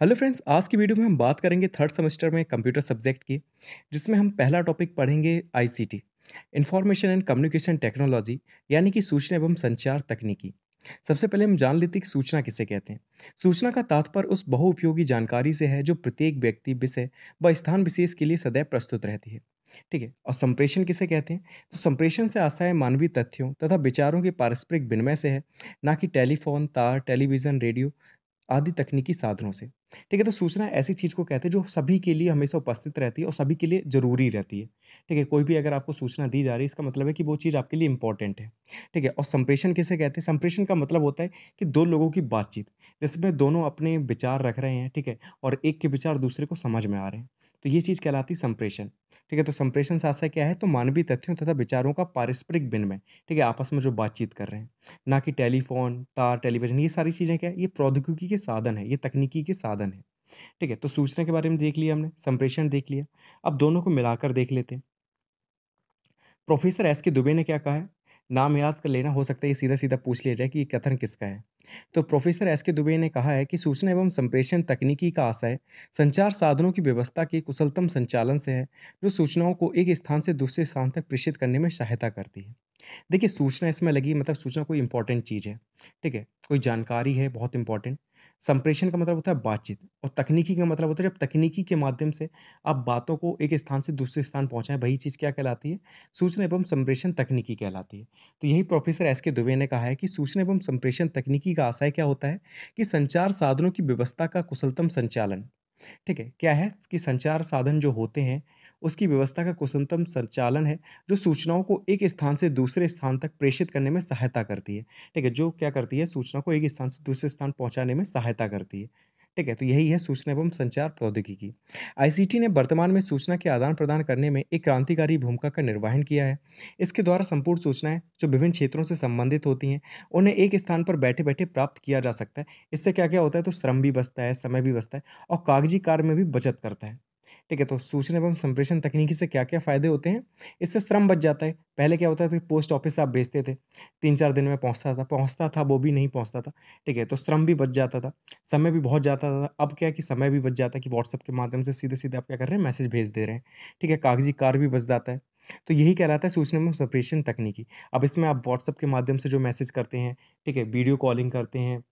Hello friends आज की video में हम बात करेंगे थर्ड सेमेस्टर में कंप्यूटर सब्जेक्ट की जिसमें हम पहला टॉपिक पढ़ेंगे ICT information and communication technology यानी कि सूचना एवं संचार तकनीकी सबसे पहले हम जान लेते हैं कि सूचना किसे कहते हैं सूचना का तात्पर्य उस बहुउपयोगी जानकारी से है जो प्रत्येक व्यक्ति विषय व स्थान विशेष के लिए सदैव प्रस्तुत रहती है ठीक है और संप्रेषण किसे कहते हैं तो संप्रेषण से आशा है मानवीय तथ्यों तथा विचारों के पारस्परिक विनिमय से है ना कि टेलीफोन तार टेलीविज़न रेडियो आदि तकनीकी साधनों से ठीक है तो सूचना ऐसी चीज़ को कहते हैं जो सभी के लिए हमेशा उपस्थित रहती है और सभी के लिए ज़रूरी रहती है ठीक है कोई भी अगर आपको सूचना दी जा रही है इसका मतलब है कि वो चीज़ आपके लिए इंपॉर्टेंट है ठीक है और संप्रेषण किसे कहते हैं संप्रेषण का मतलब होता है कि दो लोगों की बातचीत जिसमें दोनों अपने विचार रख रहे हैं ठीक है और एक के विचार दूसरे को समझ में आ रहे हैं तो ये चीज़ कहलाती संप्रेषण ठीक है तो संप्रेषण शास्त्र क्या है तो मानवीय तथ्यों तथा विचारों का पारस्परिक विनिमय ठीक है आपस में जो बातचीत कर रहे हैं ना कि टेलीफोन तार टेलीविजन ये सारी चीज़ें क्या है ये प्रौद्योगिकी के साधन है ये तकनीकी के साधन है ठीक है तो सूचना के बारे में देख लिया हमने संप्रेषण देख लिया अब दोनों को मिलाकर देख लेते हैं प्रोफेसर एस के दुबे ने क्या कहा है नाम याद कर लेना हो सकता है ये सीधा सीधा पूछ लिया जाए कि ये कथन किसका है तो प्रोफेसर एस के दुबे ने कहा है कि सूचना एवं संप्रेषण तकनीकी का आशय संचार साधनों की व्यवस्था के कुशलतम संचालन से है जो सूचनाओं को एक स्थान से दूसरे स्थान तक प्रेषित करने में सहायता करती है देखिए सूचना इसमें लगी मतलब सूचना कोई इंपॉर्टेंट चीज़ है ठीक है कोई जानकारी है बहुत इंपॉर्टेंट संप्रेषण का मतलब होता है बातचीत और तकनीकी का मतलब होता है जब तकनीकी के माध्यम से आप बातों को एक स्थान से दूसरे स्थान पहुँचाएं वही चीज़ क्या कहलाती है सूचना एवं संप्रेषण तकनीकी कहलाती है तो यही प्रोफेसर एस के दुबे ने कहा है कि सूचना एवं संप्रेषण तकनीकी का आशय क्या होता है कि संचार साधनों की व्यवस्था का कुशलतम संचालन ठीक है क्या है कि संचार साधन जो होते हैं उसकी व्यवस्था का कुशलतम संचालन है जो सूचनाओं को एक स्थान से दूसरे स्थान तक प्रेषित करने में सहायता करती है ठीक है जो क्या करती है सूचना को एक स्थान से दूसरे स्थान पहुँचाने में सहायता करती है ठीक है तो यही है सूचना एवं संचार प्रौद्योगिकी आईसीटी ने वर्तमान में सूचना के आदान प्रदान करने में एक क्रांतिकारी भूमिका का निर्वहन किया है इसके द्वारा संपूर्ण सूचनाएं जो विभिन्न क्षेत्रों से संबंधित होती हैं उन्हें एक स्थान पर बैठे बैठे प्राप्त किया जा सकता है इससे क्या क्या होता है तो श्रम भी बचता है समय भी बचता है और कागजी कार्य में भी बचत करता है ठीक है तो सूचना एवं संप्रेषण तकनीकी से क्या क्या फ़ायदे होते हैं इससे श्रम बच जाता है पहले क्या होता था कि पोस्ट ऑफिस आप भेजते थे तीन चार दिन में पहुंचता था पहुंचता था वो भी नहीं पहुंचता था ठीक है तो श्रम भी बच जाता था समय भी बहुत जाता था अब क्या कि समय भी बच जाता है कि व्हाट्सअप के माध्यम से सीधे सीधे आप क्या कर रहे हैं मैसेज भेज दे रहे हैं ठीक है कागजी कार भी बच जाता है तो यही कहलाता है सूचना एवं संप्रेषण तकनीकी अब इसमें आप व्हाट्सअप के माध्यम से जो मैसेज करते हैं ठीक है वीडियो कॉलिंग करते हैं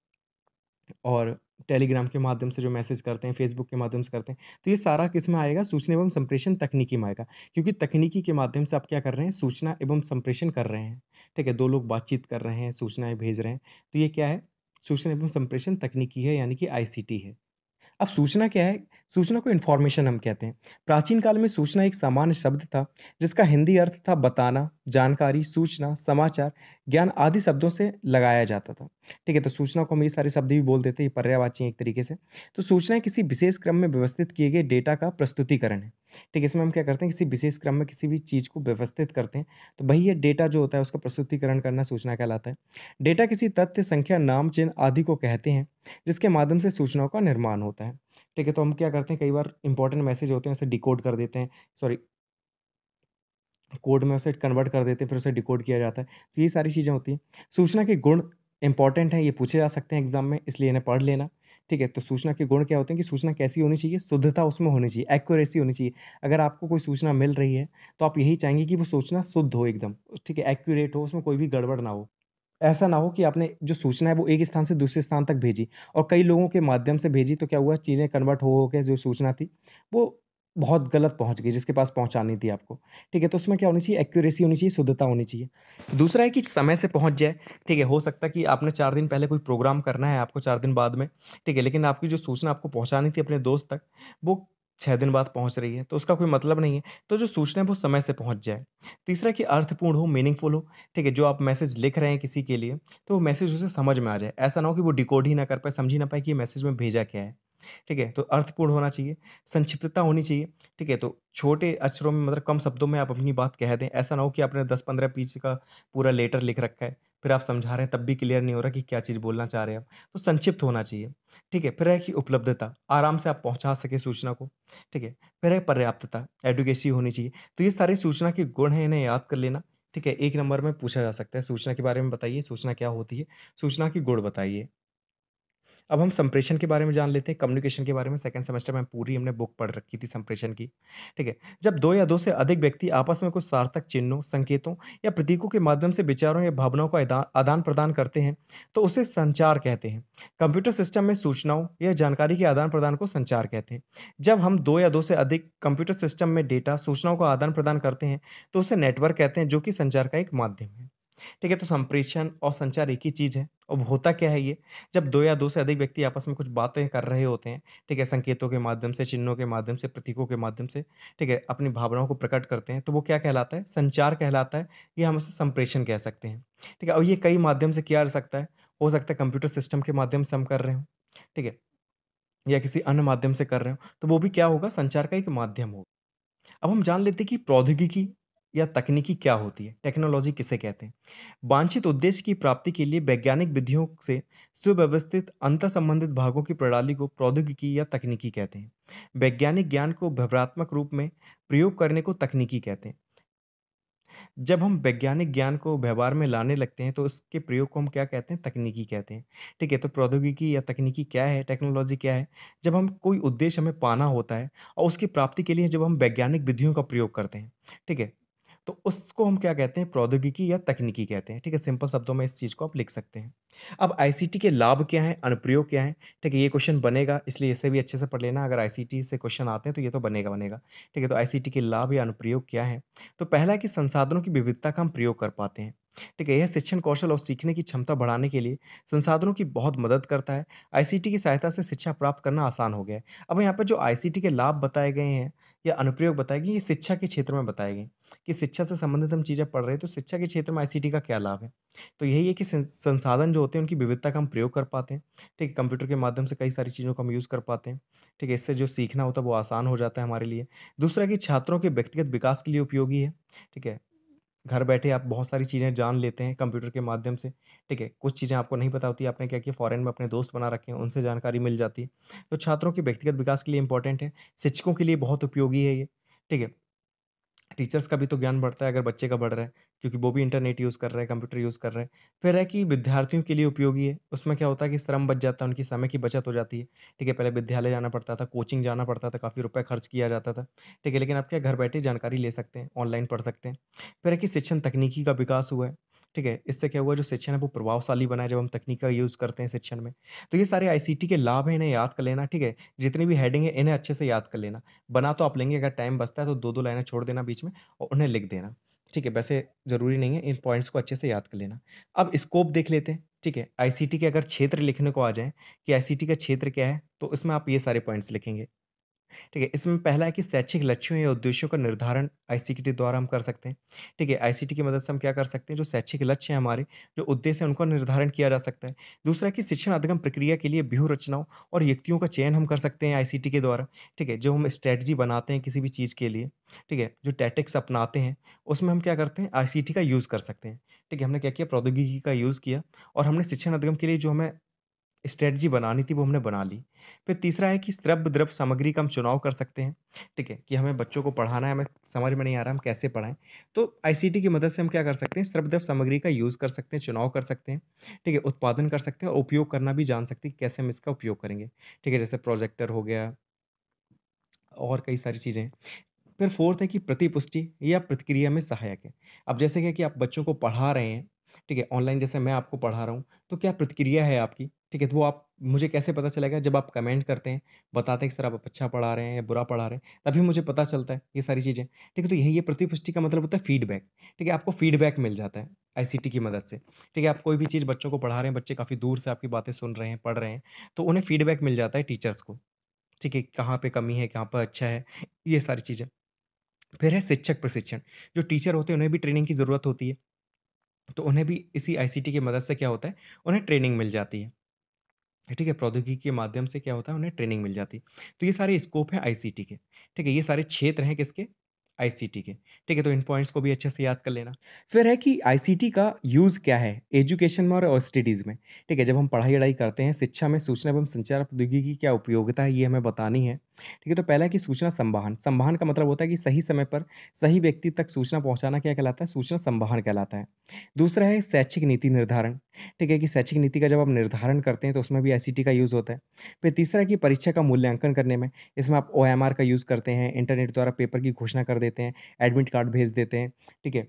और टेलीग्राम के माध्यम से जो मैसेज करते हैं फेसबुक के माध्यम से करते हैं तो ये सारा किस में आएगा सूचना एवं संप्रेषण तकनीकी में आएगा क्योंकि तकनीकी के माध्यम से आप क्या कर रहे हैं सूचना एवं संप्रेषण कर रहे हैं ठीक है दो लोग बातचीत कर रहे हैं सूचनाएं भेज रहे हैं तो ये क्या है सूचना एवं संप्रेषण तकनीकी है यानी कि आई है अब सूचना क्या है सूचना को इन्फॉर्मेशन हम कहते हैं प्राचीन काल में सूचना एक सामान्य शब्द था जिसका हिंदी अर्थ था बताना जानकारी सूचना समाचार ज्ञान आदि शब्दों से लगाया जाता था ठीक है तो सूचना को हम ये सारे शब्द भी बोल देते हैं पर्यावाची एक तरीके से तो सूचना किसी विशेष क्रम में व्यवस्थित किए गए डेटा का प्रस्तुतिकरण है ठीक है इसमें हम क्या करते हैं किसी विशेष क्रम में किसी भी चीज़ को व्यवस्थित करते हैं तो भाई ये डेटा जो होता है उसका प्रस्तुतिकरण करना सूचना कहलाता है डेटा किसी तथ्य संख्या नाम चिन्ह आदि को कहते हैं जिसके माध्यम से सूचनाओं का निर्माण होता है ठीक है तो हम क्या करते हैं कई बार इंपॉर्टेंट मैसेज होते हैं उसे डिकोड कर देते हैं सॉरी कोड में उसे कन्वर्ट कर देते हैं फिर उसे डिकोड किया जाता है तो ये सारी चीज़ें होती हैं सूचना के गुण इंपॉर्टेंट हैं ये पूछे जा सकते हैं एग्जाम में इसलिए इन्हें पढ़ लेना ठीक है तो सूचना के गुण क्या होते हैं कि सूचना कैसी होनी चाहिए शुद्धता उसमें होनी चाहिए एक्यूरेसी होनी चाहिए अगर आपको कोई सूचना मिल रही है तो आप यही चाहेंगे कि वो सूचना शुद्ध हो एकदम ठीक है एक्यूरेट हो उसमें कोई भी गड़बड़ ना हो ऐसा ना हो कि आपने जो सूचना है वो एक स्थान से दूसरे स्थान तक भेजी और कई लोगों के माध्यम से भेजी तो क्या हुआ चीज़ें कन्वर्ट हो हो के जो सूचना थी वो बहुत गलत पहुंच गई जिसके पास पहुंचानी थी आपको ठीक है तो उसमें क्या होनी चाहिए एक्यूरेसी होनी चाहिए शुद्धता होनी चाहिए दूसरा है कि समय से पहुंच जाए ठीक है हो सकता है कि आपने चार दिन पहले कोई प्रोग्राम करना है आपको चार दिन बाद में ठीक है लेकिन आपकी जो सूचना आपको पहुंचानी थी अपने दोस्त तक वो छः दिन बाद पहुंच रही है तो उसका कोई मतलब नहीं है तो जो सूचना है वो समय से पहुंच जाए तीसरा कि अर्थपूर्ण हो मीनिंगफुल हो ठीक है जो आप मैसेज लिख रहे हैं किसी के लिए तो वो मैसेज उसे समझ में आ जाए ऐसा ना हो कि वो डिकोड ही ना कर पाए समझ ही ना पाए कि मैसेज में भेजा क्या है ठीक है तो अर्थपूर्ण होना चाहिए संक्षिप्तता होनी चाहिए ठीक है तो छोटे अक्षरों में मतलब कम शब्दों में आप अपनी बात कह दें ऐसा ना हो कि आपने दस पंद्रह पीछे का पूरा लेटर लिख रखा है फिर आप समझा रहे हैं तब भी क्लियर नहीं हो रहा कि क्या चीज़ बोलना चाह रहे हैं आप तो संक्षिप्त होना चाहिए ठीक है फिर है कि उपलब्धता आराम से आप पहुंचा सके सूचना को ठीक है फिर है पर्याप्तता एडुकेसी होनी चाहिए तो ये सारे सूचना के गुण हैं इन्हें याद कर लेना ठीक है एक नंबर में पूछा जा सकता है सूचना के बारे में बताइए सूचना क्या होती है सूचना की गुण बताइए अब हम संप्रेषण के बारे में जान लेते हैं कम्युनिकेशन के बारे में सेकेंड सेमेस्टर में पूरी हमने बुक पढ़ रखी थी संप्रेषण की ठीक है जब दो या दो से अधिक व्यक्ति आपस में कुछ सार्थक चिन्हों संकेतों या प्रतीकों के माध्यम से विचारों या भावनाओं का आदान प्रदान करते हैं तो उसे संचार कहते हैं कंप्यूटर सिस्टम में सूचनाओं या जानकारी के आदान प्रदान को संचार कहते हैं जब हम दो या दो से अधिक कंप्यूटर सिस्टम में डेटा सूचनाओं का आदान प्रदान करते हैं तो उसे नेटवर्क कहते हैं जो कि संचार का एक माध्यम है ठीक है तो संप्रेषण और संचार एक ही चीज़ है अब होता क्या है ये जब दो या दो से अधिक व्यक्ति आपस में कुछ बातें कर रहे होते हैं ठीक है संकेतों के माध्यम से चिन्हों के माध्यम से प्रतीकों के माध्यम से ठीक है अपनी भावनाओं को प्रकट करते हैं तो वो क्या कहलाता है संचार कहलाता है ये हम उसे संप्रेषण कह सकते हैं ठीक है अब ये कई माध्यम से किया जा सकता है हो सकता है कंप्यूटर सिस्टम के माध्यम से हम कर रहे हो ठीक है या किसी अन्य माध्यम से कर रहे हो तो वो भी क्या होगा संचार का एक माध्यम होगा अब हम जान लेते हैं कि प्रौद्योगिकी या तकनीकी क्या होती है टेक्नोलॉजी किसे कहते हैं वांछित उद्देश्य की प्राप्ति के लिए वैज्ञानिक विधियों से सुव्यवस्थित अंतर संबंधित भागों की प्रणाली को प्रौद्योगिकी या तकनीकी कहते हैं वैज्ञानिक ज्ञान को विवरात्मक रूप में प्रयोग करने को तकनीकी कहते हैं जब हम वैज्ञानिक ज्ञान को व्यवहार में लाने लगते हैं तो इसके प्रयोग को हम क्या कहते हैं तकनीकी कहते हैं ठीक है तो प्रौद्योगिकी या तकनीकी क्या है टेक्नोलॉजी क्या है जब हम कोई उद्देश्य हमें पाना होता है और उसकी प्राप्ति के लिए जब हम वैज्ञानिक विधियों का प्रयोग करते हैं ठीक है तो उसको हम क्या कहते हैं प्रौद्योगिकी या तकनीकी कहते हैं ठीक है सिंपल शब्दों में इस चीज़ को आप लिख सकते हैं अब आईसीटी के लाभ क्या हैं अनुप्रयोग क्या हैं ठीक है ये क्वेश्चन बनेगा इसलिए इसे भी अच्छे से पढ़ लेना अगर आईसीटी से क्वेश्चन आते हैं तो ये तो बनेगा बनेगा ठीक है तो आईसीटी के लाभ या अनुप्रयोग क्या है तो पहला है कि संसाधनों की विविधता का हम प्रयोग कर पाते हैं ठीक है यह शिक्षण कौशल और सीखने की क्षमता बढ़ाने के लिए संसाधनों की बहुत मदद करता है आईसीटी की सहायता से शिक्षा प्राप्त करना आसान हो गया है अब यहाँ पर जो आईसीटी के लाभ बताए गए हैं या अनुप्रयोग बताए गए ये शिक्षा के क्षेत्र में बताए गए कि शिक्षा से संबंधित हम चीज़ें पढ़ रहे हैं तो शिक्षा के क्षेत्र में आईसीटी का क्या लाभ है तो यही है कि संसाधन जो जो होते हैं उनकी विविधता का हम प्रयोग कर पाते हैं ठीक है कंप्यूटर के माध्यम से कई सारी चीज़ों का हम यूज़ कर पाते हैं ठीक है इससे जो सीखना होता है वो आसान हो जाता है हमारे लिए दूसरा कि छात्रों के व्यक्तिगत विकास के लिए उपयोगी है ठीक है घर बैठे आप बहुत सारी चीज़ें जान लेते हैं कंप्यूटर के माध्यम से ठीक है कुछ चीज़ें आपको नहीं पता होती आपने क्या किया फॉरेन में अपने दोस्त बना रखे हैं उनसे जानकारी मिल जाती है तो छात्रों के व्यक्तिगत विकास के लिए इंपॉर्टेंट है शिक्षकों के लिए बहुत उपयोगी है ये ठीक है टीचर्स का भी तो ज्ञान बढ़ता है अगर बच्चे का बढ़ रहा है क्योंकि वो भी इंटरनेट यूज़ कर रहे हैं कंप्यूटर यूज़ कर रहे हैं फिर है कि विद्यार्थियों के लिए उपयोगी है उसमें क्या होता है कि श्रम बच जाता है उनकी समय की बचत हो जाती है ठीक है पहले विद्यालय जाना पड़ता था कोचिंग जाना पड़ता था काफ़ी रुपये खर्च किया जाता था ठीक है लेकिन आप क्या घर बैठे जानकारी ले सकते हैं ऑनलाइन पढ़ सकते हैं फिर है कि शिक्षण तकनीकी का विकास हुआ है ठीक है इससे क्या हुआ जो शिक्षण है वो प्रभावशाली बना है जब हम तकनीक का यूज़ करते हैं शिक्षण में तो ये सारे आई के लाभ हैं इन्हें याद कर लेना ठीक है जितनी भी हेडिंग है इन्हें अच्छे से याद कर लेना बना तो आप लेंगे अगर टाइम बचता है तो दो दो लाइनें छोड़ देना बीच में और उन्हें लिख देना ठीक है वैसे ज़रूरी नहीं है इन पॉइंट्स को अच्छे से याद कर लेना अब स्कोप देख लेते हैं ठीक है आईसीटी के अगर क्षेत्र लिखने को आ जाएँ कि आईसीटी का क्षेत्र क्या है तो इसमें आप ये सारे पॉइंट्स लिखेंगे ठीक है इसमें पहला है कि शैक्षिक लक्ष्यों या उद्देश्यों का निर्धारण आईसीटी द्वारा हम कर सकते हैं ठीक है आईसीटी की मदद से हम क्या कर सकते हैं जो शैक्षिक लक्ष्य हैं हमारे जो उद्देश्य हैं उनका निर्धारण किया जा सकता है दूसरा कि शिक्षण अधिगम प्रक्रिया के लिए व्यू रचनाओं और युक्तियों का चयन हम कर सकते हैं आई के द्वारा ठीक है जो हम स्ट्रैटी बनाते हैं किसी भी चीज़ के लिए ठीक है जो टैटिक्स अपनाते हैं उसमें हम क्या करते हैं आई का यूज़ कर सकते हैं ठीक है हमने क्या किया प्रौद्योगिकी का यूज़ किया और हमने शिक्षण अधिगम के लिए जो हमें स्ट्रेटजी बनानी थी वो हमने बना ली फिर तीसरा है कि द्रव्य द्रव सामग्री का हम चुनाव कर सकते हैं ठीक है कि हमें बच्चों को पढ़ाना है हमें समझ में नहीं आ रहा हम कैसे पढ़ाएं तो आईसीटी की मदद से हम क्या कर सकते हैं द्रव्य सामग्री का यूज़ कर सकते हैं चुनाव कर सकते हैं ठीक है उत्पादन कर सकते हैं और उपयोग करना भी जान सकते हैं कैसे हम इसका उपयोग करेंगे ठीक है जैसे प्रोजेक्टर हो गया और कई सारी चीज़ें फिर फोर्थ है कि प्रतिपुष्टि या प्रतिक्रिया में सहायक है अब जैसे क्या कि आप बच्चों को पढ़ा रहे हैं ठीक है ऑनलाइन जैसे मैं आपको पढ़ा रहा हूँ तो क्या प्रतिक्रिया है आपकी ठीक है, तो वो आप मुझे कैसे पता चलेगा? जब आप कमेंट करते हैं, बताते हैं कि सर आप अच्छा पढ़ा रहे हैं या बुरा पढ़ा रहे हैं, तभी मुझे पता चलता है ये सारी चीज़ें। ठीक है, तो यही ये प्रतिपुष्टि का मतलब होता है फीडबैक। ठीक है, आपको फीडबैक मिल जाता है आईसीटी की मदद से। ठीक है, आप कोई भी चीज़ बच्चों को पढ़ा रहे हैं, बच्चे काफ़ी दूर से आपकी बातें सुन रहे हैं, पढ़ रहे हैं, तो उन्हें फीडबैक मिल जाता है टीचर्स को। ठीक है, कहाँ पर कमी है, कहाँ पर अच्छा है, ये सारी चीज़ें। फिर है शिक्षक प्रशिक्षण, जो टीचर होते हैं उन्हें भी ट्रेनिंग की ज़रूरत होती है। तो उन्हें भी इसी आईसीटी की मदद से क्या होता है, उन्हें ट्रेनिंग मिल जाती है। ठीक है प्रौद्योगिकी के माध्यम से क्या होता है उन्हें ट्रेनिंग मिल जाती तो ये सारे स्कोप हैं आईसीटी के ठीक है ये सारे क्षेत्र हैं किसके आईसीटी के ठीक है तो इन पॉइंट्स को भी अच्छे से याद कर लेना फिर है कि आईसीटी का यूज़ क्या है एजुकेशन में और स्टडीज़ में ठीक है जब हम पढ़ाई वढ़ाई करते हैं शिक्षा में सूचना एवं संचार प्रौद्योगिकी की क्या उपयोगिता है ये हमें बतानी है ठीक है तो पहला है कि सूचना संवाहन संवाहन का मतलब होता है कि सही समय पर सही व्यक्ति तक सूचना पहुंचाना क्या कहलाता है सूचना संवाहन कहलाता है दूसरा है शैक्षिक नीति निर्धारण ठीक है कि शैक्षिक नीति का जब आप निर्धारण करते हैं तो उसमें भी आई का यूज़ होता है फिर तीसरा कि परीक्षा का मूल्यांकन करने में इसमें आप ओ का यूज़ करते हैं इंटरनेट द्वारा पेपर की घोषणा कर देते हैं एडमिट कार्ड भेज देते हैं ठीक है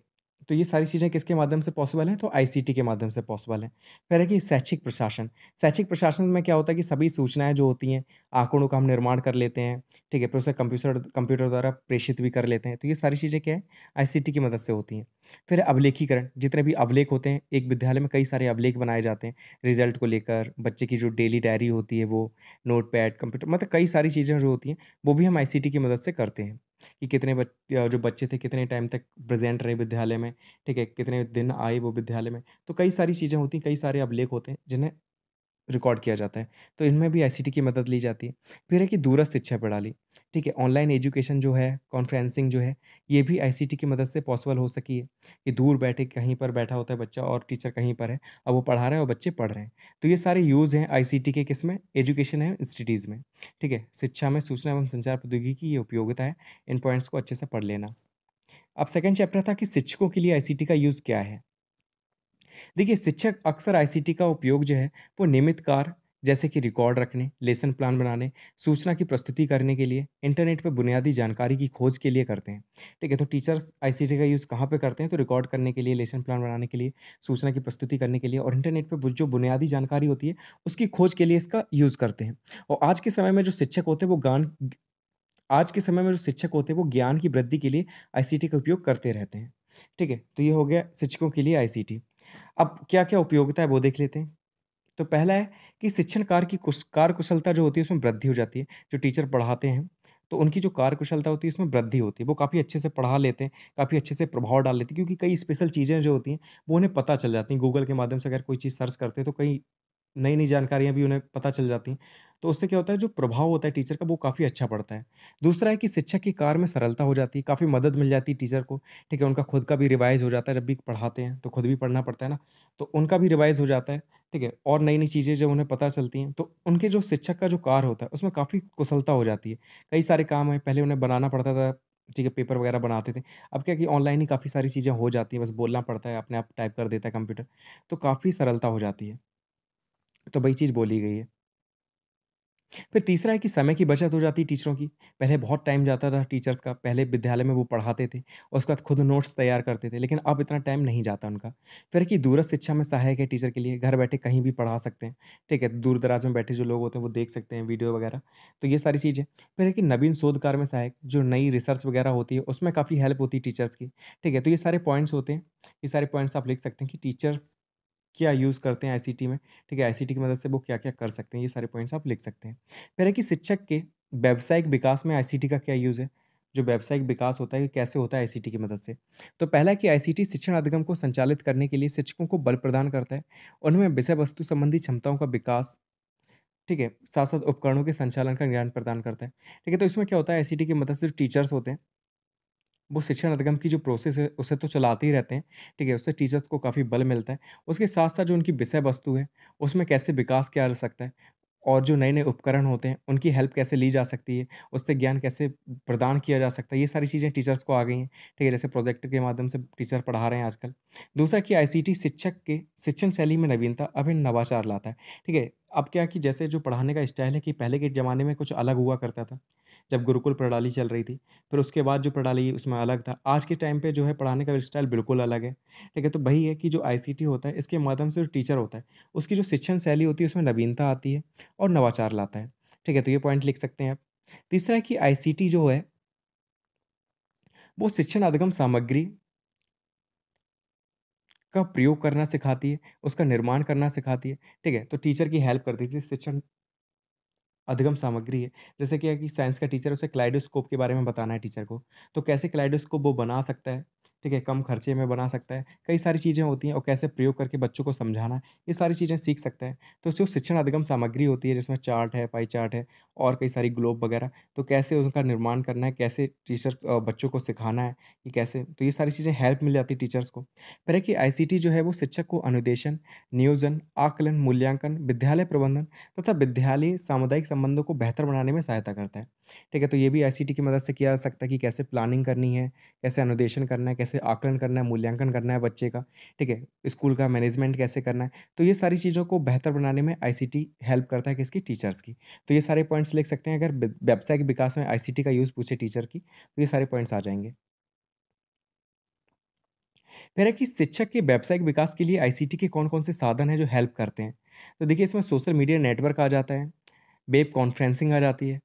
तो ये सारी चीज़ें किसके माध्यम से पॉसिबल हैं तो आईसीटी के माध्यम से पॉसिबल हैं फिर है कि शैक्षिक प्रशासन शैक्षिक प्रशासन में क्या होता है कि सभी सूचनाएं जो होती हैं आंकड़ों का हम निर्माण कर लेते हैं ठीक है फिर उसे कंप्यूटर कंप्यूटर द्वारा प्रेषित भी कर लेते हैं तो ये सारी चीज़ें क्या है आई की मदद से होती हैं फिर अभिलेखीकरण जितने भी अभिलेख होते हैं एक विद्यालय में कई सारे अभिलेख बनाए जाते हैं रिजल्ट को लेकर बच्चे की जो डेली डायरी होती है वो नोट पैड कंप्यूटर मतलब कई सारी चीज़ें जो होती हैं वो भी हम आई की मदद से करते हैं कि कितने बच्चे जो बच्चे थे कितने टाइम तक प्रेजेंट रहे विद्यालय में ठीक है कितने दिन आए वो विद्यालय में तो कई सारी चीज़ें होती हैं कई सारे अभिलेख होते हैं जिन्हें रिकॉर्ड किया जाता है तो इनमें भी आईसीटी की मदद ली जाती है फिर है कि दूरस्थ शिक्षा प्रणाली ठीक है ऑनलाइन एजुकेशन जो है कॉन्फ्रेंसिंग जो है ये भी आईसीटी की मदद से पॉसिबल हो सकी है कि दूर बैठे कहीं पर बैठा होता है बच्चा और टीचर कहीं पर है अब वो पढ़ा रहे हैं और बच्चे पढ़ रहे हैं तो ये सारे यूज़ हैं टी के किस में एजुकेशन है इंस्टीट्यूज़ में ठीक है शिक्षा में सूचना एवं संचार प्रौद्योगिकी की ये उपयोगिता है इन पॉइंट्स को अच्छे से पढ़ लेना अब सेकेंड चैप्टर था कि शिक्षकों के लिए टी का यूज़ क्या है देखिए शिक्षक अक्सर आईसीटी का उपयोग जो है वो नियमित कार जैसे कि रिकॉर्ड रखने लेसन प्लान बनाने सूचना की प्रस्तुति करने के लिए इंटरनेट पर बुनियादी जानकारी की खोज के लिए करते हैं ठीक है तो टीचर्स आईसीटी का यूज़ कहाँ पे करते हैं तो रिकॉर्ड करने के लिए लेसन प्लान बनाने के लिए सूचना की प्रस्तुति करने के लिए और इंटरनेट पर जो बुनियादी जानकारी होती है उसकी खोज के लिए इसका यूज़ करते हैं और आज के समय में जो शिक्षक होते हैं वो गान आज के समय में जो शिक्षक होते हैं वो ज्ञान की वृद्धि के लिए आई का उपयोग करते रहते हैं ठीक है तो ये हो गया शिक्षकों के लिए आई अब क्या-क्या उपयोगिता है वो देख लेते हैं। तो पहला है कि शिक्षण कार्य की कुश कार्यकुशलता जो होती है उसमें वृद्धि हो जाती है। जो टीचर पढ़ाते हैं तो उनकी जो कार्यकुशलता होती है उसमें वृद्धि होती है। वो काफ़ी अच्छे से पढ़ा लेते हैं, काफ़ी अच्छे से प्रभाव डाल लेते हैं क्योंकि कई स्पेशल चीज़ें जो होती हैं वो उन्हें पता चल जाती हैं। गूगल के माध्यम से अगर कोई चीज़ सर्च करते हैं तो कई नई-नई जानकारियाँ भी उन्हें पता चल जाती हैं। तो उससे क्या होता है जो प्रभाव होता है टीचर का वो काफ़ी अच्छा पड़ता है। दूसरा है कि शिक्षक की कार में सरलता हो जाती है, काफ़ी मदद मिल जाती है टीचर को, ठीक है? उनका खुद का भी रिवाइज़ हो जाता है जब भी पढ़ाते हैं, तो खुद भी पढ़ना पड़ता है ना? तो उनका भी रिवाइज़ हो जाता है, ठीक है? और नई-नई चीज़ें जब उन्हें पता चलती हैं, तो उनके जो शिक्षक का जो कार होता है उसमें काफ़ी कुशलता हो जाती है। कई सारे काम हैं, पहले उन्हें बनाना पड़ता था, ठीक है? पेपर वगैरह बनाते थे। अब क्या कि ऑनलाइन ही काफ़ी सारी चीज़ें हो जाती हैं, बस बोलना पड़ता है, अपने आप टाइप कर देता है कंप्यूटर। तो काफ़ी सरलता हो जाती है। तो वही चीज़ बोली गई है। फिर तीसरा है कि समय की बचत हो जाती है टीचरों की। पहले बहुत टाइम जाता था टीचर्स का, पहले विद्यालय में वो पढ़ाते थे और उसके बाद खुद नोट्स तैयार करते थे, लेकिन अब इतना टाइम नहीं जाता उनका। फिर कि दूरस्थ शिक्षा में सहायक है टीचर के लिए, घर बैठे कहीं भी पढ़ा सकते हैं, ठीक है? दूर-दराज में बैठे जो लोग होते हैं, वो देख सकते हैं वीडियो वगैरह, तो ये सारी चीज़ें। फिर है कि नवीन शोधकार में सहायक, जो नई रिसर्च वगैरह होती है, उसमें काफ़ी हेल्प होती है टीचर्स की, ठीक है? तो ये सारे पॉइंट्स होते हैं, ये सारे पॉइंट्स आप लिख सकते हैं कि टीचर्स क्या यूज़ करते हैं आईसीटी में ठीक है आईसीटी की मदद से वो क्या क्या कर सकते हैं ये सारे पॉइंट्स आप लिख सकते हैं फिर है कि शिक्षक के व्यावसायिक विकास में आईसीटी का क्या यूज़ है जो व्यावसायिक विकास होता है कैसे होता है आईसीटी की मदद से तो पहला कि आईसीटी शिक्षण अधिगम को संचालित करने के लिए शिक्षकों को बल प्रदान करता है उनमें विषय वस्तु संबंधी क्षमताओं का विकास ठीक है साथ साथ उपकरणों के संचालन का ज्ञान प्रदान करता है ठीक है तो इसमें क्या होता है आईसीटी की मदद से जो टीचर्स होते हैं वो शिक्षण अधिगम की जो प्रोसेस है उसे तो चलाते ही रहते हैं ठीक है उससे टीचर्स को काफ़ी बल मिलता है उसके साथ साथ जो उनकी विषय वस्तु है उसमें कैसे विकास किया जा सकता है और जो नए नए उपकरण होते हैं उनकी हेल्प कैसे ली जा सकती है उससे ज्ञान कैसे प्रदान किया जा सकता है ये सारी चीज़ें टीचर्स को आ गई हैं ठीक है जैसे प्रोजेक्ट के माध्यम से टीचर पढ़ा रहे हैं आजकल दूसरा कि आईसीटी शिक्षक के शिक्षण शैली में नवीनता अभी नवाचार लाता है ठीक है अब क्या कि जैसे जो पढ़ाने का स्टाइल है कि पहले के ज़माने में कुछ अलग हुआ करता था जब गुरुकुल प्रणाली चल रही थी फिर उसके बाद जो प्रणाली उसमें अलग था आज के टाइम पे जो है पढ़ाने का स्टाइल बिल्कुल अलग है ठीक है तो वही है कि जो आई होता है इसके माध्यम से जो टीचर होता है उसकी जो शिक्षण शैली होती है उसमें नवीनता आती है और नवाचार लाता है ठीक है तो ये पॉइंट लिख सकते हैं आप तीसरा कि आई जो है वो शिक्षण अधिगम सामग्री का प्रयोग करना सिखाती है उसका निर्माण करना सिखाती है ठीक है तो टीचर की हेल्प करती थी शिक्षण अधिगम सामग्री है। जैसे क्या कि साइंस का टीचर उसे क्लाइडोस्कोप के बारे में बताना है टीचर को, तो कैसे क्लाइडोस्कोप वो बना सकता है। ठीक है कम खर्चे में बना सकता है कई सारी चीज़ें होती हैं और कैसे प्रयोग करके बच्चों को समझाना ये सारी चीज़ें सीख सकता है तो उससे शिक्षण अधिगम सामग्री होती है जिसमें चार्ट है पाई चार्ट है और कई सारी ग्लोब वगैरह तो कैसे उनका निर्माण करना है कैसे टीचर्स बच्चों को सिखाना है कि कैसे तो ये सारी चीज़ें हेल्प मिल जाती है टीचर्स को पर है कि आई जो है वो शिक्षक को अनुदेशन नियोजन आकलन मूल्यांकन विद्यालय प्रबंधन तथा विद्यालय सामुदायिक संबंधों को बेहतर बनाने में सहायता करता है ठीक है तो ये भी आईसीटी की मदद से किया जा सकता है कि कैसे प्लानिंग करनी है कैसे अनुदेशन करना है कैसे आकलन करना है मूल्यांकन करना है बच्चे का ठीक है स्कूल का मैनेजमेंट कैसे करना है तो ये सारी चीज़ों को बेहतर बनाने में आई हेल्प करता है किसकी टीचर्स की तो ये सारे पॉइंट्स लिख सकते हैं अगर व्यवसाय के विकास में आई का यूज़ पूछे टीचर की तो ये सारे पॉइंट्स आ जाएंगे फिर है कि शिक्षक के व्यावसायिक विकास के लिए आईसीटी के कौन कौन से साधन हैं जो हेल्प करते हैं तो देखिए इसमें सोशल मीडिया नेटवर्क आ जाता है वेब कॉन्फ्रेंसिंग आ जाती है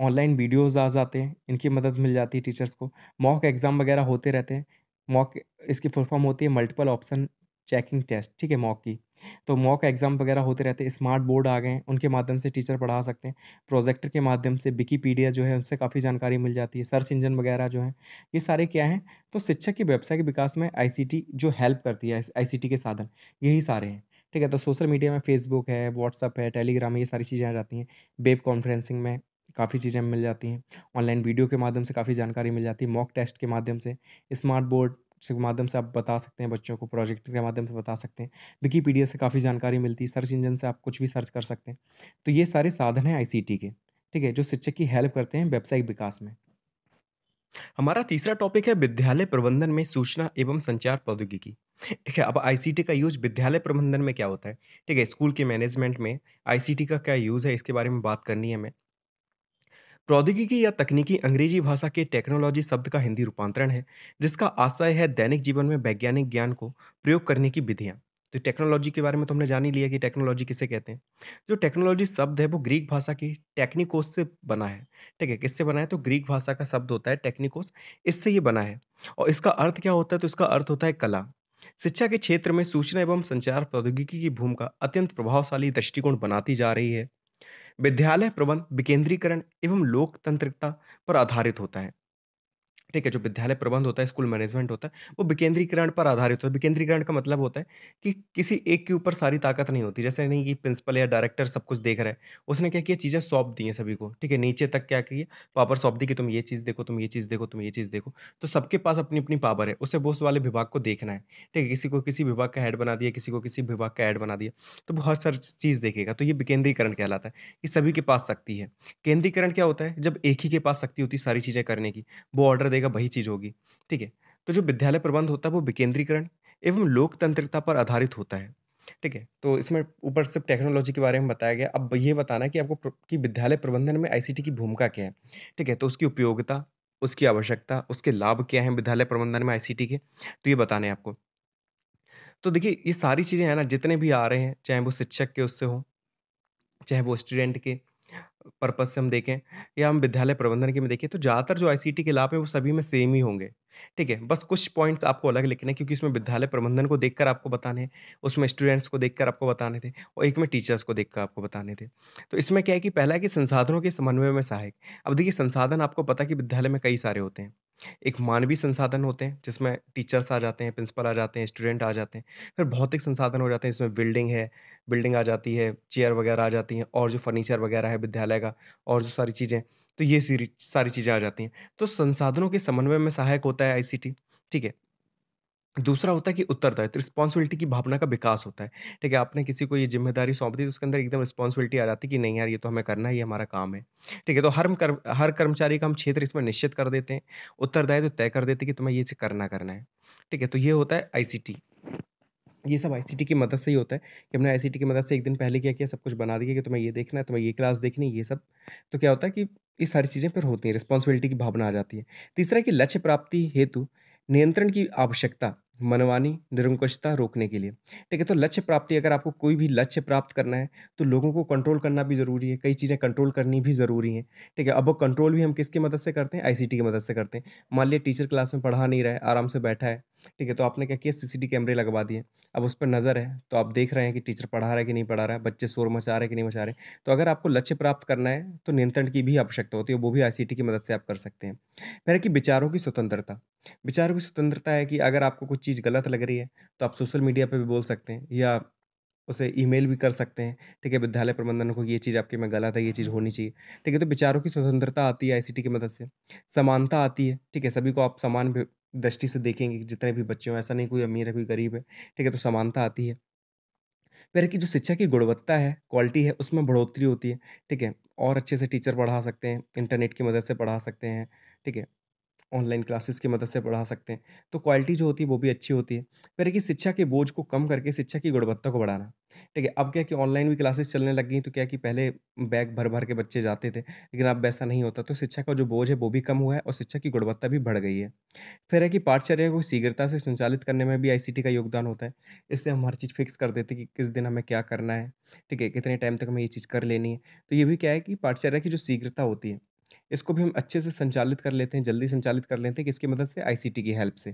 ऑनलाइन वीडियोज़ आ जाते हैं, इनकी मदद मिल जाती है टीचर्स को। मॉक एग्ज़ाम वगैरह होते रहते हैं। मॉक इसकी फुल फॉर्म होती है मल्टीपल ऑप्शन चेकिंग टेस्ट, ठीक है, मॉक की। तो मॉक एग्ज़ाम वगैरह होते रहते हैं, स्मार्ट बोर्ड आ गए हैं, उनके माध्यम से टीचर पढ़ा सकते हैं। प्रोजेक्टर के माध्यम से विकीपीडिया जो है, उनसे काफ़ी जानकारी मिल जाती है। सर्च इंजन वगैरह जो है ये सारे क्या हैं, तो शिक्षक की व्यवसाय के विकास में आई जो हेल्प करती है, आई के साधन, यही सारे हैं। ठीक है, तो सोशल मीडिया में फ़ेसबुक है, व्हाट्सअप है, टेलीग्राम है, ये सारी चीज़ें आ जाती हैं। वेब कॉन्फ्रेंसिंग में काफ़ी चीज़ें मिल जाती हैं ऑनलाइन वीडियो के माध्यम से काफ़ी जानकारी मिल जाती है मॉक टेस्ट के माध्यम से स्मार्ट बोर्ड के माध्यम से आप बता सकते हैं बच्चों को प्रोजेक्ट के माध्यम से बता सकते हैं विकीपीडिया से काफ़ी जानकारी मिलती है सर्च इंजन से आप कुछ भी सर्च कर सकते हैं तो ये सारे साधन हैं आई के ठीक है जो शिक्षक की हेल्प करते हैं व्यावसायिक विकास में हमारा तीसरा टॉपिक है विद्यालय प्रबंधन में सूचना एवं संचार प्रौद्योगिकी ठीक है अब आईसीटी का यूज विद्यालय प्रबंधन में क्या होता है ठीक है स्कूल के मैनेजमेंट में आईसीटी का क्या यूज़ है इसके बारे में बात करनी है हमें प्रौद्योगिकी या तकनीकी अंग्रेजी भाषा के टेक्नोलॉजी शब्द का हिंदी रूपांतरण है जिसका आशय है दैनिक जीवन में वैज्ञानिक ज्ञान को प्रयोग करने की विधियाँ तो टेक्नोलॉजी के बारे में तो हमने जान ही लिया कि टेक्नोलॉजी किसे कहते हैं जो टेक्नोलॉजी शब्द है वो ग्रीक भाषा की टेक्निकोस से बना है ठीक है किससे बना है तो ग्रीक भाषा का शब्द होता है टेक्निकोस इससे ये बना है और इसका अर्थ क्या होता है तो इसका अर्थ होता है कला शिक्षा के क्षेत्र में सूचना एवं संचार प्रौद्योगिकी की भूमिका अत्यंत प्रभावशाली दृष्टिकोण बनाती जा रही है विद्यालय प्रबंध विकेंद्रीकरण एवं लोकतंत्रिकता पर आधारित होता है ठीक है जो विद्यालय प्रबंध होता है स्कूल मैनेजमेंट होता है वो विकेंद्रीकरण पर आधारित होता है विकेंद्रीकरण का मतलब होता है कि किसी एक के ऊपर सारी ताकत नहीं होती जैसे नहीं कि प्रिंसिपल या डायरेक्टर सब कुछ देख रहे हैं उसने क्या किया चीज़ें सौंप दी हैं सभी को ठीक है नीचे तक क्या किया पावर सौंप दी कि तुम ये चीज़ देखो तुम ये चीज़ देखो तुम ये चीज़ देखो तो सबके पास अपनी अपनी पावर है उसे बोस वाले विभाग को देखना है ठीक है किसी को किसी विभाग का हेड बना दिया किसी को किसी विभाग का हेड बना दिया तो बहुत सर चीज़ देखेगा तो ये विकेंद्रीकरण कहलाता है कि सभी के पास शक्ति है केंद्रीकरण क्या होता है जब एक ही के पास शक्ति होती सारी चीज़ें करने की वो ऑर्डर देगा करेगा वही चीज़ होगी ठीक है तो जो विद्यालय प्रबंध होता है वो विकेंद्रीकरण एवं लोकतंत्रता पर आधारित होता है ठीक है तो इसमें ऊपर सिर्फ टेक्नोलॉजी के बारे में बताया गया अब ये बताना कि आपको कि विद्यालय प्रबंधन में आईसीटी की भूमिका क्या है ठीक है तो उसकी उपयोगिता उसकी आवश्यकता उसके लाभ क्या हैं विद्यालय प्रबंधन में आईसीटी के तो ये बताने आपको तो देखिए ये सारी चीज़ें हैं ना जितने भी आ रहे हैं चाहे वो शिक्षक के उससे हों चाहे वो स्टूडेंट के पर्पज़ से हम देखें या हम विद्यालय प्रबंधन के में देखें तो ज़्यादातर जो आईसीटी के लाभ हैं वो सभी में सेम ही होंगे ठीक है बस कुछ पॉइंट्स आपको अलग लिखने हैं क्योंकि उसमें विद्यालय प्रबंधन को देखकर आपको बताने हैं उसमें स्टूडेंट्स को देखकर आपको बताने थे और एक में टीचर्स को देखकर आपको बताने थे तो इसमें क्या है कि पहला है कि संसाधनों के समन्वय में सहायक अब देखिए संसाधन आपको पता कि विद्यालय में कई सारे होते हैं एक मानवीय संसाधन होते हैं जिसमें टीचर्स आ जाते हैं, प्रिंसिपल आ जाते हैं, स्टूडेंट आ जाते हैं। फिर भौतिक संसाधन हो जाते हैं जिसमें बिल्डिंग है, बिल्डिंग आ जाती है, चेयर वगैरह आ जाती हैं और जो फर्नीचर वगैरह है विद्यालय का और जो सारी चीज़ें, तो ये सीरी सारी चीज़ें आ जाती हैं। तो संसाधनों के समन्वय में सहायक होता है आई ठीक है। दूसरा होता है कि उत्तरदायित्व रिस्पॉन्सिबिलिटी की भावना का विकास होता है ठीक है आपने किसी को ये जिम्मेदारी सौंप दी तो उसके अंदर एकदम रिस्पॉन्सिबिलिटी आ जाती है कि नहीं यार ये तो हमें करना है ये हमारा काम है ठीक है तो हर कर, हर कर्मचारी का हम क्षेत्र इसमें निश्चित कर देते हैं उत्तरदायित्व तय कर देते हैं कि तुम्हें ये से करना करना है ठीक है तो ये होता है आई ये सब आईसीटी की मदद से ही होता है कि हमने आईसीटी की मदद से एक दिन पहले क्या किया सब कुछ बना दिया कि तुम्हें ये देखना है तुम्हें ये क्लास देखनी है ये सब तो क्या होता है कि ये सारी चीज़ें फिर होती हैं रिस्पॉन्सिबिलिटी की भावना आ जाती है तीसरा कि लक्ष्य प्राप्ति हेतु नियंत्रण की आवश्यकता मनवानी निरंकुशता रोकने के लिए। ठीक है, तो लक्ष्य प्राप्ति अगर आपको कोई भी लक्ष्य प्राप्त करना है, तो लोगों को कंट्रोल करना भी ज़रूरी है, कई चीज़ें कंट्रोल करनी भी ज़रूरी है ठीक है, अब वो कंट्रोल भी हम किसकी मदद से करते हैं? आईसीटी की मदद से करते हैं। मान लिया टीचर क्लास में पढ़ा नहीं रहा है, आराम से बैठा है, ठीक है, तो आपने क्या किया सी कैमरे लगवा दिए। अब उस पर नज़र है, तो आप देख रहे हैं कि टीचर पढ़ा रहा है कि नहीं पढ़ा रहा है, बच्चे शोर मचा रहे हैं कि नहीं मचा रहे। तो अगर आपको लक्ष्य प्राप्त करना है, तो नियंत्रण की भी आवश्यकता होती है, वो भी आई की मदद से आप कर सकते हैं। फिर कि विचारों की स्वतंत्रता। विचारों की स्वतंत्रता है कि अगर आपको कुछ चीज़ गलत लग रही है, तो आप सोशल मीडिया पर भी बोल सकते हैं या उसे ईमेल भी कर सकते हैं, ठीक है? विद्यालय प्रबंधन को ये चीज़ आपके में गलत है, ये चीज़ होनी चाहिए, ठीक है? तो विचारों की स्वतंत्रता आती है आईसीटी की मदद से। समानता आती है, ठीक है? सभी को आप समान दृष्टि से देखेंगे कि जितने भी बच्चे हों, ऐसा नहीं कोई अमीर है, कोई गरीब है, ठीक है? तो समानता आती है। फिर कि जो शिक्षा की गुणवत्ता है, क्वालिटी है, उसमें बढ़ोतरी होती है, ठीक है? और अच्छे से टीचर पढ़ा सकते हैं, इंटरनेट की मदद से पढ़ा सकते हैं, ठीक है? ऑनलाइन क्लासेस की मदद से पढ़ा सकते हैं तो क्वालिटी जो होती है वो भी अच्छी होती है फिर कि शिक्षा के बोझ को कम करके शिक्षा की गुणवत्ता को बढ़ाना ठीक है अब क्या कि ऑनलाइन भी क्लासेस चलने लग गई तो क्या कि पहले बैग भर भर के बच्चे जाते थे लेकिन अब वैसा नहीं होता तो शिक्षा का जो बोझ है वो भी कम हुआ है और शिक्षा की गुणवत्ता भी बढ़ गई है फिर है कि पाठचर्या को शीघ्रता से संचालित करने में भी आईसीटी का योगदान होता है इससे हम हर चीज़ फिक्स कर देते कि किस दिन हमें क्या करना है ठीक है कितने टाइम तक हमें ये चीज़ कर लेनी है तो ये भी क्या है कि पाठचर्या की जो शीघ्रता होती है इसको भी हम अच्छे से संचालित कर लेते हैं जल्दी संचालित कर लेते हैं किसकी मदद से आईसीटी की हेल्प से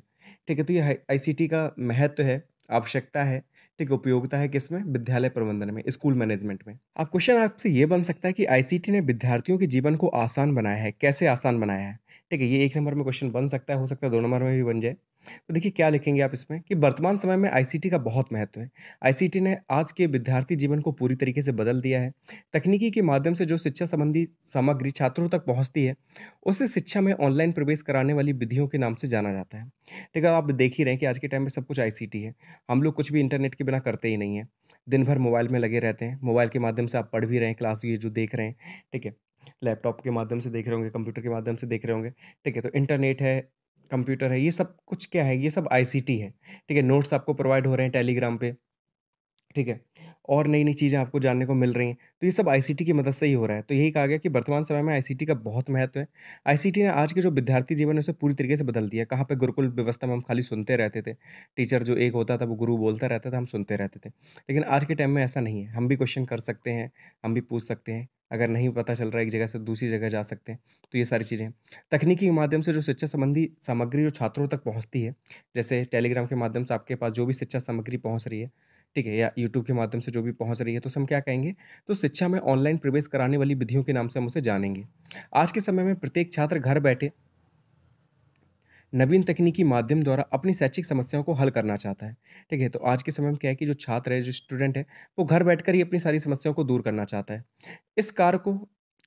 ठीक है तो ये आईसीटी का महत्व है आवश्यकता है ठीक उपयोगिता है किसमें विद्यालय प्रबंधन में स्कूल मैनेजमेंट में अब क्वेश्चन आपसे ये बन सकता है कि आईसीटी ने विद्यार्थियों के जीवन को आसान बनाया है कैसे आसान बनाया है ठीक है ये एक नंबर में क्वेश्चन बन सकता है हो सकता है दो नंबर में भी बन जाए तो देखिए क्या लिखेंगे आप इसमें कि वर्तमान समय में आईसीटी का बहुत महत्व है आईसीटी ने आज के विद्यार्थी जीवन को पूरी तरीके से बदल दिया है तकनीकी के माध्यम से जो शिक्षा संबंधी सामग्री छात्रों तक पहुँचती है उसे शिक्षा में ऑनलाइन प्रवेश कराने वाली विधियों के नाम से जाना जाता है ठीक है आप देख ही रहे हैं कि आज के टाइम में सब कुछ आई है हम लोग कुछ भी इंटरनेट के बिना करते ही नहीं है दिन भर मोबाइल में लगे रहते हैं मोबाइल के माध्यम से आप पढ़ भी रहे हैं क्लास ये जो देख रहे हैं ठीक है लैपटॉप के माध्यम से देख रहे होंगे कंप्यूटर के माध्यम से देख रहे होंगे ठीक है तो इंटरनेट है कंप्यूटर है ये सब कुछ क्या है ये सब आईसीटी है ठीक है नोट्स आपको प्रोवाइड हो रहे हैं टेलीग्राम पे ठीक है और नई नई चीज़ें आपको जानने को मिल रही हैं तो ये सब आईसीटी की मदद से ही हो रहा है तो यही कहा गया कि वर्तमान समय में आईसीटी का बहुत महत्व है आईसीटी ने आज के जो विद्यार्थी जीवन है उसे पूरी तरीके से बदल दिया कहाँ पे गुरुकुल व्यवस्था में हम खाली सुनते रहते थे टीचर जो एक होता था वो गुरु बोलता रहता था हम सुनते रहते थे लेकिन आज के टाइम में ऐसा नहीं है हम भी क्वेश्चन कर सकते हैं हम भी पूछ सकते हैं अगर नहीं पता चल रहा है एक जगह से दूसरी जगह जा सकते हैं तो ये सारी चीज़ें तकनीकी के माध्यम से जो शिक्षा संबंधी सामग्री जो छात्रों तक पहुंचती है जैसे टेलीग्राम के माध्यम से आपके पास जो भी शिक्षा सामग्री पहुंच रही है ठीक है या यूट्यूब के माध्यम से जो भी पहुंच रही है तो हम क्या कहेंगे तो शिक्षा में ऑनलाइन प्रवेश कराने वाली विधियों के नाम से हम उसे जानेंगे आज के समय में प्रत्येक छात्र घर बैठे नवीन तकनीकी माध्यम द्वारा अपनी शैक्षिक समस्याओं को हल करना चाहता है ठीक है तो आज के समय में क्या है कि जो छात्र है जो स्टूडेंट है वो घर बैठकर ही अपनी सारी समस्याओं को दूर करना चाहता है इस कार्य को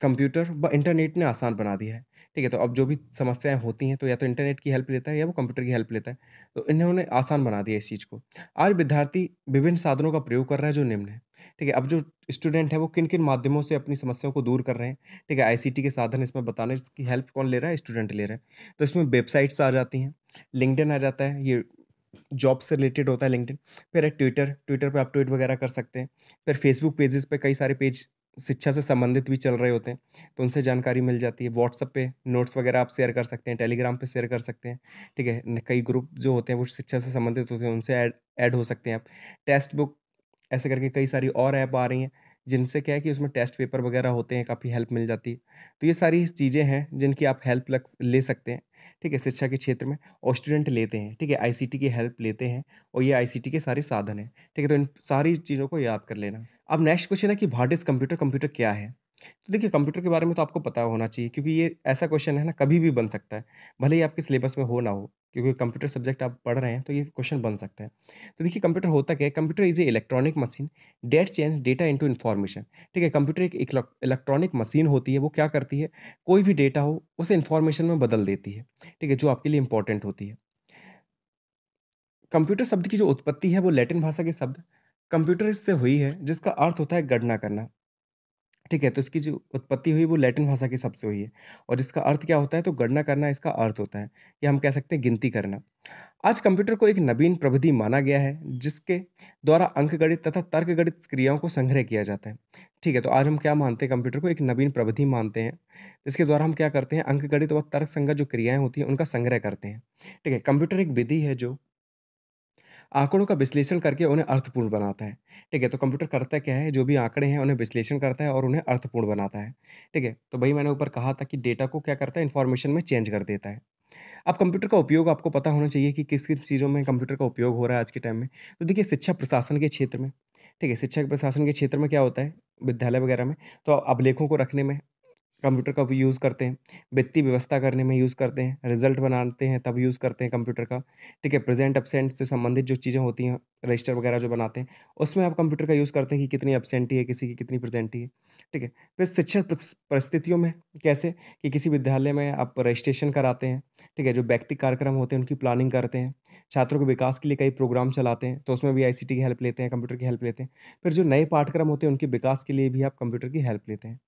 कंप्यूटर व इंटरनेट ने आसान बना दिया है ठीक है तो अब जो भी समस्याएं होती हैं तो या तो इंटरनेट की हेल्प लेता है या वो कंप्यूटर की हेल्प लेता है तो इन्होंने आसान बना दिया इस चीज़ को आज विद्यार्थी विभिन्न साधनों का प्रयोग कर रहा है जो निम्न है ठीक है अब जो स्टूडेंट है वो किन किन माध्यमों से अपनी समस्याओं को दूर कर रहे हैं ठीक है आईसीटी के साधन इसमें बताने इसकी हेल्प कौन ले रहा है स्टूडेंट ले रहा है तो इसमें वेबसाइट्स आ जाती हैं लिंकडिन आ जाता है ये जॉब से रिलेटेड होता है लिंकडिन फिर है ट्विटर ट्विटर पर आप ट्वीट वगैरह कर सकते हैं फिर फेसबुक पेजेस पर कई सारे पेज शिक्षा से संबंधित भी चल रहे होते हैं तो उनसे जानकारी मिल जाती है व्हाट्सअप पे नोट्स वगैरह आप शेयर कर सकते हैं टेलीग्राम पे शेयर कर सकते हैं ठीक है कई ग्रुप जो होते हैं वो शिक्षा से संबंधित होते हैं उनसे ऐड ऐड हो सकते हैं आप टेक्स्ट बुक ऐसे करके कई सारी और ऐप आ रही हैं जिनसे क्या है कि उसमें टेस्ट पेपर वगैरह होते हैं काफ़ी हेल्प मिल जाती है तो ये सारी चीज़ें हैं जिनकी आप हेल्प लग, ले सकते हैं ठीक है शिक्षा के क्षेत्र में और स्टूडेंट लेते हैं ठीक है आईसीटी की हेल्प लेते हैं और ये आईसीटी के सारे साधन हैं ठीक है तो इन सारी चीज़ों को याद कर लेना अब नेक्स्ट क्वेश्चन है कि भाटिस कंप्यूटर कंप्यूटर क्या है तो देखिए कंप्यूटर के बारे में तो आपको पता होना चाहिए क्योंकि ये ऐसा क्वेश्चन है ना कभी भी बन सकता है भले ही आपके सिलेबस में हो ना हो क्योंकि कंप्यूटर सब्जेक्ट आप पढ़ रहे हैं तो ये क्वेश्चन बन सकता है तो देखिए कंप्यूटर होता क्या है computer is a electronic machine that change data into information ठीक है कंप्यूटर एक इलेक्ट्रॉनिक मशीन होती है वो क्या करती है कोई भी डेटा हो उसे इन्फॉर्मेशन में बदल देती है ठीक है जो आपके लिए इंपॉर्टेंट होती है कंप्यूटर शब्द की जो उत्पत्ति है वो लैटिन भाषा के शब्द कंप्यूटर इससे हुई है जिसका अर्थ होता है गणना करना ठीक है, तो इसकी जो उत्पत्ति हुई वो लैटिन भाषा के शब्द से हुई है और इसका अर्थ क्या होता है तो गणना करना इसका अर्थ होता है या हम कह सकते हैं गिनती करना। आज कंप्यूटर को एक नवीन प्रविधि माना गया है जिसके द्वारा अंकगणित तथा तर्कगणित क्रियाओं को संग्रह किया जाता है। ठीक है, तो आज हम क्या मानते हैं कंप्यूटर को एक नवीन प्रविधि मानते हैं। इसके द्वारा हम क्या करते हैं अंकगणित व तर्कसंगत जो क्रियाएँ होती हैं उनका संग्रह करते हैं। ठीक है, कंप्यूटर एक विधि है जो आंकड़ों का विश्लेषण करके उन्हें अर्थपूर्ण बनाता है, ठीक है? तो कंप्यूटर करता क्या है, जो भी आंकड़े हैं उन्हें विश्लेषण करता है और उन्हें अर्थपूर्ण बनाता है, ठीक है? तो भाई मैंने ऊपर कहा था कि डेटा को क्या करता है इन्फॉर्मेशन में चेंज कर देता है। अब कंप्यूटर का उपयोग आपको पता होना चाहिए कि किस-किस चीज़ों में कंप्यूटर का उपयोग हो रहा है आज के टाइम में। तो देखिए शिक्षा प्रशासन के क्षेत्र में, ठीक है? शिक्षा प्रशासन के क्षेत्र में क्या होता है, विद्यालय वगैरह में, तो अभिलेखों को रखने में कंप्यूटर का यूज़ करते हैं वित्तीय व्यवस्था करने में यूज़ करते हैं रिजल्ट बनाते हैं तब यूज़ करते हैं कंप्यूटर का ठीक है प्रेजेंट एबसेंट से संबंधित जो चीज़ें होती हैं रजिस्टर वगैरह जो बनाते हैं उसमें आप कंप्यूटर का यूज़ करते हैं कि कितनी एबसेंटी है किसी की कितनी प्रेजेंटी है ठीक है फिर शिक्षण परिस्थितियों में कैसे कि किसी विद्यालय में आप रजिस्ट्रेशन कराते हैं ठीक है जो व्यक्ति कार्यक्रम होते हैं उनकी प्लानिंग करते हैं छात्रों के विकास के लिए कई प्रोग्राम चलाते हैं तो उसमें भी आई की हेल्प लेते हैं कंप्यूटर की हेल्प लेते हैं फिर जो नए पाठ्यक्रम होते हैं उनके विकास के लिए भी आप कंप्यूटर की हेल्प लेते हैं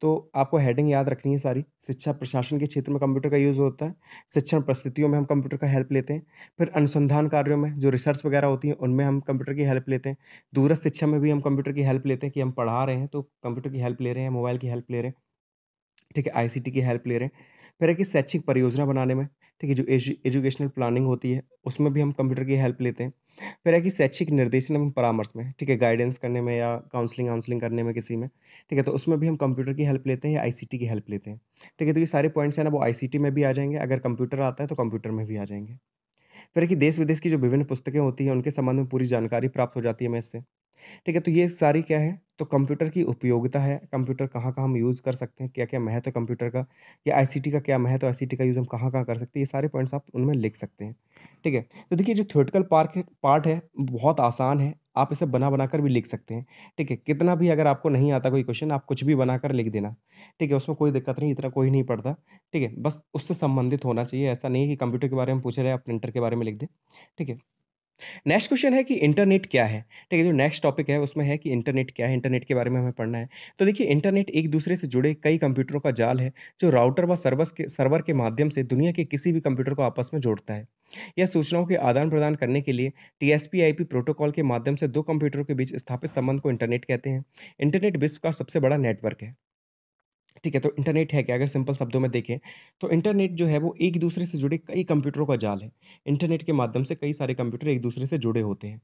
तो आपको हेड हेडिंग याद रखनी है सारी शिक्षा प्रशासन के क्षेत्र में कंप्यूटर का यूज़ होता है शिक्षण परिस्थितियों में हम कंप्यूटर का हेल्प लेते हैं फिर अनुसंधान कार्यों में जो रिसर्च वगैरह होती है उनमें हम कंप्यूटर की हेल्प लेते हैं दूरस्थ शिक्षा में भी हम कंप्यूटर की हेल्प लेते हैं कि हम पढ़ा रहे हैं तो कंप्यूटर की हेल्प ले रहे हैं मोबाइल की हेल्प ले रहे हैं ठीक है आई की हेल्प ले रहे हैं फिर एक शैक्षिक परियोजना बनाने में ठीक है जो एजु, एजुकेशनल प्लानिंग होती है उसमें भी हम कंप्यूटर की हेल्प लेते हैं फिर है कि शैक्षिक निर्देशन एवं परामर्श में ठीक है गाइडेंस करने में या काउंसलिंग काउंसलिंग करने में किसी में ठीक है तो उसमें भी हम कंप्यूटर की हेल्प लेते हैं या आई की हेल्प लेते हैं ठीक है तो ये सारे पॉइंट्स हैं ना वो आई में भी आ जाएंगे अगर कंप्यूटर आता है तो कंप्यूटर में भी आ जाएंगे फिर है कि देश विदेश की जो विभिन्न पुस्तकें होती हैं उनके संबंध में पूरी जानकारी प्राप्त हो जाती है हमें इससे ठीक है तो ये सारी क्या है तो कंप्यूटर की उपयोगिता है कंप्यूटर कहाँ कहाँ हम यूज़ कर सकते हैं क्या क्या महत्व है कंप्यूटर का या आईसीटी का क्या महत्व है आईसीटी का यूज़ हम कहाँ कहाँ कर सकते हैं ये सारे पॉइंट्स आप उनमें लिख सकते हैं ठीक है तो देखिए जो थ्योरेटिकल पार्क है पार्ट है बहुत आसान है आप इसे बना बना कर भी लिख सकते हैं ठीक है कितना भी अगर आपको नहीं आता कोई क्वेश्चन आप कुछ भी बना कर लिख देना ठीक है उसमें कोई दिक्कत नहीं इतना कोई नहीं पड़ता ठीक है बस उससे संबंधित होना चाहिए ऐसा नहीं है कि कंप्यूटर के बारे में पूछ रहे हैं आप प्रिंटर के बारे में लिख दें ठीक है नेक्स्ट क्वेश्चन है कि इंटरनेट क्या है ठीक है जो नेक्स्ट टॉपिक है उसमें है कि इंटरनेट क्या है इंटरनेट के बारे में हमें पढ़ना है तो देखिए इंटरनेट एक दूसरे से जुड़े कई कंप्यूटरों का जाल है जो राउटर व सर्वस के सर्वर के माध्यम से दुनिया के किसी भी कंप्यूटर को आपस में जोड़ता है यह सूचनाओं के आदान प्रदान करने के लिए टी एस प्रोटोकॉल के माध्यम से दो कंप्यूटरों के बीच स्थापित संबंध को इंटरनेट कहते हैं इंटरनेट विश्व का सबसे बड़ा नेटवर्क है ठीक है तो इंटरनेट है क्या अगर सिंपल शब्दों में देखें तो इंटरनेट जो है वो एक दूसरे से जुड़े कई कंप्यूटरों का जाल है इंटरनेट के माध्यम से कई सारे कंप्यूटर एक दूसरे से जुड़े होते हैं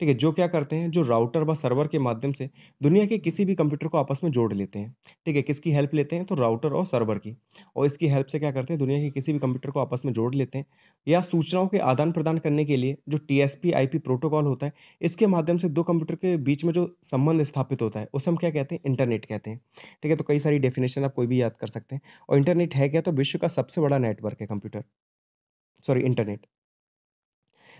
ठीक है जो क्या करते हैं जो राउटर व सर्वर के माध्यम से दुनिया के किसी भी कंप्यूटर को आपस में जोड़ लेते हैं ठीक है किसकी हेल्प लेते हैं तो राउटर और सर्वर की और इसकी हेल्प से क्या करते हैं दुनिया के किसी भी कंप्यूटर को आपस में जोड़ लेते हैं या सूचनाओं के आदान प्रदान करने के लिए जो T S P I P protocol होता है इसके माध्यम से दो कंप्यूटर के बीच में जो संबंध स्थापित होता है उसे हम क्या कहते हैं इंटरनेट कहते हैं ठीक है तो कई सारी डेफिनेशन क्वेश्चन आप कोई भी याद कर सकते हैं और इंटरनेट है क्या तो विश्व का सबसे बड़ा नेटवर्क है कंप्यूटर सॉरी इंटरनेट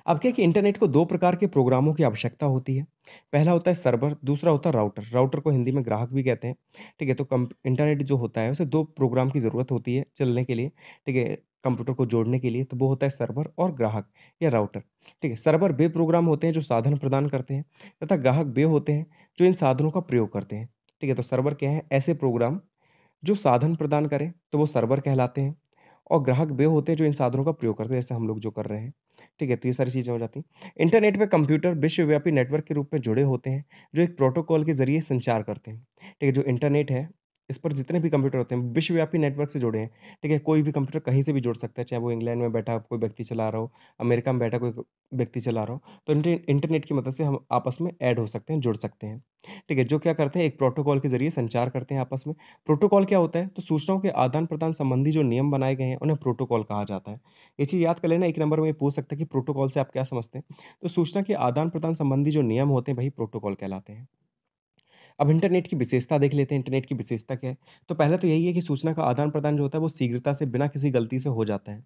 अब क्या कि इंटरनेट को दो प्रकार के प्रोग्रामों की आवश्यकता होती है पहला होता है सर्वर दूसरा होता है राउटर राउटर को हिंदी में ग्राहक भी कहते हैं ठीक है तो कम इंटरनेट जो होता है उसे दो प्रोग्राम की ज़रूरत होती है चलने के लिए ठीक है कंप्यूटर को जोड़ने के लिए तो वो होता है सर्वर और ग्राहक या राउटर ठीक है सर्वर वे प्रोग्राम होते हैं जो साधन प्रदान करते हैं तथा ग्राहक वे होते हैं जो इन साधनों का प्रयोग करते हैं ठीक है तो सर्वर क्या है ऐसे प्रोग्राम जो साधन प्रदान करें तो वो सर्वर कहलाते हैं और ग्राहक वे होते हैं जो इन साधनों का प्रयोग करते हैं जैसे हम लोग जो कर रहे हैं ठीक है तो ये सारी चीज़ें हो जाती हैं इंटरनेट पे कंप्यूटर विश्वव्यापी नेटवर्क के रूप में जुड़े होते हैं जो एक प्रोटोकॉल के ज़रिए संचार करते हैं ठीक है जो इंटरनेट है इस पर जितने भी कंप्यूटर होते हैं विश्वव्यापी नेटवर्क से जुड़े हैं ठीक है कोई भी कंप्यूटर कहीं से भी जुड़ सकता है चाहे वो इंग्लैंड में बैठा कोई व्यक्ति चला रहा हो अमेरिका में बैठा कोई व्यक्ति चला रहा हो तो इंटरनेट की मदद से हम आपस में ऐड हो सकते हैं जुड़ सकते हैं ठीक है जो क्या करते हैं एक प्रोटोकॉल के जरिए संचार करते हैं आपस में प्रोटोकॉल क्या होता है तो सूचनाओं के आदान प्रदान संबंधी जो नियम बनाए गए हैं उन्हें प्रोटोकॉल कहा जाता है ये चीज़ याद कर लेना एक नंबर में पूछ सकता है कि प्रोटोकॉल से आप क्या समझते हैं तो सूचना के आदान प्रदान संबंधी जो नियम होते हैं वही प्रोटोकॉल कहलाते हैं अब इंटरनेट की विशेषता देख लेते हैं इंटरनेट की विशेषता क्या है तो पहला तो यही है कि सूचना का आदान प्रदान जो होता है वो शीघ्रता से बिना किसी गलती से हो जाता है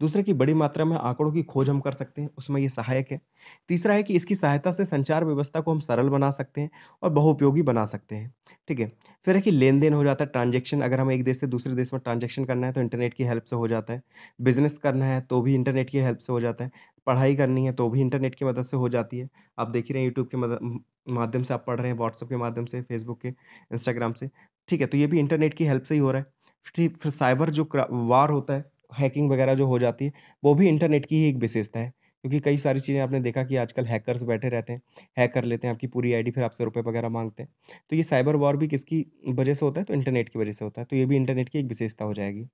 दूसरे की बड़ी मात्रा में आंकड़ों की खोज हम कर सकते हैं उसमें ये सहायक है तीसरा है कि इसकी सहायता से संचार व्यवस्था को हम सरल बना सकते हैं और बहुपयोगी बना सकते हैं ठीक है फिर है कि लेन देन हो जाता है ट्रांजेक्शन अगर हम एक देश से दूसरे देश में ट्रांजेक्शन करना है तो इंटरनेट की हेल्प से हो जाता है बिजनेस करना है तो भी इंटरनेट की हेल्प से हो जाता है पढ़ाई करनी है तो भी इंटरनेट की मदद से हो जाती है आप देख ही रहे हैं यूट्यूब के मदद माध्यम से आप पढ़ रहे हैं व्हाट्सअप के माध्यम से फेसबुक के इंस्टाग्राम से ठीक है तो ये भी इंटरनेट की हेल्प से ही हो रहा है ठीक फिर साइबर जो वार होता है हैकिंग वगैरह जो हो जाती है वो भी इंटरनेट की ही एक विशेषता है क्योंकि कई सारी चीज़ें आपने देखा कि आजकल हैकर्स बैठे रहते हैं हैक कर लेते हैं आपकी पूरी आईडी फिर आपसे रुपए वगैरह मांगते हैं तो ये साइबर वॉर भी किसकी वजह से होता है तो इंटरनेट की वजह से होता है तो ये भी इंटरनेट की एक विशेषता हो जाएगी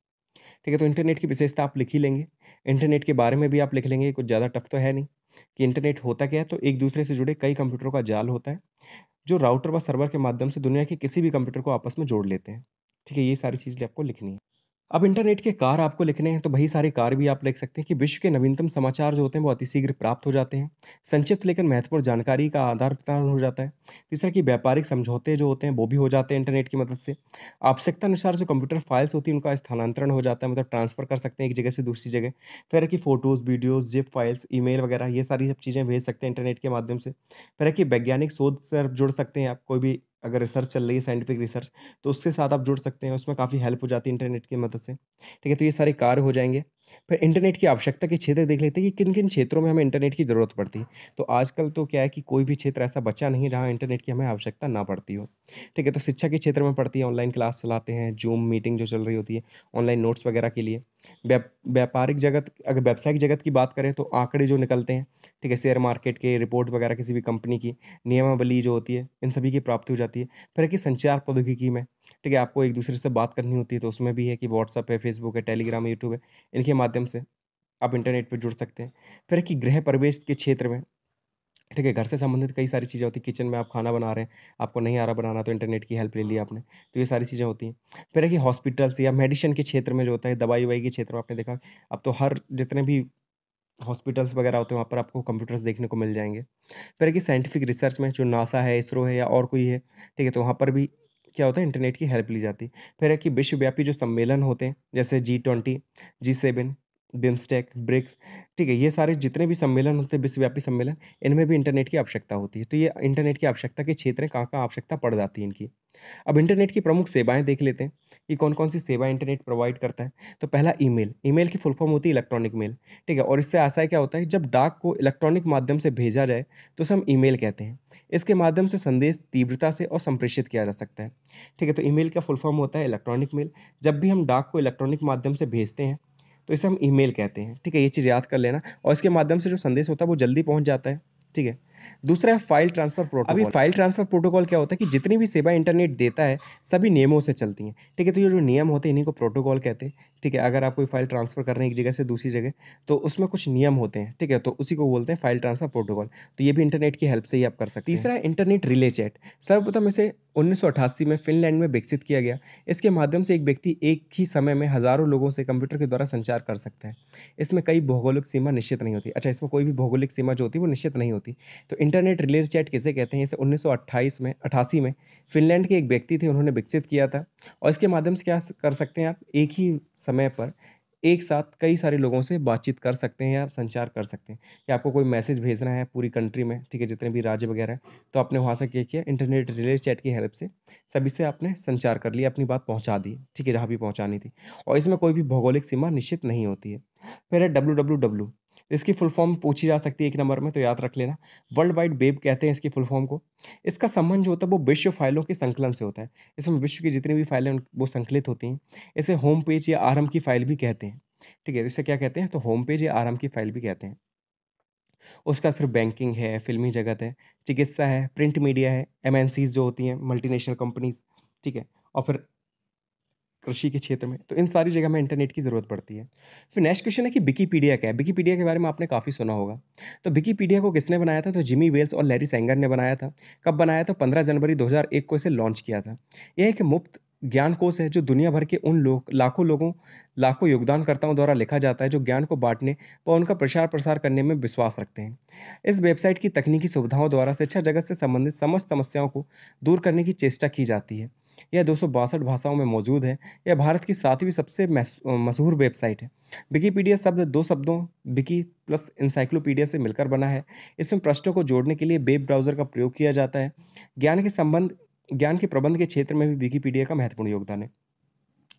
ठीक है तो इंटरनेट की विशेषता आप लिख ही लेंगे इंटरनेट के बारे में भी आप लिख लेंगे कुछ ज़्यादा टफ तो है नहीं कि इंटरनेट होता क्या है तो एक दूसरे से जुड़े कई कंप्यूटरों का जाल होता है जो राउटर व सर्वर के माध्यम से दुनिया के किसी भी कंप्यूटर को आपस में जोड़ लेते हैं ठीक है ये सारी चीज़ें आपको लिखनी है अब इंटरनेट के कार आपको लिखने हैं तो वही सारे कार भी आप लिख सकते हैं कि विश्व के नवीनतम समाचार जो होते हैं वो अतिशीघ्र प्राप्त हो जाते हैं संक्षिप्त लेकिन महत्वपूर्ण जानकारी का आधार प्रदान हो जाता है तीसरा कि व्यापारिक समझौते जो होते हैं वो भी हो जाते हैं इंटरनेट की मदद से आवश्यकता अनुसार जो कंप्यूटर फाइल्स होती हैं उनका स्थानांतरण हो जाता है मतलब ट्रांसफ़र कर सकते हैं एक जगह से दूसरी जगह फिर कि फ़ोटोज़ वीडियोज़ जिप फाइल्स ई वगैरह ये सारी सब चीज़ें भेज सकते हैं इंटरनेट के माध्यम से फिर कि वैज्ञानिक शोध से जुड़ सकते हैं आप कोई भी अगर रिसर्च चल रही है साइंटिफिक रिसर्च तो उसके साथ आप जुड़ सकते हैं उसमें काफ़ी हेल्प हो जाती है इंटरनेट की मदद से ठीक है तो ये सारे कार्य हो जाएंगे फिर इंटरनेट की आवश्यकता के क्षेत्र देख लेते हैं कि किन किन क्षेत्रों में हमें इंटरनेट की ज़रूरत पड़ती है तो आजकल तो क्या है कि कोई भी क्षेत्र ऐसा बचा नहीं जहाँ इंटरनेट की हमें आवश्यकता ना पड़ती हो ठीक है तो शिक्षा के क्षेत्र में पड़ती है ऑनलाइन क्लास चलाते हैं जूम मीटिंग जो चल रही होती है ऑनलाइन नोट्स वगैरह के लिए व्यापारिक जगत अगर व्यावसायिक जगत की बात करें तो आंकड़े जो निकलते हैं ठीक है शेयर मार्केट के रिपोर्ट वगैरह किसी भी कंपनी की नियमावली जो होती है इन सभी की प्राप्ति हो जाती है फिर कि संचार प्रौद्योगिकी में ठीक है आपको एक दूसरे से बात करनी होती है तो उसमें भी है कि व्हाट्सअप है फेसबुक है टेलीग्राम है यूट्यूब है इनके माध्यम से आप इंटरनेट पर जुड़ सकते हैं फिर कि गृह प्रवेश के क्षेत्र में ठीक है घर से संबंधित कई सारी चीज़ें होती हैं किचन में आप खाना बना रहे हैं आपको नहीं आ रहा बनाना तो इंटरनेट की हेल्प ले ली आपने तो ये सारी चीज़ें होती हैं फिर है कि हॉस्पिटल्स या मेडिसिन के क्षेत्र में जो होता है दवाई ववाई के क्षेत्र में आपने देखा अब तो हर जितने भी हॉस्पिटल्स वगैरह होते हैं वहाँ पर आपको कंप्यूटर्स देखने को मिल जाएंगे फिर है कि साइंटिफिक रिसर्च में जो नासा है इसरो है या और कोई है ठीक है तो वहाँ पर भी क्या होता है इंटरनेट की हेल्प ली जाती है फिर है कि विश्वव्यापी जो सम्मेलन होते हैं जैसे G twenty G seven BIMSTEC BRICS ठीक है ये सारे जितने भी सम्मेलन होते हैं विश्वव्यापी सम्मेलन इनमें भी इंटरनेट की आवश्यकता होती है तो ये इंटरनेट की आवश्यकता के क्षेत्र में कहाँ कहाँ आवश्यकता पड़ जाती है इनकी अब इंटरनेट की प्रमुख सेवाएं देख लेते हैं कि कौन कौन सी सेवाएं इंटरनेट प्रोवाइड करता है तो पहला ईमेल ईमेल की फुल फॉर्म होती है इलेक्ट्रॉनिक मेल ठीक है और इससे आशा क्या होता है जब डाक को इलेक्ट्रॉनिक माध्यम से भेजा जाए तो उसे हम ईमेल कहते हैं इसके माध्यम से संदेश तीव्रता से और संप्रेषित किया जा सकता है ठीक है तो ईमेल का फुल फॉर्म होता है इलेक्ट्रॉनिक मेल जब भी हम डाक को इलेक्ट्रॉनिक माध्यम से भेजते हैं तो इसे हम ईमेल कहते हैं ठीक है ये चीज़ याद कर लेना और इसके माध्यम से जो संदेश होता है वो जल्दी पहुँच जाता है ठीक है दूसरा है फाइल ट्रांसफर प्रोटोकॉल अभी फाइल ट्रांसफर प्रोटोकॉल क्या होता है कि जितनी भी सेवा इंटरनेट देता है सभी नियमों से चलती हैं ठीक है तो ये जो नियम होते हैं इन्हीं को प्रोटोकॉल कहते हैं ठीक है अगर आप कोई फाइल ट्रांसफर कर रहे हैं एक जगह से दूसरी जगह तो उसमें कुछ नियम होते हैं ठीक है तो उसी को बोलते हैं फाइल ट्रांसफर प्रोटोकॉल तो ये भी इंटरनेट की हेल्प से ही आप कर सकते हैं तीसरा है इंटरनेट रिले चैट सर्वप्रथम इसे उन्नीस में फिनलैंड में विकसित किया गया इसके माध्यम से एक व्यक्ति एक ही समय में हज़ारों लोगों से कंप्यूटर के द्वारा संचार कर सकता है इसमें कई भौगोलिक सीमा निश्चित नहीं होती अच्छा इसमें कोई भी भौगोलिक सीमा जो होती है वो निश्चित नहीं होती तो इंटरनेट रिले चैट किसे कहते हैं इसे उन्नीस में अठासी में फिनलैंड के एक व्यक्ति थे उन्होंने विकसित किया था और इसके माध्यम से क्या कर सकते हैं आप एक ही समय पर एक साथ कई सारे लोगों से बातचीत कर सकते हैं या संचार कर सकते हैं कि आपको कोई मैसेज भेजना है पूरी कंट्री में ठीक है जितने भी राज्य वगैरह हैं तो आपने वहाँ से क्या किया इंटरनेट रिले चैट की हेल्प से सभी से आपने संचार कर लिया अपनी बात पहुँचा दी ठीक है जहाँ भी पहुँचानी थी और इसमें कोई भी भौगोलिक सीमा निश्चित नहीं होती है फिर है डब्ल्यू इसकी फुल फॉर्म पूछी जा सकती है एक नंबर में तो याद रख लेना वर्ल्ड वाइड वेब कहते हैं इसकी फुल फॉर्म को इसका संबंध जो होता है वो विश्व फाइलों के संकलन से होता है इसमें विश्व की जितनी भी फाइलें वो संकलित होती हैं इसे होम पेज या आरम की फाइल भी कहते हैं ठीक है तो इसे क्या कहते हैं तो होम पेज या आरम की फाइल भी कहते हैं उसके बाद फिर बैंकिंग है फिल्मी जगत है चिकित्सा है प्रिंट मीडिया है एम जो होती हैं मल्टीनेशनल कंपनीज ठीक है और फिर कृषि के क्षेत्र में तो इन सारी जगह में इंटरनेट की ज़रूरत पड़ती है फिर नेक्स्ट क्वेश्चन है कि विकीपीडिया क्या है विकीपीडिया के बारे में आपने काफ़ी सुना होगा तो विकीपीडिया को किसने बनाया था तो जिमी वेल्स और लैरी सेंगर ने बनाया था कब बनाया था पंद्रह जनवरी दो को इसे लॉन्च किया था यह एक मुफ्त ज्ञान कोश है जो दुनिया भर के उन लोग लाखों लोगों लाखों योगदानकर्ताओं द्वारा लिखा जाता है जो ज्ञान को बांटने व उनका प्रचार प्रसार करने में विश्वास रखते हैं इस वेबसाइट की तकनीकी सुविधाओं द्वारा शिक्षा जगत से संबंधित समस्त समस्याओं को दूर करने की चेष्टा की जाती है यह दो भाषाओं में मौजूद है यह भारत की सातवीं सबसे मशहूर वेबसाइट है विकीपीडिया शब्द दो शब्दों विकी प्लस इंसाइक्लोपीडिया से मिलकर बना है इसमें प्रश्नों को जोड़ने के लिए वेब ब्राउज़र का प्रयोग किया जाता है ज्ञान के संबंध ज्ञान के प्रबंध के क्षेत्र में भी विकीपीडिया का महत्वपूर्ण योगदान है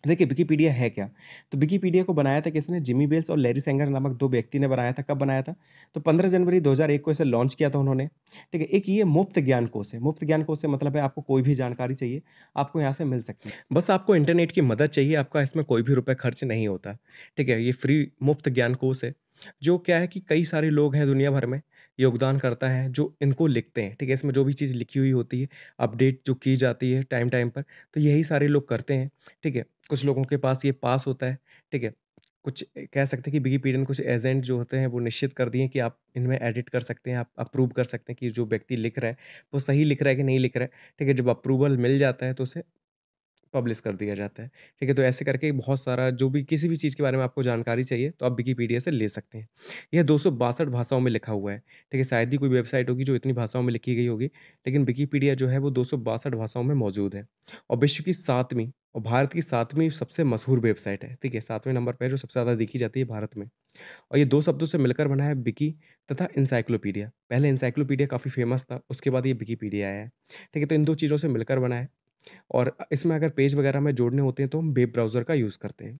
तो देखिए विकीपीडिया है क्या तो विकीपीडिया को बनाया था किसने जिमी बेल्स और लेरी सेंगर नामक दो व्यक्ति ने बनाया था कब बनाया था तो 15 जनवरी 2001 को इसे लॉन्च किया था उन्होंने ठीक है एक ये मुफ्त ज्ञान कोर्स है मुफ्त ज्ञान कोर्स से मतलब है आपको कोई भी जानकारी चाहिए आपको यहाँ से मिल सकती है बस आपको इंटरनेट की मदद चाहिए आपका इसमें कोई भी रुपये खर्च नहीं होता ठीक है ये फ्री मुफ्त ज्ञान कोर्स है जो क्या है कि कई सारे लोग हैं दुनिया भर में योगदान करता है जो इनको लिखते हैं, ठीक है? इसमें जो भी चीज़ लिखी हुई होती है, अपडेट जो की जाती है टाइम-टाइम पर, तो यही सारे लोग करते हैं, ठीक है? कुछ लोगों के पास ये पास होता है, ठीक है? कुछ कह सकते हैं कि विकिपीडिया ने कुछ एजेंट जो होते हैं वो निश्चित कर दिए कि आप इनमें एडिट कर सकते हैं, आप अप्रूव कर सकते हैं कि जो व्यक्ति लिख रहा है, वो सही लिख रहा है कि नहीं लिख रहा है, ठीक है? जब अप्रूवल मिल जाता है तो उसे पब्लिश कर दिया जाता है ठीक है तो ऐसे करके बहुत सारा जो भी किसी भी चीज़ के बारे में आपको जानकारी चाहिए तो आप विकीपीडिया से ले सकते हैं यह दो भाषाओं में लिखा हुआ है ठीक है शायद ही कोई वेबसाइट होगी जो इतनी भाषाओं में लिखी गई होगी लेकिन विकीपीडिया जो है वो दो भाषाओं में मौजूद है और विश्व की सातवीं और भारत की सातवीं सबसे मशहूर वेबसाइट है ठीक है सातवें नंबर पर जो सबसे ज़्यादा देखी जाती है भारत में और ये दो शब्दों से मिलकर बना है विकी तथा इंसाइक्लोपीडिया पहले इंसाइक्लोपीडिया काफ़ी फेमस था उसके बाद ये विकीपीडिया आया है ठीक है तो इन दो चीज़ों से मिलकर बना है और इसमें अगर पेज वगैरह में जोड़ने होते हैं तो हम वेब ब्राउज़र का यूज़ करते हैं।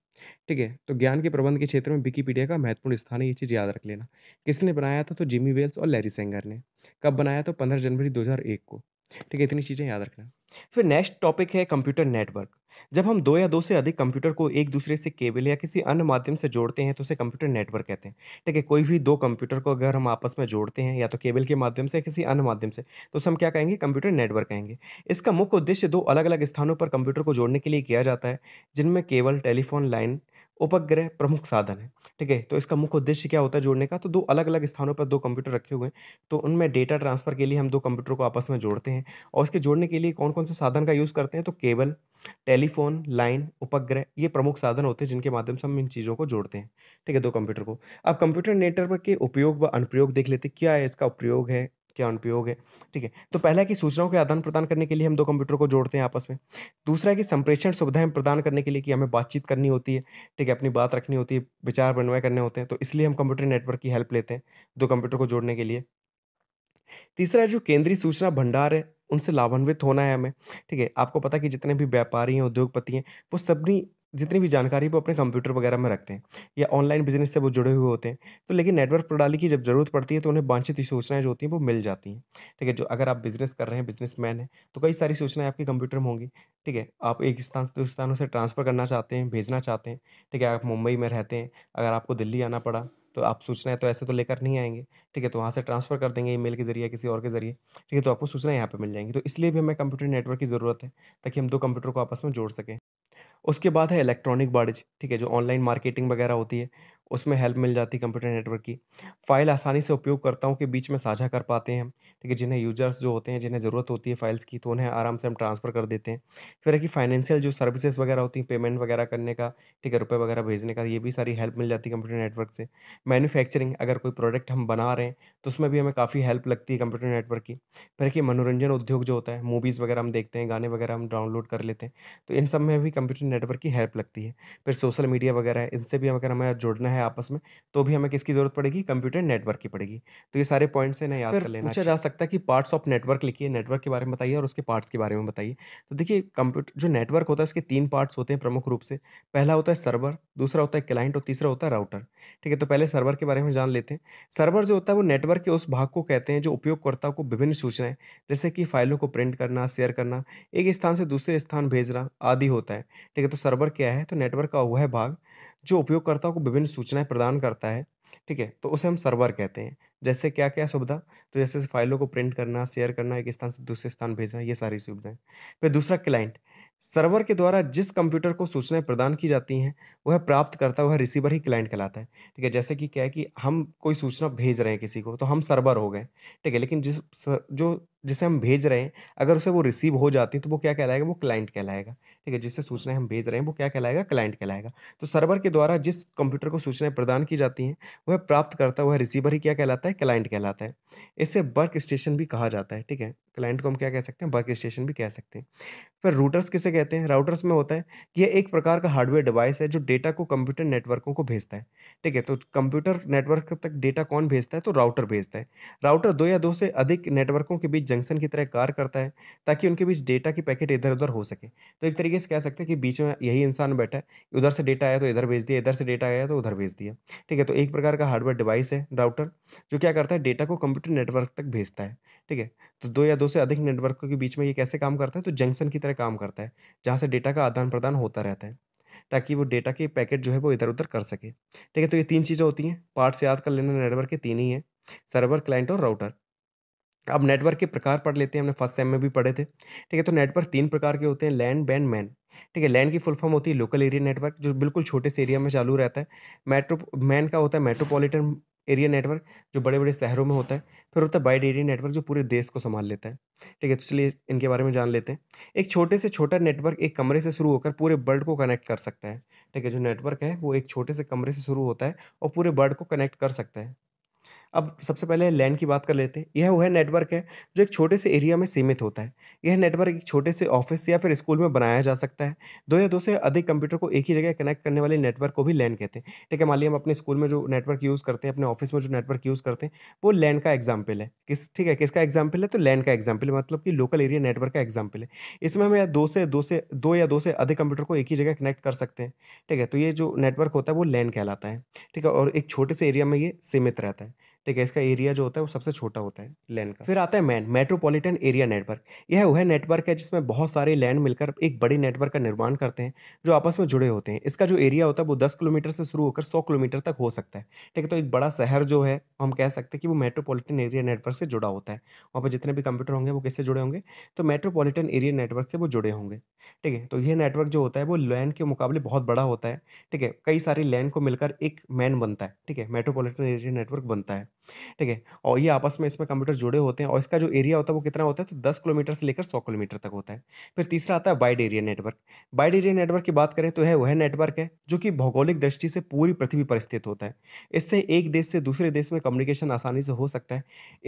ठीक है? तो ज्ञान के प्रबंध के क्षेत्र में विकीपीडिया का महत्वपूर्ण स्थान है, ये चीज़ याद रख लेना। किसने बनाया था? तो जिमी वेल्स और लैरी सेंगर ने। कब बनाया? तो पंद्रह जनवरी दो को। ठीक है इतनी चीज़ें याद रखना फिर नेक्स्ट टॉपिक है कंप्यूटर नेटवर्क जब हम दो या दो से अधिक कंप्यूटर को एक दूसरे से केबल या किसी अन्य माध्यम से जोड़ते हैं तो उसे कंप्यूटर नेटवर्क कहते हैं ठीक है कोई भी दो कंप्यूटर को अगर हम आपस में जोड़ते हैं या तो केबल के माध्यम से या किसी अन्य माध्यम से तो उसे हम क्या कहेंगे कंप्यूटर नेटवर्क कहेंगे इसका मुख्य उद्देश्य दो अलग अलग स्थानों पर कंप्यूटर को जोड़ने के लिए किया जाता है जिनमें केबल टेलीफोन लाइन उपग्रह प्रमुख साधन है ठीक है तो इसका मुख्य उद्देश्य क्या होता है जोड़ने का तो दो अलग अलग स्थानों पर दो कंप्यूटर रखे हुए हैं तो उनमें डेटा ट्रांसफर के लिए हम दो कंप्यूटर को आपस में जोड़ते हैं और इसके जोड़ने के लिए कौन कौन से साधन का यूज़ करते हैं तो केबल टेलीफोन लाइन उपग्रह ये प्रमुख साधन होते हैं जिनके माध्यम से हम इन चीज़ों को जोड़ते हैं ठीक है दो कंप्यूटर को अब कंप्यूटर नेटवर्क के उपयोग व अनुप्रयोग देख लेते क्या है इसका उपयोग है क्या अनुपयोग है ठीक है तो पहला है कि सूचनाओं के आदान प्रदान करने के लिए हम दो कंप्यूटर को जोड़ते हैं आपस में दूसरा है कि संप्रेषण सुविधाएं प्रदान करने के लिए कि हमें बातचीत करनी होती है ठीक है अपनी बात रखनी होती है विचार विनिमय करने होते हैं तो इसलिए हम कंप्यूटर नेटवर्क की हेल्प लेते हैं दो कंप्यूटर को जोड़ने के लिए तीसरा जो केंद्रीय सूचना भंडार है उनसे लाभान्वित होना है हमें ठीक है आपको पता कि जितने भी व्यापारी हैं उद्योगपति हैं वो सभी जितनी भी जानकारी वो अपने कंप्यूटर वगैरह में रखते हैं या ऑनलाइन बिजनेस से वो जुड़े हुए होते हैं तो लेकिन नेटवर्क प्रणाली की जब ज़रूरत पड़ती है तो उन्हें वांछित सूचनाएं जो होती हैं वो मिल जाती हैं ठीक है जो अगर आप बिजनेस कर रहे हैं बिजनेस मैन हैं तो कई सारी सूचनाएं आपके कंप्यूटर में होंगी ठीक है आप एक स्थान से दूसरे स्थानों से ट्रांसफ़र करना चाहते हैं भेजना चाहते हैं ठीक है आप मुंबई में रहते हैं अगर आपको दिल्ली आना पड़ा तो आप सूचनाएं तो ऐसे तो लेकर नहीं आएंगे ठीक है तो वहाँ से ट्रांसफ़र कर देंगे ईमेल के जरिए किसी और के जरिए ठीक है तो आपको सूचनाएं यहाँ पे मिल जाएंगी तो इसलिए भी हमें कंप्यूटर नेटवर्क की ज़रूरत है ताकि हम दो कंप्यूटर को आपस में जोड़ सकें उसके बाद है इलेक्ट्रॉनिक वाणिज्य ठीक है जो ऑनलाइन मार्केटिंग वगैरह होती है उसमें हेल्प मिल जाती है कंप्यूटर नेटवर्क की फाइल आसानी से उपयोगकर्ताओं के बीच में साझा कर पाते हैं ठीक है जिन्हें यूजर्स जो होते हैं जिन्हें ज़रूरत होती है फाइल्स की तो उन्हें आराम से हम ट्रांसफ़र कर देते हैं फिर है कि फाइनेंशियल जो सर्विसेज वगैरह होती हैं पेमेंट वगैरह करने का ठीक है रुपये वगैरह भेजने का ये भी सारी हेल्प मिल जाती है कंप्यूटर नेटवर्क से मैनुफैक्चरिंग अगर कोई प्रोडक्ट हम बना रहे हैं तो उसमें भी हमें काफ़ी हेल्प लगती है कंप्यूटर नेटवर्क की फिर कि मनोरंजन उद्योग जो होता है मूवीज़ वगैरह हम देखते हैं गाने वगैरह हम डाउनलोड कर लेते हैं तो इन सब में भी कंप्यूटर नेटवर्क की हेल्प लगती है फिर सोशल मीडिया वगैरह है इनसे भी अगर हमें जुड़ना है है आपस में तो भी हमें किसकी ज़रूरत पड़ेगी कंप्यूटर नेटवर्क की पड़ेगी तो ये सारे पॉइंट्स से ना याद कर लेना पूछा जा सकता है कि पार्ट्स ऑफ नेटवर्क लिखिए नेटवर्क के बारे में बताइए और उसके पार्ट्स के बारे में बताइए तो देखिए कंप्यूटर जो नेटवर्क होता है उसके तीन पार्ट्स होते हैं प्रमुख रूप से पहला होता है सर्वर दूसरा होता है क्लाइंट और तीसरा होता है राउटर ठीक है तो पहले सर्वर के बारे में जान लेते हैं सर्वर जो होता है वो नेटवर्क के उस भाग को कहते हैं जो उपयोगकर्ता को विभिन्न सूचनाएं जैसे कि फाइलों को प्रिंट करना शेयर करना एक स्थान से दूसरे स्थान भेजना आदि होता है ठीक है तो सर्वर क्या है तो नेटवर्क का वह भाग जो उपयोगकर्ता को विभिन्न सूचनाएं प्रदान करता है ठीक है तो उसे हम सर्वर कहते हैं जैसे क्या क्या सुविधा तो जैसे फाइलों को प्रिंट करना शेयर करना एक स्थान से दूसरे स्थान भेजना ये सारी सुविधाएं फिर दूसरा क्लाइंट सर्वर के द्वारा जिस कंप्यूटर को सूचनाएं प्रदान की जाती हैं वह प्राप्त करता है वह रिसीवर ही क्लाइंट कहलाता है ठीक है जैसे कि क्या है कि हम कोई सूचना भेज रहे हैं किसी को तो हम सर्वर हो गए ठीक है लेकिन जिस जो जिसे हम भेज रहे हैं अगर उसे वो रिसीव हो जाती है तो वो क्या कहलाएगा वो क्लाइंट कहलाएगा ठीक है जिससे सूचनाएं हम भेज रहे हैं वो क्या कहलाएगा क्लाइंट कहलाएगा तो सर्वर के द्वारा जिस कंप्यूटर को सूचनाएं प्रदान की जाती हैं वह प्राप्त करता वह रिसीवर ही क्या कहलाता है क्लाइंट कहलाता है इसे वर्क स्टेशन भी कहा जाता है ठीक है क्लाइंट को हम क्या कह सकते हैं वर्क स्टेशन भी कह सकते हैं फिर रूटर्स किसे कहते हैं राउटर्स में होता है कि यह एक प्रकार का हार्डवेयर डिवाइस है जो डेटा को कंप्यूटर नेटवर्कों को भेजता है ठीक है तो कंप्यूटर नेटवर्क तक डेटा कौन भेजता है तो राउटर भेजता है राउटर दो या दो से अधिक नेटवर्कों के बीच जंक्शन की तरह कार्य करता है ताकि उनके बीच डेटा की पैकेट इधर उधर हो सके तो एक हाँ। तरीके से कह सकते हैं कि बीच में यही इंसान बैठा है उधर से डेटा आया तो इधर भेज दिया इधर से डेटा आया तो उधर भेज दिया ठीक है तो एक प्रकार का हार्डवेयर डिवाइस है राउटर जो क्या करता है डेटा को कंप्यूटर नेटवर्क तक भेजता है ठीक है तो दो या दो से अधिक नेटवर्कों के बीच में ये कैसे काम करता है तो जंक्शन की तरह काम करता है जहाँ से डेटा का आदान प्रदान होता रहता है ताकि वो डेटा के पैकेट जो है वो इधर उधर कर सके ठीक है तो ये तीन चीज़ें होती हैं पार्ट्स याद कर लेना नेटवर्क के तीन ही हैं सर्वर क्लाइंट और राउटर अब नेटवर्क के प्रकार पढ़ लेते हैं हमने फर्स्ट सेम में भी पढ़े थे ठीक है तो नेटवर्क तीन प्रकार के होते हैं लैंड बैंड मैन ठीक है लैंड की फुल फॉर्म होती है लोकल एरिया नेटवर्क जो बिल्कुल छोटे से एरिया में चालू रहता है मेट्रो मैन का होता है मेट्रोपॉलिटन एरिया नेटवर्क जो बड़े बड़े शहरों में होता है फिर होता है बाइड एरिया नेटवर्क जो पूरे देश को संभाल लेता है ठीक है तो चलिए इनके बारे में जान लेते हैं एक छोटे से छोटा नेटवर्क एक कमरे से शुरू होकर पूरे वर्ल्ड को कनेक्ट कर सकता है ठीक है जो नेटवर्क है वो एक छोटे से कमरे से शुरू होता है और पूरे वर्ल्ड को कनेक्ट कर सकता है अब सबसे पहले लैंड की बात कर लेते हैं यह वह नेटवर्क है जो एक छोटे से एरिया में सीमित होता है यह नेटवर्क एक छोटे से ऑफिस या फिर स्कूल में बनाया जा सकता है दो या दो से अधिक कंप्यूटर को एक ही जगह कनेक्ट करने वाले नेटवर्क को भी लैंड कहते हैं ठीक है मान लिया हम अपने स्कूल में जो नेटवर्क यूज़ करते हैं अपने ऑफिस में जो नेटवर्क यूज़ करते हैं वो लैंड का एग्जाम्पल है किस ठीक है किसका एग्जाम्पल है तो लैंड का एग्जाम्पल मतलब कि लोकल एरिया नेटवर्क का एग्जाम्पल है इसमें हम या दो से दो से दो या दो से अधिक कंप्यूटर को एक ही जगह कनेक्ट कर सकते हैं ठीक है तो ये जो नेटवर्क होता है वो लैंड कहलाता है ठीक है और एक छोटे से एरिया में ये सीमित रहता है ठीक है इसका एरिया जो होता है वो सबसे छोटा होता है लैंड का फिर आता है मैन मेट्रोपॉलिटन एरिया नेटवर्क यह वह नेटवर्क है जिसमें बहुत सारे लैंड मिलकर एक बड़े नेटवर्क का निर्माण करते हैं जो आपस में जुड़े होते हैं इसका जो एरिया होता है वो दस किलोमीटर से शुरू होकर सौ किलोमीटर तक हो सकता है ठीक है तो एक बड़ा शहर जो है हम कह सकते हैं कि वो मेट्रोपॉलिटन एरिया नेटवर्क से जुड़ा होता है वहाँ पर जितने भी कंप्यूटर होंगे वो किससे जुड़े होंगे तो मेट्रोपॉलिटन एरिया नेटवर्क से वो जुड़े होंगे ठीक है तो यह नेटवर्क जो होता है वो लैंड के मुकाबले बहुत बड़ा होता है ठीक है कई सारे लैंड को मिलकर एक मैन बनता है ठीक है मेट्रोपोलिटन एरिया नेटवर्क बनता है ठीक है और ये आपस में इसमें कंप्यूटर जुड़े होते हैं और इसका जो एरिया होता है वो कितना होता है तो दस किलोमीटर से लेकर सौ किलोमीटर तक होता है फिर तीसरा आता है wide area network wide area network की बात करें तो है वह नेटवर्क है जो कि भौगोलिक दृष्टि से पूरी पृथ्वी पर स्थित होता है इससे एक देश से दूसरे देश में कम्युनिकेशन आसानी से हो सकता है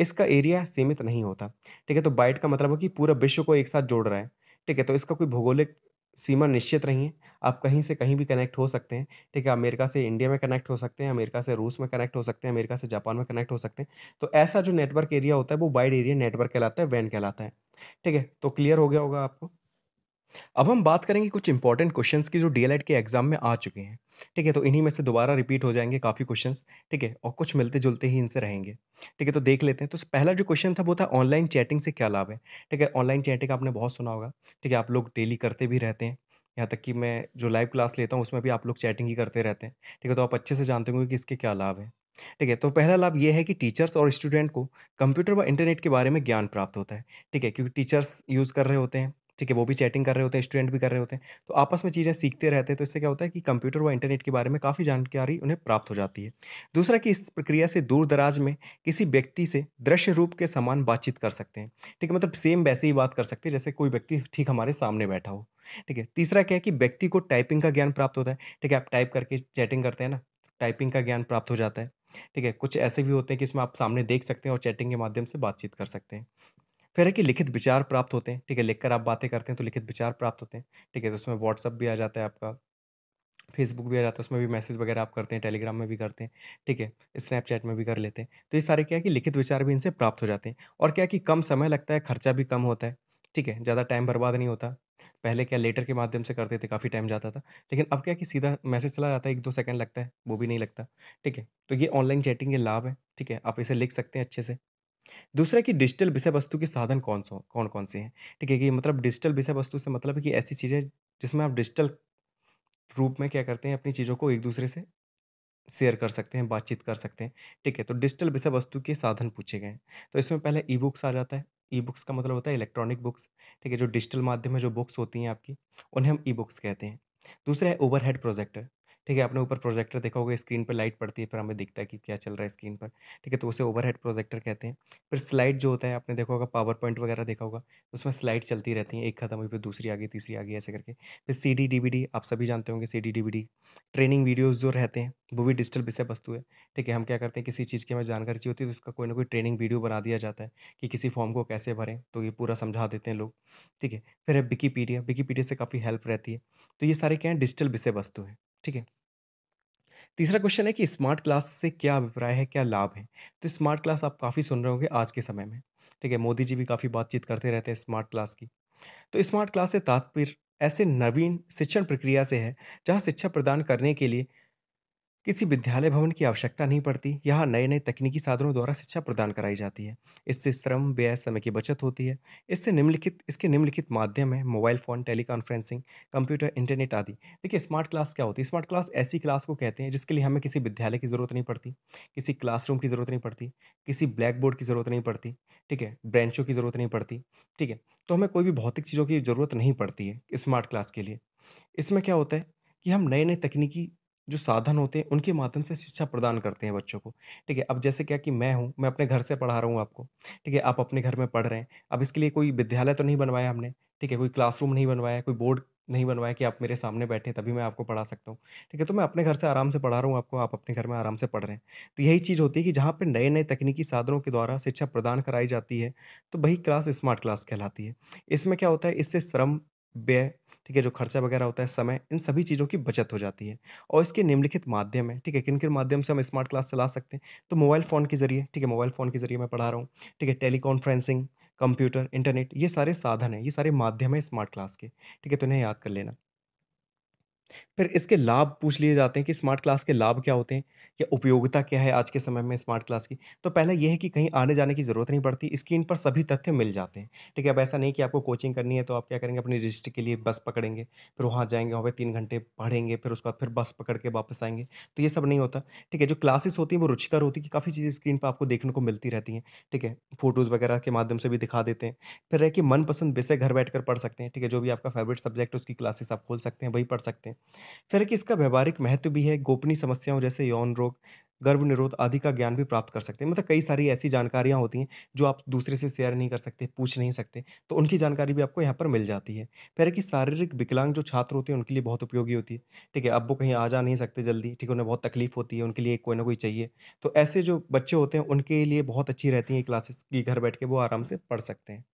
इसका एरिया सीमित नहीं होता ठीक है तो बाइट का मतलब है कि पूरा विश्व को एक साथ जोड़ रहा है ठीक है तो इसका कोई भौगोलिक सीमा निश्चित रही है आप कहीं से कहीं भी कनेक्ट हो सकते हैं ठीक है अमेरिका से इंडिया में कनेक्ट हो सकते हैं अमेरिका से रूस में कनेक्ट हो सकते हैं अमेरिका से जापान में कनेक्ट हो सकते हैं तो ऐसा जो नेटवर्क एरिया होता है वो वाइड एरिया नेटवर्क कहलाता है वैन कहलाता है ठीक है तो क्लियर हो गया होगा आपको अब हम बात करेंगे कुछ इंपॉर्टेंट क्वेश्चंस की जो डी के एग्जाम में आ चुके हैं ठीक है तो इन्हीं में से दोबारा रिपीट हो जाएंगे काफ़ी क्वेश्चंस ठीक है और कुछ मिलते जुलते ही इनसे रहेंगे ठीक है तो देख लेते हैं तो पहला जो क्वेश्चन था वो था ऑनलाइन चैटिंग से क्या लाभ है ठीक है ऑनलाइन चैटिंग आपने बहुत सुना होगा ठीक है आप लोग डेली करते भी रहते हैं यहाँ तक कि मैं जो लाइव क्लास लेता हूँ उसमें भी आप लोग चैटिंग ही करते रहते हैं ठीक है तो आप अच्छे से जानते होंगे कि इसके क्या लाभ हैं ठीक है तो पहला लाभ ये है कि टीचर्स और स्टूडेंट को कंप्यूटर व इंटरनेट के बारे में ज्ञान प्राप्त होता है ठीक है क्योंकि टीचर्स यूज़ कर रहे होते हैं ठीक है वो भी चैटिंग कर रहे होते हैं स्टूडेंट भी कर रहे होते हैं तो आपस में चीज़ें सीखते रहते हैं तो इससे क्या होता है कि कंप्यूटर व इंटरनेट के बारे में काफ़ी जानकारी उन्हें प्राप्त हो जाती है दूसरा कि इस प्रक्रिया से दूर दराज में किसी व्यक्ति से दृश्य रूप के समान बातचीत कर सकते हैं ठीक है मतलब सेम वैसे ही बात कर सकते हैं जैसे कोई व्यक्ति ठीक हमारे सामने बैठा हो ठीक है तीसरा क्या है कि व्यक्ति को टाइपिंग का ज्ञान प्राप्त होता है ठीक है आप टाइप करके चैटिंग करते हैं ना टाइपिंग का ज्ञान प्राप्त हो जाता है ठीक है कुछ ऐसे भी होते हैं कि इसमें आप सामने देख सकते हैं और चैटिंग के माध्यम से बातचीत कर सकते हैं फिर है कि लिखित विचार प्राप्त होते हैं ठीक है लिखकर आप बातें करते हैं तो लिखित विचार प्राप्त होते हैं ठीक है तो उसमें व्हाट्सअप भी आ जाता है आपका फेसबुक भी आ जाता है उसमें भी मैसेज वगैरह आप करते हैं टेलीग्राम में भी करते हैं ठीक है स्नैपचैट में भी कर लेते हैं तो ये सारे क्या है कि लिखित विचार भी इनसे प्राप्त हो जाते हैं और क्या है कि कम समय लगता है खर्चा भी कम होता है ठीक है ज़्यादा टाइम बर्बाद नहीं होता पहले क्या लेटर के माध्यम से करते थे काफ़ी टाइम जाता था लेकिन अब क्या कि सीधा मैसेज चला जाता है एक दो सेकंड लगता है वो भी नहीं लगता ठीक है तो ये ऑनलाइन चैटिंग के लाभ है ठीक है आप इसे लिख सकते हैं अच्छे से दूसरा कि डिजिटल विषय वस्तु के साधन कौन सो कौन कौन से हैं ठीक है कि मतलब डिजिटल विषय वस्तु से मतलब है कि ऐसी चीज़ें जिसमें आप डिजिटल रूप में क्या करते हैं अपनी चीज़ों को एक दूसरे से शेयर कर सकते हैं बातचीत कर सकते हैं ठीक है तो डिजिटल विषय वस्तु के साधन पूछे गए हैं तो इसमें पहले ई बुक्स आ जाता है ई बुक्स का मतलब होता है इलेक्ट्रॉनिक बुक्स ठीक है जो डिजिटल माध्यम में जो बुक्स होती हैं आपकी उन्हें हम ई बुक्स कहते हैं दूसरा है ओवरहेड प्रोजेक्टर ठीक है आपने ऊपर प्रोजेक्टर देखा होगा स्क्रीन पर लाइट पड़ती है फिर हमें दिखता है कि क्या चल रहा है स्क्रीन पर ठीक है तो उसे ओवरहेड प्रोजेक्टर कहते हैं फिर स्लाइड जो होता है आपने देखा होगा पावर पॉइंट वगैरह देखा होगा उसमें स्लाइड चलती रहती है एक खत्म हुई फिर दूसरी आगे तीसरी आगे ऐसे करके फिर सी डी आप सभी जानते होंगे सी डी ट्रेनिंग वीडियोज़ जो रहते हैं वो भी डिजिटल विषय वस्तु है ठीक है हम क्या करते हैं किसी चीज़ की हमें जानकारी चाहिए होती है तो उसका कोई ना कोई ट्रेनिंग वीडियो बना दिया जाता है कि किसी फॉर्म को कैसे भरें तो ये पूरा समझा देते हैं लोग ठीक है फिर है विकीपीडिया विकीपीडिया से काफ़ी हेल्प रहती है तो ये सारे क्या हैं डिजिटल विषय वस्तु हैं ठीक है तीसरा क्वेश्चन है कि स्मार्ट क्लास से क्या अभिप्राय है क्या लाभ है तो स्मार्ट क्लास आप काफ़ी सुन रहे होंगे आज के समय में ठीक है मोदी जी भी काफ़ी बातचीत करते रहते हैं स्मार्ट क्लास की तो स्मार्ट क्लास से तात्पर्य ऐसे नवीन शिक्षण प्रक्रिया से है जहाँ शिक्षा प्रदान करने के लिए किसी विद्यालय भवन की आवश्यकता नहीं पड़ती यहाँ नए नए तकनीकी साधनों द्वारा शिक्षा प्रदान कराई जाती है इससे श्रम व्यय समय की बचत होती है इससे निम्नलिखित इसके निम्नलिखित माध्यम है mobile phone teleconferencing computer internet आदि देखिए स्मार्ट क्लास क्या होती है स्मार्ट क्लास ऐसी क्लास को कहते हैं जिसके लिए हमें किसी विद्यालय की ज़रूरत नहीं पड़ती किसी क्लासरूम की ज़रूरत नहीं पड़ती किसी ब्लैक बोर्ड की ज़रूरत नहीं पड़ती ठीक है ब्रेंचों की ज़रूरत नहीं पड़ती ठीक है तो हमें कोई भी भौतिक चीज़ों की ज़रूरत नहीं पड़ती है स्मार्ट क्लास के लिए इसमें क्या होता है कि हम नए नए तकनीकी जो साधन होते हैं, उनके माध्यम से शिक्षा प्रदान करते हैं बच्चों को। ठीक है, अब जैसे क्या कि मैं हूँ, मैं अपने घर से पढ़ा रहा हूँ आपको। ठीक है, आप अपने घर में पढ़ रहे हैं। अब इसके लिए कोई विद्यालय तो नहीं बनवाया हमने, ठीक है? कोई क्लासरूम नहीं बनवाया, कोई बोर्ड नहीं बनवाया कि आप मेरे सामने बैठे तभी मैं आपको पढ़ा सकता हूँ। ठीक है, तो मैं अपने घर से आराम से पढ़ा रहा हूँ आपको, आप अपने घर में आराम से पढ़ रहे हैं। तो यही चीज़ होती है कि जहाँ पर नए-नए तकनीकी साधनों के द्वारा शिक्षा प्रदान कराई जाती है, तो वही क्लास स्मार्ट क्लास कहलाती है। इसमें क्या होता है, इससे श्रम, व्यय ठीक है, जो खर्चा वगैरह होता है, समय, इन सभी चीज़ों की बचत हो जाती है। और इसके निम्नलिखित माध्यम है ठीक है? किन-किन माध्यम से हम स्मार्ट क्लास चला सकते हैं? तो मोबाइल फ़ोन के ज़रिए, ठीक है, मोबाइल फ़ोन के ज़रिए मैं पढ़ा रहा हूँ, ठीक है, टेलीकॉन्फ्रेंसिंग, कंप्यूटर, इंटरनेट, ये सारे साधन हैं, ये सारे माध्यम हैं स्मार्ट क्लास के, ठीक है? तो इन्हें याद कर लेना। फिर इसके लाभ पूछ लिए जाते हैं कि स्मार्ट क्लास के लाभ क्या होते हैं या उपयोगिता क्या है आज के समय में स्मार्ट क्लास की तो पहला यह है कि कहीं आने-जाने की ज़रूरत नहीं पड़ती, स्क्रीन पर सभी तथ्य मिल जाते हैं, ठीक है? अब ऐसा नहीं कि आपको कोचिंग करनी है तो आप क्या करेंगे अपनी रजिस्ट्री के लिए बस पकड़ेंगे, फिर वहाँ जाएंगे वहाँ पर तीन घंटे पढ़ेंगे, फिर उसके बाद फिर बस पकड़ के वापस आएँगे, तो ये सब नहीं होता, ठीक है? जो क्लासेस होती हैं वो रुचिकर होती है कि काफ़ी चीज़ें स्क्रीन पर आपको देखने को मिलती रहती हैं, ठीक है? फ़ोटोज़ वगैरह के माध्यम से भी दिखा देते हैं, फिर है कि मनपसंद विषय घर बैठकर पढ़ सकते हैं, ठीक है? जो भी आपका फ़ेवरेट सब्जेक्ट है उसकी क्लासेस आप खोल सकते हैं, वही पढ़ सकते हैं। हैं तर्क इसका व्यवहारिक महत्व भी है गोपनीय समस्याओं जैसे यौन रोग गर्भ निरोध आदि का ज्ञान भी प्राप्त कर सकते हैं मतलब कई सारी ऐसी जानकारियाँ होती हैं जो आप दूसरे से शेयर नहीं कर सकते पूछ नहीं सकते तो उनकी जानकारी भी आपको यहाँ पर मिल जाती है फिर कि शारीरिक विकलांग जो छात्र होते हैं उनके लिए बहुत उपयोगी होती है ठीक है अब वो कहीं आ जा नहीं सकते जल्दी ठीक है उन्हें बहुत तकलीफ होती है उनके लिए कोई ना कोई चाहिए तो ऐसे जो बच्चे होते हैं उनके लिए बहुत अच्छी रहती हैं क्लासेस की घर बैठ के वो आराम से पढ़ सकते हैं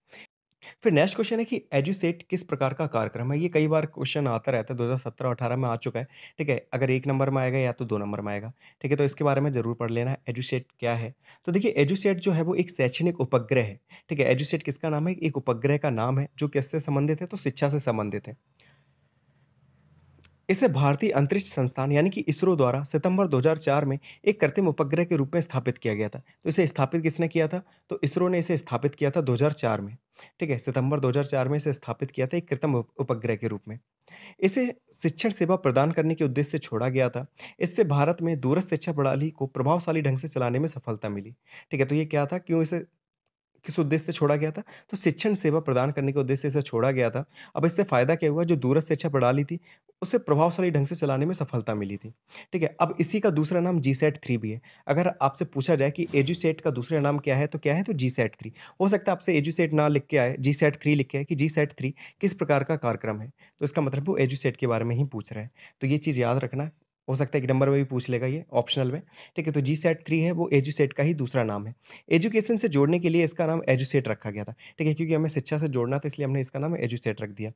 फिर नेक्स्ट क्वेश्चन है कि एजुसेट किस प्रकार का कार्यक्रम है ये कई बार क्वेश्चन आता रहता है दो हज़ार सत्रह अठारह में आ चुका है ठीक है अगर एक नंबर में आएगा या तो दो नंबर में आएगा ठीक है तो इसके बारे में ज़रूर पढ़ लेना है एजुसेट क्या है तो देखिए एजुसेट जो है वो एक शैक्षणिक उपग्रह है ठीक है एजुसेट किसका नाम है एक उपग्रह का नाम है जो किससे संबंधित है तो शिक्षा से संबंधित है इसे भारतीय अंतरिक्ष संस्थान यानी कि इसरो द्वारा सितंबर 2004 में एक कृत्रिम उपग्रह के रूप में स्थापित किया गया था तो इसे स्थापित किसने किया था तो इसरो ने इसे स्थापित किया था 2004 में ठीक है सितंबर 2004 में इसे स्थापित किया था एक कृत्रिम उपग्रह के रूप में इसे शिक्षण सेवा प्रदान करने के उद्देश्य से छोड़ा गया था इससे भारत में दूरस्थ शिक्षा प्रणाली को प्रभावशाली ढंग से चलाने में सफलता मिली ठीक है तो ये क्या था क्यों इसे किस उद्देश्य से छोड़ा गया था तो शिक्षण सेवा प्रदान करने के उद्देश्य से छोड़ा गया था अब इससे फ़ायदा क्या हुआ जो दूरस्थ शिक्षा प्रणाली थी उसे प्रभावशाली ढंग से चलाने में सफलता मिली थी ठीक है अब इसी का दूसरा नाम जी सेट थ्री भी है अगर आपसे पूछा जाए कि एजू सेट का दूसरा नाम क्या है तो क्या है तो जी सेट थ्री हो सकता है आपसे एजू सेट ना लिख के आए जी सेट थ्री लिख के आए कि जी सेट थ्री किस प्रकार का कार्यक्रम है तो इसका मतलब वो एजू सेट के बारे में ही पूछ रहे हैं तो ये चीज़ याद रखना हो सकता है एक नंबर में भी पूछ लेगा ये ऑप्शनल में ठीक है तो जी सेट थ्री है वो एजुसेट का ही दूसरा नाम है एजुकेशन से जोड़ने के लिए इसका नाम एजुसेट रखा गया था ठीक है क्योंकि हमें शिक्षा से जोड़ना था इसलिए हमने इसका नाम एजुसेट रख दिया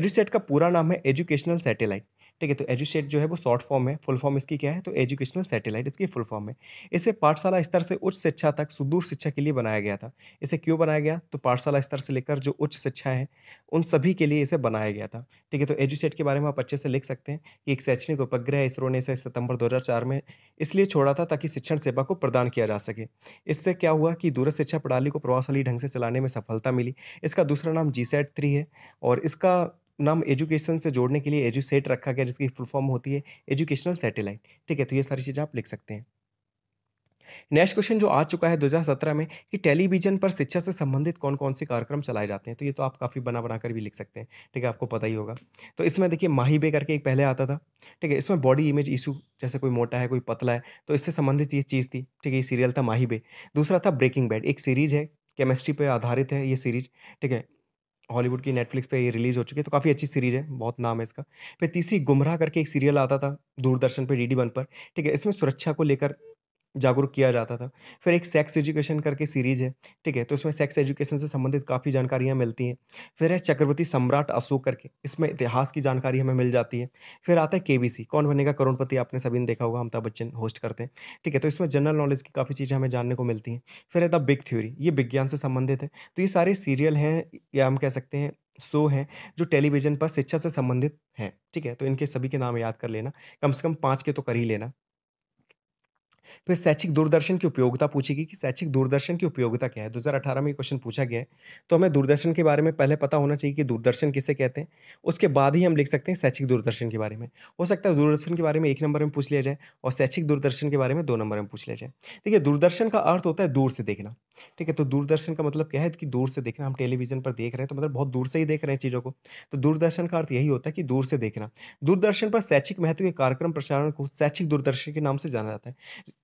एजुसेट का पूरा नाम है एजुकेशनल सेटेलाइट ठीक है तो एजुसेट जो है वो शॉर्ट फॉर्म है फुल फॉर्म इसकी क्या है तो एजुकेशनल सैटेलाइट इसकी फुल फॉर्म है इसे पाठशाला स्तर से उच्च शिक्षा तक सुदूर शिक्षा के लिए बनाया गया था इसे क्यों बनाया गया तो पाठशाला स्तर से लेकर जो उच्च शिक्षा है उन सभी के लिए इसे बनाया गया था ठीक है तो एजुसेट के बारे में आप अच्छे से लिख सकते हैं कि एक शैक्षणिक उपग्रह इसरो ने इसे सितंबर दो में इसलिए छोड़ा था ताकि शिक्षण सेवा को प्रदान किया जा सके इससे क्या हुआ कि दूर शिक्षा प्रणाली को प्रभावशाली ढंग से चलाने में सफलता मिली इसका दूसरा नाम जी सेट थ्री है और इसका नाम एजुकेशन से जोड़ने के लिए एजुसेट रखा गया जिसकी फुल फॉर्म होती है एजुकेशनल सैटेलाइट ठीक है तो ये सारी चीज़ें आप लिख सकते हैं नेक्स्ट क्वेश्चन जो आ चुका है 2017 में कि टेलीविजन पर शिक्षा से संबंधित कौन कौन से कार्यक्रम चलाए जाते हैं तो ये तो आप काफ़ी बना बनाकर भी लिख सकते हैं ठीक है आपको पता ही होगा तो इसमें देखिए माही बे करके एक पहले आता था ठीक है इसमें बॉडी इमेज इशू जैसे कोई मोटा है कोई पतला है तो इससे संबंधित ये चीज़ थी ठीक है ये सीरियल था माही बे दूसरा था ब्रेकिंग बैड एक सीरीज़ है केमिस्ट्री पर आधारित है ये सीरीज ठीक है हॉलीवुड की नेटफ्लिक्स पे ये रिलीज़ हो चुकी है तो काफ़ी अच्छी सीरीज़ है बहुत नाम है इसका फिर तीसरी गुमराह करके एक सीरियल आता था दूरदर्शन पे डी डी वन पर ठीक है इसमें सुरक्षा को लेकर जागरूक किया जाता था फिर एक सेक्स एजुकेशन करके सीरीज है ठीक है तो इसमें सेक्स एजुकेशन से संबंधित काफ़ी जानकारियाँ मिलती हैं फिर है चक्रवर्ती सम्राट अशोक करके इसमें इतिहास की जानकारी हमें मिल जाती है फिर आता है के कौन बनेगा करोड़पति आपने सभी ने देखा होगा अमिताभ बच्चन होस्ट करते हैं ठीक है तो इसमें जनरल नॉलेज की काफ़ी चीज़ें हमें जानने को मिलती हैं फिर है द बिग थ्योरी ये विज्ञान से संबंधित है तो ये सारे सीरियल हैं या हम कह सकते हैं शो हैं जो टेलीविज़न पर शिक्षा से संबंधित हैं ठीक है तो इनके सभी के नाम याद कर लेना कम से कम पाँच के तो कर ही लेना फिर शैक्षिक दूरदर्शन की उपयोगिता गई कि शैक्षिक दूरदर्शन की उपयोगिता क्या है 2018 में क्वेश्चन पूछा गया है तो हमें दूरदर्शन के बारे में पहले पता होना चाहिए कि दूरदर्शन किसे कहते हैं उसके बाद ही हम लिख सकते हैं शैक्षिक दूरदर्शन के बारे में हो सकता है दूरदर्शन के बारे में एक नंबर में पूछ लिया जाए और शैक्षिक दूरदर्शन के बारे में दो नंबर में पूछ लिया जाए देखिए दूरदर्शन का अर्थ होता है दूर से देखना ठीक है तो दूरदर्शन का मतलब क्या है कि दूर से देखना हम टेलीविजन पर देख रहे हैं तो मतलब बहुत दूर से ही देख रहे हैं चीज़ों को तो दूरदर्शन का अर्थ यही होता है कि दूर से देखना दूरदर्शन पर शैक्षिक महत्व के कार्यक्रम प्रसारण को शैक्षिक दूरदर्शन के नाम से जाना जाता है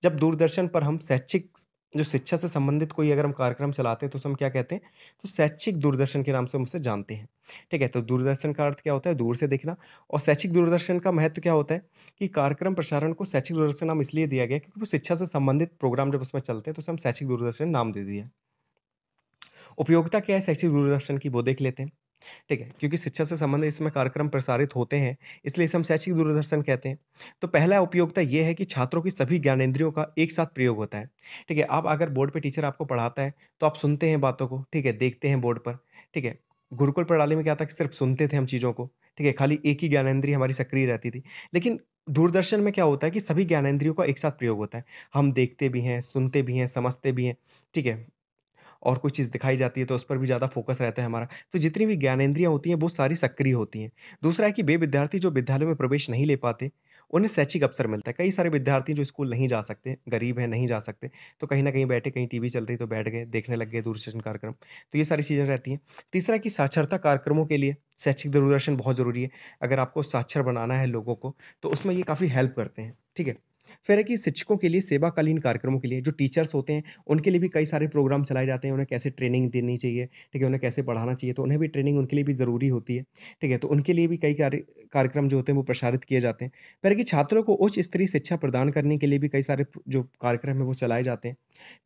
जब दूरदर्शन पर हम शैक्षिक जो शिक्षा से संबंधित कोई अगर हम कार्यक्रम चलाते हैं तो हम क्या कहते हैं तो शैक्षिक दूरदर्शन के नाम से हम उसे जानते हैं ठीक है तो दूरदर्शन का अर्थ क्या होता है दूर से देखना और शैक्षिक दूरदर्शन का महत्व क्या होता है कि कार्यक्रम प्रसारण को शैक्षिक दूरदर्शन नाम इसलिए दिया गया क्योंकि वो शिक्षा से संबंधित प्रोग्राम जब उसमें चलते हैं तो उसे हम शैक्षिक दूरदर्शन नाम दे दिया उपयोगिता क्या है शैक्षिक दूरदर्शन की वो देख लेते हैं ठीक है क्योंकि शिक्षा से संबंधित इसमें कार्यक्रम प्रसारित होते हैं इसलिए इसे हम शैक्षिक दूरदर्शन कहते हैं तो पहला उपयोगिता यह है कि छात्रों की सभी ज्ञानेंद्रियों का एक साथ प्रयोग होता है ठीक है आप अगर बोर्ड पर टीचर आपको पढ़ाता है तो आप सुनते हैं बातों को ठीक है देखते हैं बोर्ड पर ठीक है गुरुकुल प्रणाली में क्या था कि सिर्फ सुनते थे हम चीज़ों को ठीक है खाली एक ही ज्ञानेंद्रिय हमारी सक्रिय रहती थी लेकिन दूरदर्शन में क्या होता है कि सभी ज्ञानेंद्रियों का एक साथ प्रयोग होता है हम देखते भी हैं सुनते भी हैं समझते भी हैं ठीक है और कोई चीज़ दिखाई जाती है तो उस पर भी ज़्यादा फोकस रहता है हमारा तो जितनी भी ज्ञानेंद्रियाँ होती हैं वो सारी सक्रिय होती हैं दूसरा है कि वे विद्यार्थी जो विद्यालय में प्रवेश नहीं ले पाते उन्हें शैक्षिक अवसर मिलता है कई सारे विद्यार्थी जो स्कूल नहीं जा सकते गरीब हैं नहीं जा सकते तो कहीं ना कहीं बैठे कहीं टीवी चल रही तो बैठ गए देखने लग गए दूरदर्शन कार्यक्रम तो ये सारी चीज़ें रहती हैं तीसरा कि साक्षरता कार्यक्रमों के लिए शैक्षिक दूरदर्शन बहुत ज़रूरी है अगर आपको साक्षर बनाना है लोगों को तो उसमें ये काफ़ी हेल्प करते हैं ठीक है फिर है कि शिक्षकों के लिए सेवाकालीन कार्यक्रमों के लिए जो टीचर्स होते हैं उनके लिए भी कई सारे प्रोग्राम चलाए जाते हैं उन्हें कैसे ट्रेनिंग देनी चाहिए ठीक है उन्हें कैसे पढ़ाना चाहिए तो उन्हें भी ट्रेनिंग उनके लिए भी ज़रूरी होती है ठीक है तो उनके लिए भी कई कार्यक्रम जो होते हैं वो प्रसारित किए जाते हैं फिर है कि छात्रों को उच्च स्तरीय शिक्षा प्रदान करने के लिए भी कई सारे जो कार्यक्रम हैं वो चलाए जाते हैं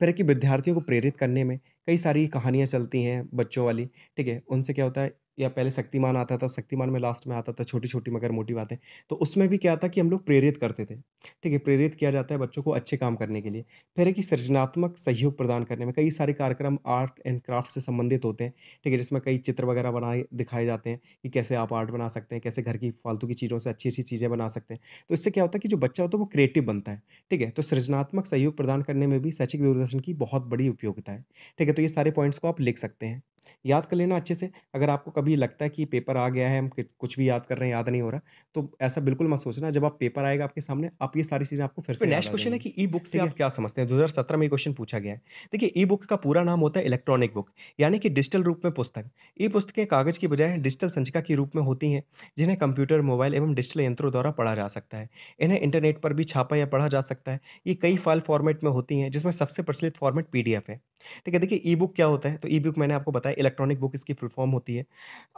फिर है कि विद्यार्थियों को प्रेरित करने में कई सारी कहानियाँ चलती हैं बच्चों वाली ठीक है उनसे क्या होता है या पहले शक्तिमान आता था शक्तिमान में लास्ट में आता था छोटी छोटी मगर मोटी बातें तो उसमें भी क्या था कि हम लोग प्रेरित करते थे ठीक है प्रेरित किया जाता है बच्चों को अच्छे काम करने के लिए फिर है कि सृजनात्मक सहयोग प्रदान करने में कई सारे कार्यक्रम आर्ट एंड क्राफ्ट से संबंधित होते हैं ठीक है जिसमें कई चित्र वगैरह बनाए दिखाए जाते हैं कि कैसे आप आर्ट बना सकते हैं कैसे घर की फालतू की चीज़ों से अच्छी अच्छी चीज़ें बना सकते हैं तो इससे क्या होता है कि जो बच्चा होता है वो क्रिएटिव बनता है ठीक है तो सृजनात्मक सहयोग प्रदान करने में भी शैक्षिक दूरदर्शन की बहुत बड़ी उपयोगिता है ठीक है तो ये सारे पॉइंट्स को आप लिख सकते हैं याद कर लेना अच्छे से अगर आपको कभी लगता है कि पेपर आ गया है हम कुछ भी याद कर रहे हैं याद नहीं हो रहा तो ऐसा बिल्कुल मत सोचना जब आप पेपर आएगा आपके सामने आप ये सारी चीज़ें आपको फिर से नेक्स्ट क्वेश्चन है कि ई बुक से आप क्या समझते हैं दो में ये क्वेश्चन पूछा गया है देखिए ई बुक का पूरा नाम होता है इलेक्ट्रॉनिक बुक यानी कि डिजिटल रूप में पुस्तक ई पुस्तकें कागज की बजाय डिजिटल संचिका के रूप में होती हैं जिन्हें कंप्यूटर मोबाइल एवं डिजिटल यंत्रों द्वारा पढ़ा जा सकता है इन्हें इंटरनेट पर भी छापा या पढ़ा जा सकता है ये कई फाइल फॉर्मेट में होती हैं जिसमें सबसे प्रचलित फॉर्मेट पी है ठीक है देखिए ई बुक क्या होता है तो ई बुक मैंने आपको बताया इलेक्ट्रॉनिक बुक इसकी फुल फॉर्म होती है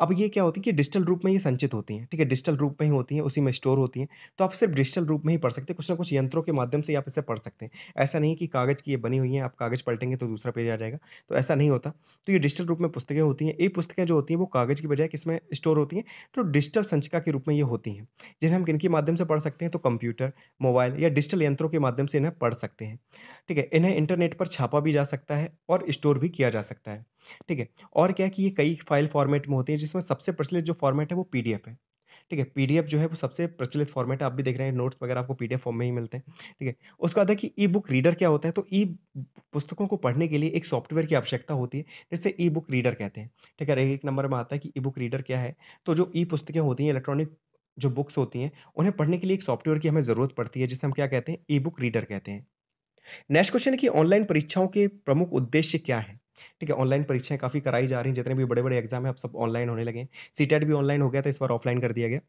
अब ये क्या होती है कि डिजिटल रूप में ये संचित होती हैं ठीक है डिजिटल रूप में ही होती हैं उसी में स्टोर होती हैं तो आप सिर्फ डिजिटल रूप में ही पढ़ सकते हैं कुछ ना कुछ यंत्रों के माध्यम से आप इसे पढ़ सकते हैं ऐसा नहीं कि कागज़ की ये बनी हुई हैं आप कागज़ पलटेंगे तो दूसरा पेज आ जाएगा तो ऐसा नहीं होता तो ये डिजिटल रूप में पुस्तकें होती हैं ये पुस्तकें जो होती हैं वो कागज़ की बजाय किसमें स्टोर होती हैं तो डिजिटल संचिका के रूप में ये होती हैं जिन्हें हम किन के माध्यम से पढ़ सकते हैं तो कंप्यूटर मोबाइल या डिजिटल यंत्रों के माध्यम से इन्हें पढ़ सकते हैं ठीक है इन्हें इंटरनेट पर छापा भी जा सकता है और स्टोर भी किया जा सकता है ठीक है और क्या है कि ये कई फाइल फॉर्मेट में होती है जिसमें सबसे प्रचलित जो फॉर्मेट है वो पी है ठीक है पी जो है वो सबसे प्रचलित फॉर्मेट है आप भी देख रहे हैं नोट्स वगैरह आपको पी फॉर्म में ही मिलते हैं ठीक है उसके बाद है कि ई बुक रीडर क्या होता है तो ई पुस्तकों को पढ़ने के लिए एक सॉफ्टवेयर की आवश्यकता होती है जिससे ई बुक रीडर कहते हैं ठीक है एक नंबर में आता है कि ई बुक रीडर क्या है तो जो ई पुस्तकें होती हैं इलेक्ट्रॉनिक जो बुक्स होती हैं उन्हें पढ़ने के लिए एक सॉफ्टवेयर की हमें ज़रूरत पड़ती है जिसे हम क्या कहते हैं ई बुक रीडर कहते हैं नेक्स्ट क्वेश्चन है कि ऑनलाइन परीक्षाओं के प्रमुख उद्देश्य क्या है ठीक है ऑनलाइन परीक्षाएं काफ़ी कराई जा रही हैं जितने भी बड़े बड़े एग्जाम हैं अब सब ऑनलाइन होने लगे हैं सी भी ऑनलाइन हो गया था इस बार ऑफलाइन कर दिया गया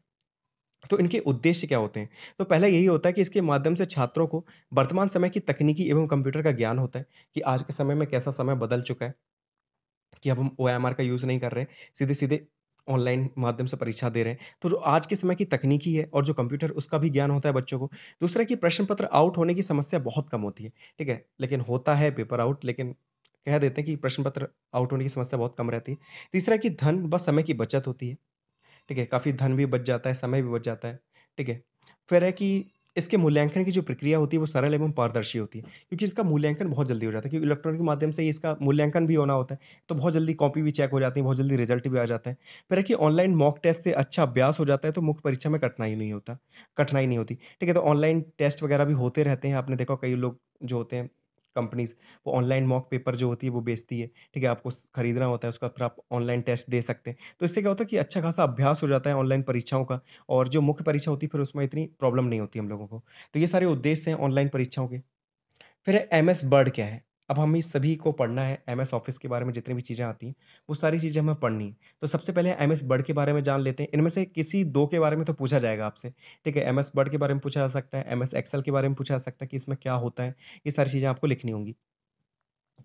तो इनके उद्देश्य क्या होते हैं तो पहला यही होता है कि इसके माध्यम से छात्रों को वर्तमान समय की तकनीकी एवं कंप्यूटर का ज्ञान होता है कि आज के समय में कैसा समय बदल चुका है कि अब हम ओ का यूज़ नहीं कर रहे सीधे सीधे ऑनलाइन माध्यम से परीक्षा दे रहे हैं तो जो आज के समय की तकनीकी है और जो कंप्यूटर उसका भी ज्ञान होता है बच्चों को दूसरा कि प्रश्न पत्र आउट होने की समस्या बहुत कम होती है ठीक है लेकिन होता है पेपर आउट लेकिन कह देते हैं कि प्रश्न पत्र आउट होने की समस्या बहुत कम रहती है तीसरा कि धन व समय की बचत होती है ठीक है काफ़ी धन भी बच जाता है समय भी बच जाता है ठीक है फिर है कि इसके मूल्यांकन की जो प्रक्रिया होती है वो सरल एवं पारदर्शी होती है क्योंकि इसका मूल्यांकन बहुत जल्दी हो जाता है क्योंकि इलेक्ट्रॉनिक माध्यम से इसका मूल्यांकन भी होना होता है तो बहुत जल्दी कॉपी भी चेक हो जाती है बहुत जल्दी रिजल्ट भी आ जाता है फिर कि ऑनलाइन मॉक टेस्ट से अच्छा अभ्यास हो जाता है तो मुख्य परीक्षा में कठिनाई नहीं होता कठिनाई नहीं होती ठीक है तो ऑनलाइन टेस्ट वगैरह भी होते रहते हैं आपने देखा कई लोग जो होते हैं कंपनीज वो ऑनलाइन मॉक पेपर जो होती है वो बेचती है ठीक है आपको खरीदना होता है उसका फिर आप ऑनलाइन टेस्ट दे सकते हैं तो इससे क्या होता है कि अच्छा खासा अभ्यास हो जाता है ऑनलाइन परीक्षाओं का और जो मुख्य परीक्षा होती है फिर उसमें इतनी प्रॉब्लम नहीं होती हम लोगों को तो ये सारे उद्देश्य हैं ऑनलाइन परीक्षाओं के फिर है एम एस बर्ड क्या है अब हमें सभी को पढ़ना है एम एस ऑफिस के बारे में जितनी भी चीज़ें आती हैं वो सारी चीज़ें हमें पढ़नी है तो सबसे पहले एम एस बर्ड के बारे में जान लेते हैं इनमें से किसी दो के बारे में तो पूछा जाएगा आपसे ठीक है एम एस बर्ड के बारे में पूछा जा सकता है एम एस एक्सेल के बारे में पूछा जा सकता है कि इसमें क्या होता है ये सारी चीज़ें आपको लिखनी होंगी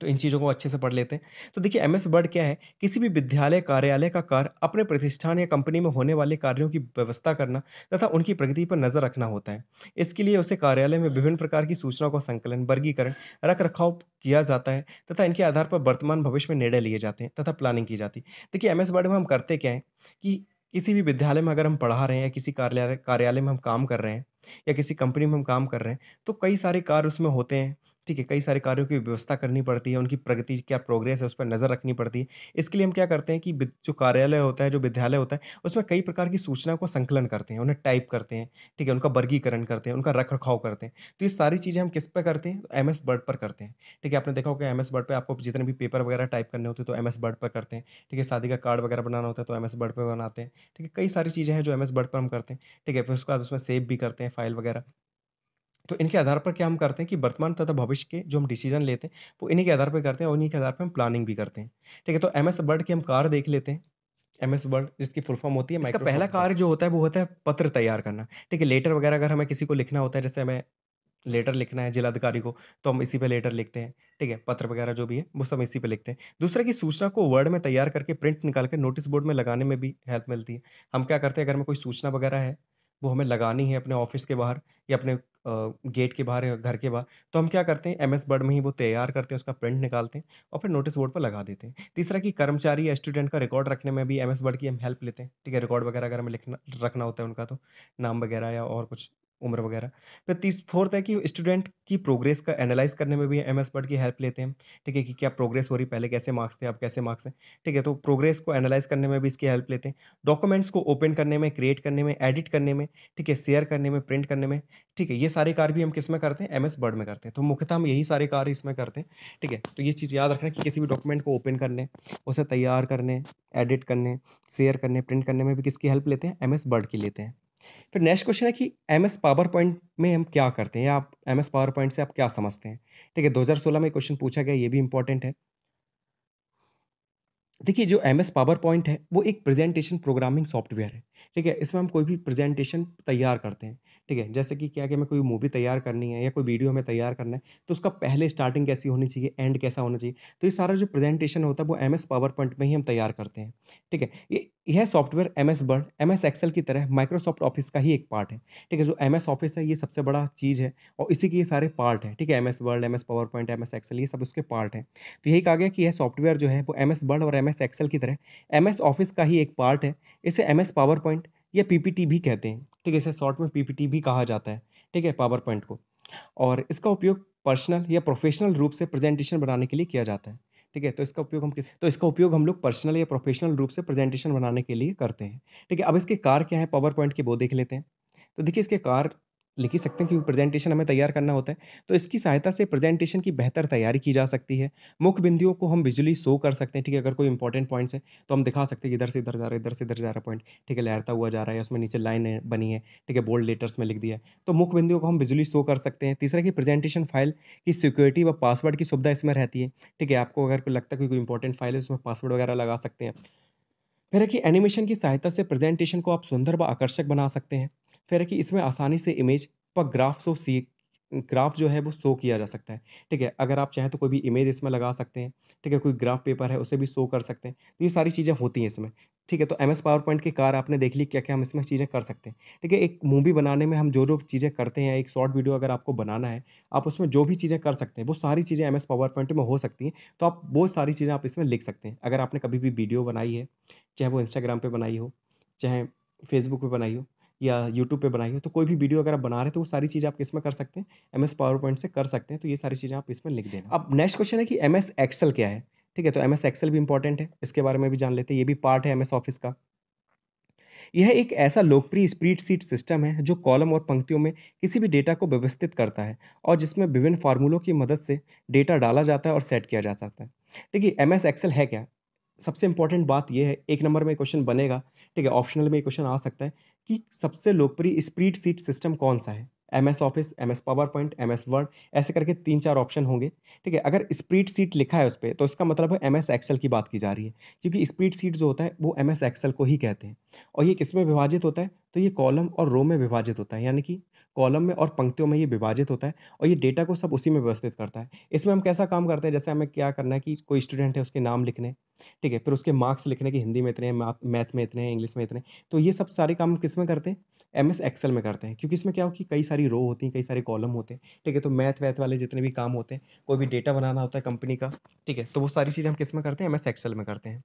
तो इन चीज़ों को अच्छे से पढ़ लेते हैं तो देखिए एम एस वर्ड क्या है किसी भी विद्यालय कार्यालय का कार्य अपने प्रतिष्ठान या कंपनी में होने वाले कार्यों की व्यवस्था करना तथा उनकी प्रगति पर नजर रखना होता है इसके लिए उसे कार्यालय में विभिन्न प्रकार की सूचनाओं का संकलन वर्गीकरण रख रखाव किया जाता है तथा इनके आधार पर वर्तमान भविष्य में निर्णय लिए जाते हैं तथा प्लानिंग की जाती है देखिए एम एस वर्ड में हम करते क्या है कि किसी भी विद्यालय में अगर हम पढ़ा रहे हैं या किसी कार्यालय कार्यालय में हम काम कर रहे हैं या किसी कंपनी में हम काम कर रहे हैं तो कई सारे कार्य उसमें होते हैं ठीक है कई सारे कार्यों की व्यवस्था करनी पड़ती है उनकी प्रगति क्या प्रोग्रेस है उस पर नज़र रखनी पड़ती है इसके लिए हम क्या करते हैं कि जो कार्यालय होता है जो विद्यालय होता है उसमें कई प्रकार की सूचना को संकलन करते हैं उन्हें टाइप करते हैं ठीक है उनका वर्गीकरण करते हैं उनका रख रखाव करते हैं तो ये सारी चीज़ें हम किस पर करते हैं एम एस वर्ड पर करते हैं ठीक है आपने देखा होगा एम एस वर्ड पर आपको जितने भी पेपर वगैरह टाइप करने होते हैं तो एम एस बर्ड पर करते हैं ठीक है शादी का कार्ड वगैरह बनाना होता है तो एम एस वर्ड पर बनाते हैं ठीक है कई सारी चीज़ें हैं जो एम एस वर्ड पर हम करते हैं ठीक है फिर उसके बाद उसमें सेव भी करते हैं फाइल वगैरह तो इनके आधार पर क्या हम करते हैं कि वर्तमान तथा भविष्य के जो हम डिसीजन लेते हैं वो इन्हीं के आधार पर करते हैं और इन्हीं के आधार पर हम प्लानिंग भी करते हैं ठीक है तो एम एस वर्ड की हम कार देख लेते हैं एम एस वर्ड जिसकी फुल फॉर्म होती है इसका पहला कार्य जो होता है वो होता है पत्र तैयार करना ठीक है लेटर वगैरह अगर हमें किसी को लिखना होता है जैसे हमें लेटर लिखना है जिलाधिकारी को तो हम इसी पे लेटर लिखते हैं ठीक है पत्र वगैरह जो भी है वो सब इसी पे लिखते हैं दूसरा कि सूचना को वर्ड में तैयार करके प्रिंट निकाल के नोटिस बोर्ड में लगाने में भी हेल्प मिलती है हम क्या करते हैं अगर हमें कोई सूचना वगैरह है वो हमें लगानी है अपने ऑफिस के बाहर या अपने गेट के बाहर या घर के बाहर, तो हम क्या करते हैं एम एस बर्ड में ही वो तैयार करते हैं, उसका प्रिंट निकालते हैं और फिर नोटिस बोर्ड पर लगा देते हैं। तीसरा कि कर्मचारी या स्टूडेंट का रिकॉर्ड रखने में भी एम एस बर्ड की हम हेल्प लेते हैं, ठीक है? रिकॉर्ड वगैरह अगर हमें लिखना रखना होता है उनका तो, नाम वगैरह या और कुछ। उम्र वगैरह फिर तीस फोर्थ है कि स्टूडेंट की प्रोग्रेस का एनालाइज करने में भी एम एस वर्ड की हेल्प लेते हैं ठीक है कि क्या प्रोग्रेस हो रही पहले कैसे मार्क्स थे अब कैसे मार्क्स हैं ठीक है तो प्रोग्रेस को एनालाइज करने में भी इसकी हेल्प लेते हैं डॉक्यूमेंट्स को ओपन करने में क्रिएट करने में एडिट करने में ठीक है शेयर करने में प्रिंट करने में ठीक है ये सारे कार्य भी हम किस में करते हैं एम एस वर्ड में करते हैं तो मुख्यतः हम यही सारे कार्य इसमें करते हैं ठीक है तो ये चीज़ याद रखना कि किसी भी डॉक्यूमेंट को ओपन करने उसे तैयार करने एडिट करने शेयर करने प्रिंट करने में भी किसकी हेल्प लेते हैं एम एस वर्ड की लेते हैं फिर नेक्स्ट क्वेश्चन है कि एम एस पावर पॉइंट में हम क्या करते हैं आप एम एस पावर पॉइंट से आप क्या समझते हैं ठीक है 2016 में क्वेश्चन पूछा गया ये भी इंपॉर्टेंट है देखिए जो एम एस पावर पॉइंट है वो एक प्रेजेंटेशन प्रोग्रामिंग सॉफ्टवेयर है ठीक है इसमें हम कोई भी प्रेजेंटेशन तैयार करते हैं ठीक है जैसे कि क्या कि हमें कोई मूवी तैयार करनी है या कोई वीडियो हमें तैयार करना है तो उसका पहले स्टार्टिंग कैसी होनी चाहिए एंड कैसा होना चाहिए तो ये सारा जो प्रेजेंटेशन होता है वो एम एस पावर पॉइंट में ही हम तैयार करते हैं ठीक है ये यह software M S Word M S Excel की तरह माइक्रोसॉफ्ट ऑफिस का ही एक पार्ट है ठीक है जो एम एस ऑफिस है ये सबसे बड़ा चीज़ है और इसी के ये सारे पार्ट है ठीक है M S Word M S PowerPoint M S Excel ये सब उसके पार्ट हैं तो यही कहा गया कि यह सॉफ्टवेयर जो है वो एम एस वर्ड और एम एस एक्सेल की तरह एम एस ऑफिस का ही एक पार्ट है इसे एम एस पावर पॉइंट या पी पी टी भी कहते हैं ठीक है इसे शॉर्ट में पी पी टी भी कहा जाता है ठीक है पावर पॉइंट को और इसका उपयोग पर्सनल या प्रोफेशनल रूप से प्रेजेंटेशन बनाने के लिए किया जाता है ठीक है तो इसका उपयोग हम किस तो इसका उपयोग हम लोग पर्सनल या प्रोफेशनल रूप से प्रेजेंटेशन बनाने के लिए करते हैं ठीक है अब इसके कार क्या है पावर पॉइंट के वो देख लेते हैं तो देखिए इसके कार लिख ही सकते हैं क्योंकि प्रेजेंटेशन हमें तैयार करना होता है तो इसकी सहायता से प्रेजेंटेशन की बेहतर तैयारी की जा सकती है मुख्य बिंदुओं को हम विजुअली शो कर सकते हैं ठीक है अगर कोई इंपॉर्टेंट पॉइंट्स है तो हम दिखा सकते हैं कि इधर से इधर जा रहा है इधर से इधर जा रहा है पॉइंट ठीक है लहरता हुआ जा रहा है उसमें नीचे लाइन बनी है ठीक है बोल्ड लेटर्स में लिख दिया तो मुख्य बिंदुओं को हम विजुअली शो कर सकते हैं तीसरा कि प्रेजेंटेशन फाइल की सिक्योरिटी व पासवर्ड की सुविधा इसमें रहती है ठीक है आपको अगर कोई लगता है कोई इंपॉर्टेंट फाइल है उसमें पासवर्ड वगैरह लगा सकते हैं फिर है कि एनिमेशन की सहायता से प्रेजेंटेशन को आप सुंदर व आकर्षक बना सकते हैं फिर है कि इसमें आसानी से इमेज पर ग्राफ शो सी ग्राफ जो है वो शो किया जा सकता है ठीक है अगर आप चाहें तो कोई भी इमेज इसमें लगा सकते हैं ठीक है कोई ग्राफ पेपर है उसे भी शो कर सकते हैं तो ये सारी चीज़ें होती हैं इसमें ठीक है तो एम एस पावर पॉइंट की कार आपने देख ली क्या क्या हम इसमें चीज़ें कर सकते हैं ठीक है एक मूवी बनाने में हम जो जो चीज़ें करते हैं एक शॉर्ट वीडियो अगर आपको बनाना है आप उसमें जो भी चीज़ें कर सकते हैं वो सारी चीज़ें एम एस पावर पॉइंट में हो सकती हैं तो आप वो सारी चीज़ें आप इसमें लिख सकते हैं अगर आपने कभी भी वीडियो बनाई है चाहे वो इंस्टाग्राम पर बनाई हो चाहे फेसबुक पर बनाई हो या यूट्यूब पे बनाई हो तो कोई भी वीडियो अगर आप बना रहे हैं तो वो सारी चीज़ आप किस में कर सकते हैं एम एस पावर पॉइंट से कर सकते हैं तो ये सारी चीज़ें आप इसमें लिख देना अब नेक्स्ट क्वेश्चन है कि एम एस एक्सल क्या है ठीक है तो एम एस एक्सेल भी इंपॉर्टेंट है इसके बारे में भी जान लेते हैं ये भी पार्ट है एम एस ऑफिस का यह एक ऐसा लोकप्रिय स्प्रीड सीट सिस्टम है जो कॉलम और पंक्तियों में किसी भी डेटा को व्यवस्थित करता है और जिसमें विभिन्न फार्मूलों की मदद से डेटा डाला जाता है और सेट किया जा सकता है देखिए एम एस एक्सेल है क्या सबसे इंपॉर्टेंट बात यह है एक नंबर में क्वेश्चन बनेगा ठीक है ऑप्शनल में क्वेश्चन आ सकता है कि सबसे लोकप्रिय स्प्रीड सीट सिस्टम कौन सा है M S Office M S PowerPoint M S Word ऐसे करके तीन चार ऑप्शन होंगे ठीक है अगर स्प्रीड सीट लिखा है उस पर तो इसका मतलब है एम एस एक्सेल की बात की जा रही है क्योंकि स्प्रीड सीट जो होता है वो एम एस एक्सेल को ही कहते हैं और ये किस में विभाजित होता है तो ये कॉलम और रो में विभाजित होता है यानी कि कॉलम में और पंक्तियों में ये विभाजित होता है और ये डेटा को सब उसी में व्यवस्थित करता है इसमें हम कैसा काम करते हैं जैसे हमें क्या करना है कि कोई स्टूडेंट है उसके नाम लिखने ठीक है फिर उसके मार्क्स लिखने कि हिंदी में इतने हैं मैथ में इतने हैं इंग्लिश में इतने तो ये सब सारे काम किस में करते हैं एम एस एक्सेल में करते हैं क्योंकि इसमें क्या हो कि कई सारी रो होती हैं कई सारे कॉलम होते हैं ठीक है तो मैथ वैथ वाले जितने भी काम होते हैं कोई भी डेटा बनाना होता है कंपनी का ठीक है तो वो सारी चीज़ हम किस में करते हैं एम एस एक्सेल में करते हैं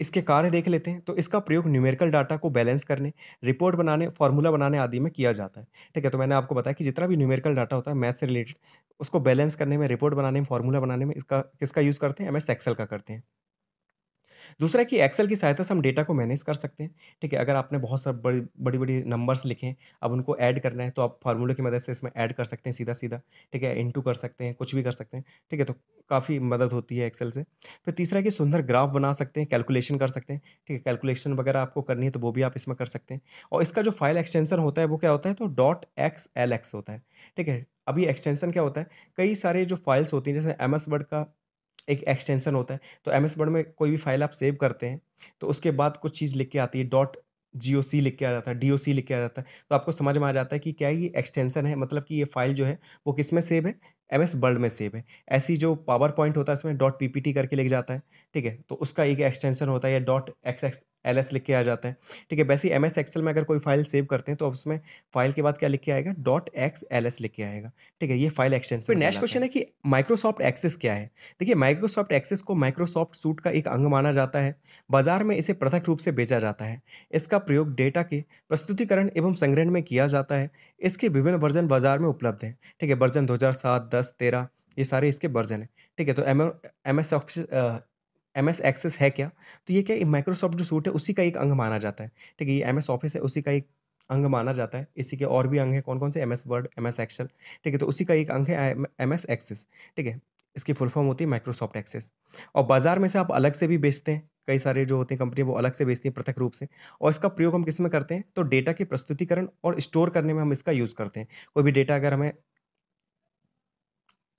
इसके कार्य देख लेते हैं तो इसका प्रयोग न्यूमेरिकल डाटा को बैलेंस करने रिपोर्ट बनाने फार्मूला बनाने आदि में किया जाता है ठीक है तो मैंने आपको बताया कि जितना भी न्यूमेरिकल डाटा होता है मैथ से रिलेटेड उसको बैलेंस करने में रिपोर्ट बनाने में फार्मूला बनाने में इसका किसका यूज़ करते हैं एम एक्सेल का करते हैं दूसरा कि एक्सेल की सहायता से हम डेटा को मैनेज कर सकते हैं ठीक है अगर आपने बहुत सब बड़ी बड़ी बड़ी नंबर्स लिखे हैं अब उनको ऐड करना है तो आप फार्मूले की मदद से इसमें ऐड कर सकते हैं सीधा सीधा ठीक है इंटू कर सकते हैं कुछ भी कर सकते हैं ठीक है तो काफ़ी मदद होती है एक्सेल से फिर तीसरा कि सुंदर ग्राफ बना सकते हैं कैलकुलेशन कर सकते हैं ठीक है कैलकुलेशन वगैरह आपको करनी है तो वो भी आप इसमें कर सकते हैं और इसका जो फाइल एक्सटेंशन होता है वो क्या होता है तो डॉट एक्स एल एक्स होता है ठीक है अभी एक्सटेंशन क्या होता है कई सारे जो फाइल्स होती हैं जैसे एम एस वर्ड का एक एक्सटेंशन होता है तो एम एस वर्ड में कोई भी फाइल आप सेव करते हैं तो उसके बाद कुछ चीज़ लिख के आती है डॉट जी ओ सी लिख के आ जाता है डी ओ सी लिख के आ जाता है तो आपको समझ में आ जाता है कि क्या ये एक्सटेंशन है मतलब कि ये फाइल जो है वो किस में सेव है एम एस वर्ल्ड में सेव है ऐसी जो पावर पॉइंट होता है उसमें डॉट टी करके लिख जाता है ठीक है तो उसका एक एक्सटेंशन होता है या dot X X L S लिख के आ जाता है ठीक है वैसे ही एम एस एक्सल में अगर कोई फाइल सेव करते हैं तो उसमें फाइल के बाद क्या लिख के आएगा डॉट एक्स एल एस लिख के आएगा ठीक है ये फाइल एक्सटेंशन फिर नेक्स्ट क्वेश्चन है कि माइक्रोसॉफ्ट एक्सेस क्या है देखिए माइक्रोसॉफ्ट एक्सेस को माइक्रोसॉफ्ट सूट का एक अंग माना जाता है बाजार में इसे पृथक रूप से बेचा जाता है इसका प्रयोग डेटा के प्रस्तुतिकरण एवं संग्रहण में किया जाता है इसके विभिन्न वर्जन बाजार में उपलब्ध हैं ठीक है वर्जन 2007, 10, 13 ये सारे इसके वर्जन हैं ठीक है तो M M S Office M S Access है क्या तो ये क्या माइक्रोसॉफ्ट जो सूट है उसी का एक अंग माना जाता है ठीक है ये एम एस ऑफिस है उसी का एक अंग माना जाता है इसी के और भी अंग हैं कौन कौन से M S Word M S Excel ठीक है तो उसी का एक अंग है एम एस एक्सेस ठीक है इसकी फुल फॉर्म होती है माइक्रोसॉफ्ट एक्सेस और बाजार में से आप अलग से भी बेचते हैं कई सारे जो होते हैं कंपनी वो अलग से बेचती हैं पृथक रूप से और इसका प्रयोग हम किस में करते हैं तो डेटा के प्रस्तुतिकरण और स्टोर करने में हम इसका यूज़ करते हैं कोई भी डेटा अगर हमें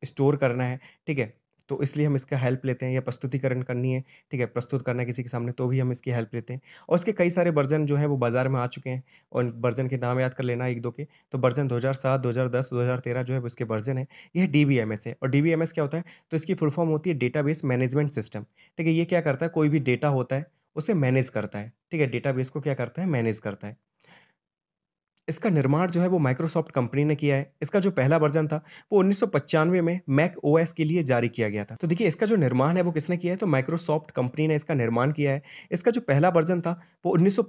स्टोर करना है ठीक है तो इसलिए हम इसका हेल्प लेते हैं या प्रस्तुतिकरण करनी है ठीक है प्रस्तुत करना है किसी के सामने तो भी हम इसकी हेल्प लेते हैं और इसके कई सारे वर्जन जो हैं वो बाज़ार में आ चुके हैं और वर्जन के नाम याद कर लेना एक दो के तो वर्जन 2007 2010 2013 जो है उसके वर्जन है यह डी बी एम एस है और डी बी एम एस क्या होता है तो इसकी फुल फॉर्म होती है बेस मैनेजमेंट सिस्टम ठीक है ये क्या करता है कोई भी डेटा होता है उसे मैनेज करता है ठीक है बेस को क्या करता है मैनेज करता है इसका निर्माण जो है वो माइक्रोसॉफ्ट कंपनी ने किया है इसका जो पहला वर्जन था वो उन्नीस में मैक ओएस के लिए जारी किया गया था तो देखिए इसका जो निर्माण है वो किसने किया है तो माइक्रोसॉफ्ट कंपनी ने इसका निर्माण किया है इसका जो पहला वर्जन था वो उन्नीस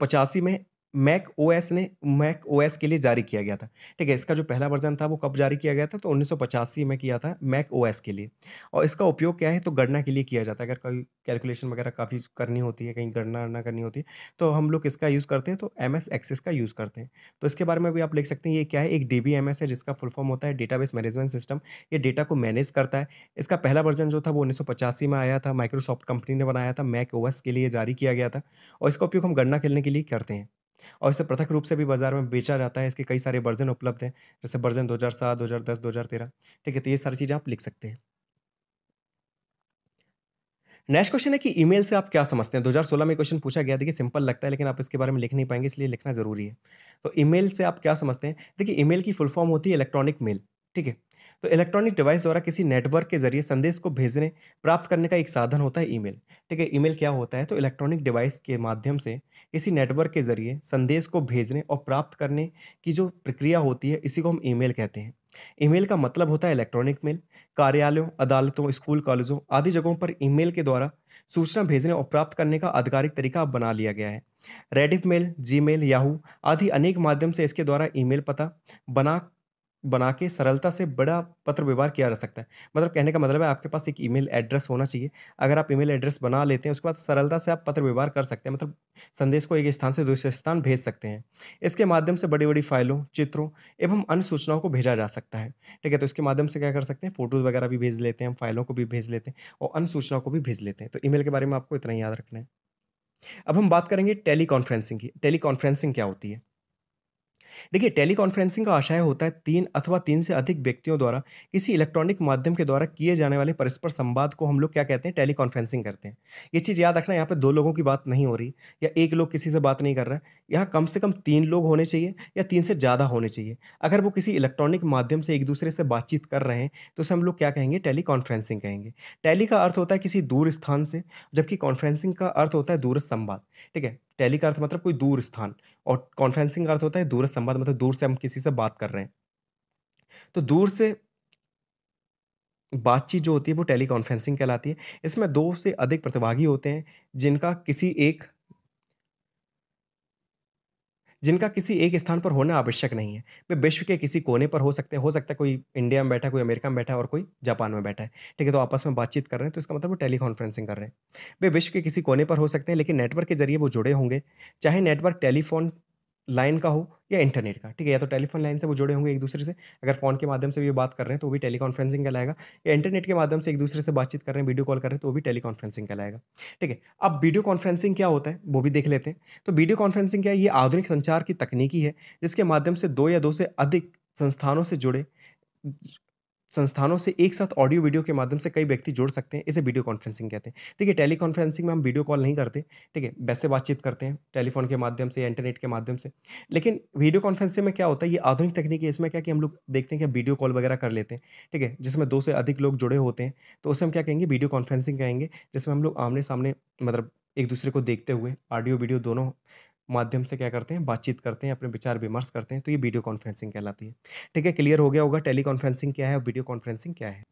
में मैक ओएस ने मैक ओएस के लिए जारी किया गया था ठीक है इसका जो पहला वर्जन था वो कब जारी किया गया था तो उन्नीस में किया था मैक ओएस के लिए और इसका उपयोग क्या है तो गणना के लिए किया जाता है अगर कोई कैलकुलेशन वगैरह काफ़ी करनी होती है कहीं गणना ना करनी होती है तो हम लोग इसका यूज़ करते हैं तो एम एस एक्सेस का यूज़ करते हैं तो इसके बारे में भी आप लिख सकते हैं ये क्या है एक डी बी एम एस है जिसका फुल फॉर्म होता है डेटा मैनेजमेंट सिस्टम ये डेटा को मैनेज करता है इसका पहला वर्जन जो था वो उन्नीस में आया था माइक्रोसॉफ्ट कंपनी ने बनाया था मैक ओ के लिए जारी किया गया था और इसका उपयोग हम गणना खेलने के लिए करते हैं और इसे पृथक रूप से भी बाजार में बेचा जाता है इसके कई सारे वर्जन उपलब्ध हैं जैसे वर्जन 2007, 2010, 2013 ठीक है तो ये सारी चीज़ें आप लिख सकते हैं नेक्स्ट क्वेश्चन है कि ईमेल से आप क्या समझते हैं 2016 में क्वेश्चन पूछा गया देखिए सिंपल लगता है लेकिन आप इसके बारे में लिख नहीं पाएंगे इसलिए लिखना जरूरी है तो ईमेल से आप क्या समझते हैं देखिए ईमेल की फुल फॉर्म होती है इलेक्ट्रॉनिक मेल ठीक है तो इलेक्ट्रॉनिक डिवाइस द्वारा किसी नेटवर्क के जरिए संदेश को भेजने प्राप्त करने का एक साधन होता है ईमेल ठीक है ईमेल क्या होता है तो इलेक्ट्रॉनिक डिवाइस के माध्यम से किसी नेटवर्क के जरिए संदेश को भेजने और प्राप्त करने की जो प्रक्रिया होती है इसी को हम ईमेल कहते हैं ईमेल का मतलब होता है इलेक्ट्रॉनिक मेल कार्यालयों अदालतों स्कूल कॉलेजों आदि जगहों पर ईमेल के द्वारा सूचना भेजने और प्राप्त करने का आधिकारिक तरीका अब बना लिया गया है Rediff mail Gmail Yahoo आदि अनेक माध्यम से इसके द्वारा ईमेल पता बना बना के सरलता से बड़ा पत्र व्यवहार किया जा सकता है मतलब कहने का मतलब है आपके पास एक ईमेल एड्रेस होना चाहिए अगर आप ईमेल एड्रेस बना लेते हैं उसके बाद सरलता से आप पत्र व्यवहार कर सकते हैं मतलब संदेश को एक स्थान से दूसरे स्थान भेज सकते हैं इसके माध्यम से बड़ी बड़ी फाइलों चित्रों एवं अन्य सूचनाओं को भेजा जा सकता है ठीक है तो इसके माध्यम से क्या कर सकते हैं फोटोज़ वगैरह भी भेज लेते हैं फाइलों को भी भेज लेते हैं और अन्य सूचनाओं को भी भेज लेते हैं तो ई के बारे में आपको इतना याद रखना है अब हम बात करेंगे टेली कॉन्फ्रेंसिंग की टेली कॉन्फ्रेंसिंग क्या होती है देखिए टेली कॉन्फ्रेंसिंग का आशय होता है तीन अथवा तीन से अधिक व्यक्तियों द्वारा किसी इलेक्ट्रॉनिक माध्यम के द्वारा किए जाने वाले परस्पर संवाद को हम लोग क्या कहते हैं टेली कॉन्फ्रेंसिंग करते हैं ये चीज़ याद रखना यहाँ पर दो लोगों की बात नहीं हो रही या एक लोग किसी से बात नहीं कर रहा है यहाँ कम से कम तीन लोग होने चाहिए या तीन से ज़्यादा होने चाहिए अगर वो किसी इलेक्ट्रॉनिक माध्यम से एक दूसरे से बातचीत कर रहे हैं तो उसे हम लोग क्या कहेंगे टेली कॉन्फ्रेंसिंग कहेंगे टेली का अर्थ होता है किसी दूर स्थान से जबकि कॉन्फ्रेंसिंग का अर्थ होता है दूर संवाद ठीक है टेली का अर्थ मतलब कोई दूर स्थान और कॉन्फ्रेंसिंग का अर्थ होता है दूर संवाद मतलब दूर से हम किसी से बात कर रहे हैं तो दूर से बातचीत जो होती है वो टेली कॉन्फ्रेंसिंग कहलाती है इसमें दो से अधिक प्रतिभागी होते हैं जिनका किसी एक जिनका किसी एक स्थान पर होना आवश्यक नहीं है वे विश्व के किसी कोने पर हो सकते हैं हो सकता है कोई इंडिया में बैठा है कोई अमेरिका में बैठा है और कोई जापान में बैठा है ठीक है तो आपस में बातचीत कर रहे हैं तो इसका मतलब वो टेली कॉन्फ्रेंसिंग कर रहे हैं वे विश्व के किसी कोने पर हो सकते हैं लेकिन नेटवर्क के जरिए वो जुड़े होंगे चाहे नेटवर्क टेलीफोन लाइन का हो या इंटरनेट का ठीक है या तो टेलीफोन लाइन से वो जुड़े होंगे एक दूसरे से अगर फोन के माध्यम से भी बात कर रहे हैं तो वो भी टेली कॉन्फ्रेंसिंग कहलाएगा या इंटरनेट के माध्यम से एक दूसरे से बातचीत कर रहे हैं वीडियो कॉल कर रहे हैं तो वो भी टेली कॉन्फ्रेंसिंग कहलाएगा ठीक है अब वीडियो कॉन्फ्रेंसिंग क्या होता है वो भी देख लेते हैं तो वीडियो कॉन्फ्रेंसिंग क्या है ये आधुनिक संचार की तकनीकी है जिसके माध्यम से दो या दो से अधिक संस्थानों से जुड़े संस्थानों से एक साथ ऑडियो वीडियो के माध्यम से कई व्यक्ति जोड़ सकते हैं इसे वीडियो कॉन्फ्रेंसिंग कहते हैं देखिए टेली कॉन्फ्रेंसिंग में हम वीडियो कॉल नहीं करते ठीक है वैसे बातचीत करते हैं टेलीफोन के माध्यम से या इंटरनेट के माध्यम से लेकिन वीडियो कॉन्फ्रेंसिंग में क्या होता है ये आधुनिक तकनीक है इसमें क्या कि हम लोग देखते हैं कि वीडियो कॉल वगैरह कर लेते हैं ठीक है जिसमें दो से अधिक लोग जुड़े होते हैं तो उसे हम क्या कहेंगे वीडियो कॉन्फ्रेंसिंग कहेंगे जिसमें हम लोग आमने सामने मतलब एक दूसरे को देखते हुए ऑडियो वीडियो दोनों माध्यम से क्या करते हैं बातचीत करते हैं अपने विचार विमर्श करते हैं तो ये वीडियो कॉन्फ्रेंसिंग कहलाती है ठीक है क्लियर हो गया होगा टेली कॉन्फ्रेंसिंग क्या है और वीडियो कॉन्फ्रेंसिंग क्या है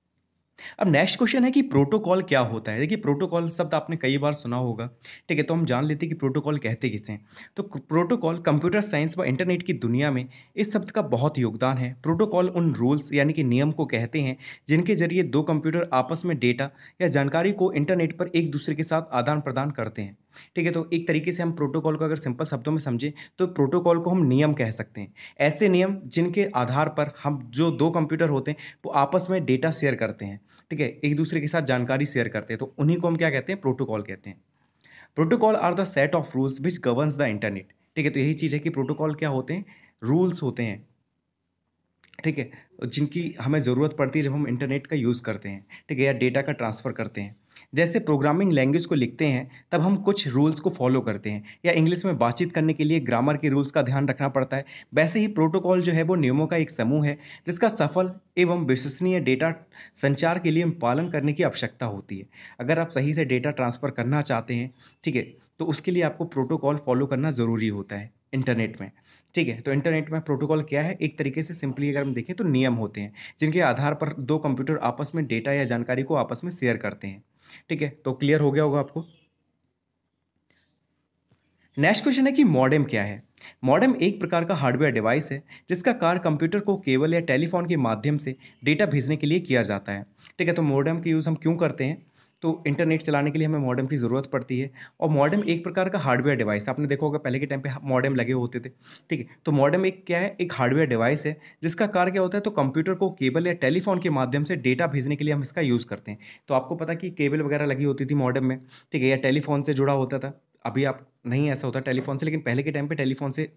अब नेक्स्ट क्वेश्चन है कि प्रोटोकॉल क्या होता है देखिए प्रोटोकॉल शब्द आपने कई बार सुना होगा ठीक है तो हम जान लेते हैं कि प्रोटोकॉल कहते किसे हैं तो प्रोटोकॉल कंप्यूटर साइंस व इंटरनेट की दुनिया में इस शब्द का बहुत योगदान है प्रोटोकॉल उन रूल्स यानी कि नियम को कहते हैं जिनके जरिए दो कंप्यूटर आपस में डेटा या जानकारी को इंटरनेट पर एक दूसरे के साथ आदान प्रदान करते हैं ठीक है तो एक तरीके से हम प्रोटोकॉल को अगर सिंपल शब्दों में समझें तो प्रोटोकॉल को हम नियम कह सकते हैं ऐसे नियम जिनके आधार पर हम जो दो कंप्यूटर होते हैं वो आपस में डेटा शेयर करते हैं ठीक है एक दूसरे के साथ जानकारी शेयर करते हैं तो उन्हीं को हम क्या कहते हैं प्रोटोकॉल कहते हैं protocol are the set of rules which governs the internet ठीक है तो यही चीज़ है कि प्रोटोकॉल क्या होते हैं रूल्स होते हैं ठीक है जिनकी हमें ज़रूरत पड़ती है जब हम इंटरनेट का यूज़ करते हैं ठीक है या डेटा का ट्रांसफ़र करते हैं जैसे प्रोग्रामिंग लैंग्वेज को लिखते हैं तब हम कुछ रूल्स को फॉलो करते हैं या इंग्लिश में बातचीत करने के लिए ग्रामर के रूल्स का ध्यान रखना पड़ता है वैसे ही प्रोटोकॉल जो है वो नियमों का एक समूह है जिसका सफल एवं विश्वसनीय डेटा संचार के लिए पालन करने की आवश्यकता होती है अगर आप सही से डेटा ट्रांसफ़र करना चाहते हैं ठीक है तो उसके लिए आपको प्रोटोकॉल फॉलो करना ज़रूरी होता है इंटरनेट में ठीक है तो इंटरनेट में प्रोटोकॉल क्या है एक तरीके से सिंपली अगर हम देखें तो नियम होते हैं जिनके आधार पर दो कंप्यूटर आपस में डेटा या जानकारी को आपस में शेयर करते हैं ठीक है तो क्लियर हो गया होगा आपको नेक्स्ट क्वेश्चन है कि मॉडेम क्या है मॉडेम एक प्रकार का हार्डवेयर डिवाइस है जिसका कार्य कंप्यूटर को केबल या टेलीफोन के माध्यम से डेटा भेजने के लिए किया जाता है ठीक है तो मॉडेम का यूज़ हम क्यों करते हैं तो इंटरनेट चलाने के लिए हमें मॉडेम की ज़रूरत पड़ती है और मॉडेम एक प्रकार का हार्डवेयर डिवाइस है आपने देखा होगा पहले के टाइम पे मॉडेम लगे होते थे ठीक है तो मॉडेम एक क्या है एक हार्डवेयर डिवाइस है जिसका कार्य क्या होता है तो कंप्यूटर को केबल या टेलीफोन के माध्यम से डेटा भेजने के लिए हम इसका यूज़ करते हैं तो आपको पता कि केबल वगैरह लगी होती थी मॉडम में ठीक है या टेलीफोन से जुड़ा होता था अभी आप नहीं ऐसा होता टेलीफोन से लेकिन पहले के टाइम पे टेलीफोन से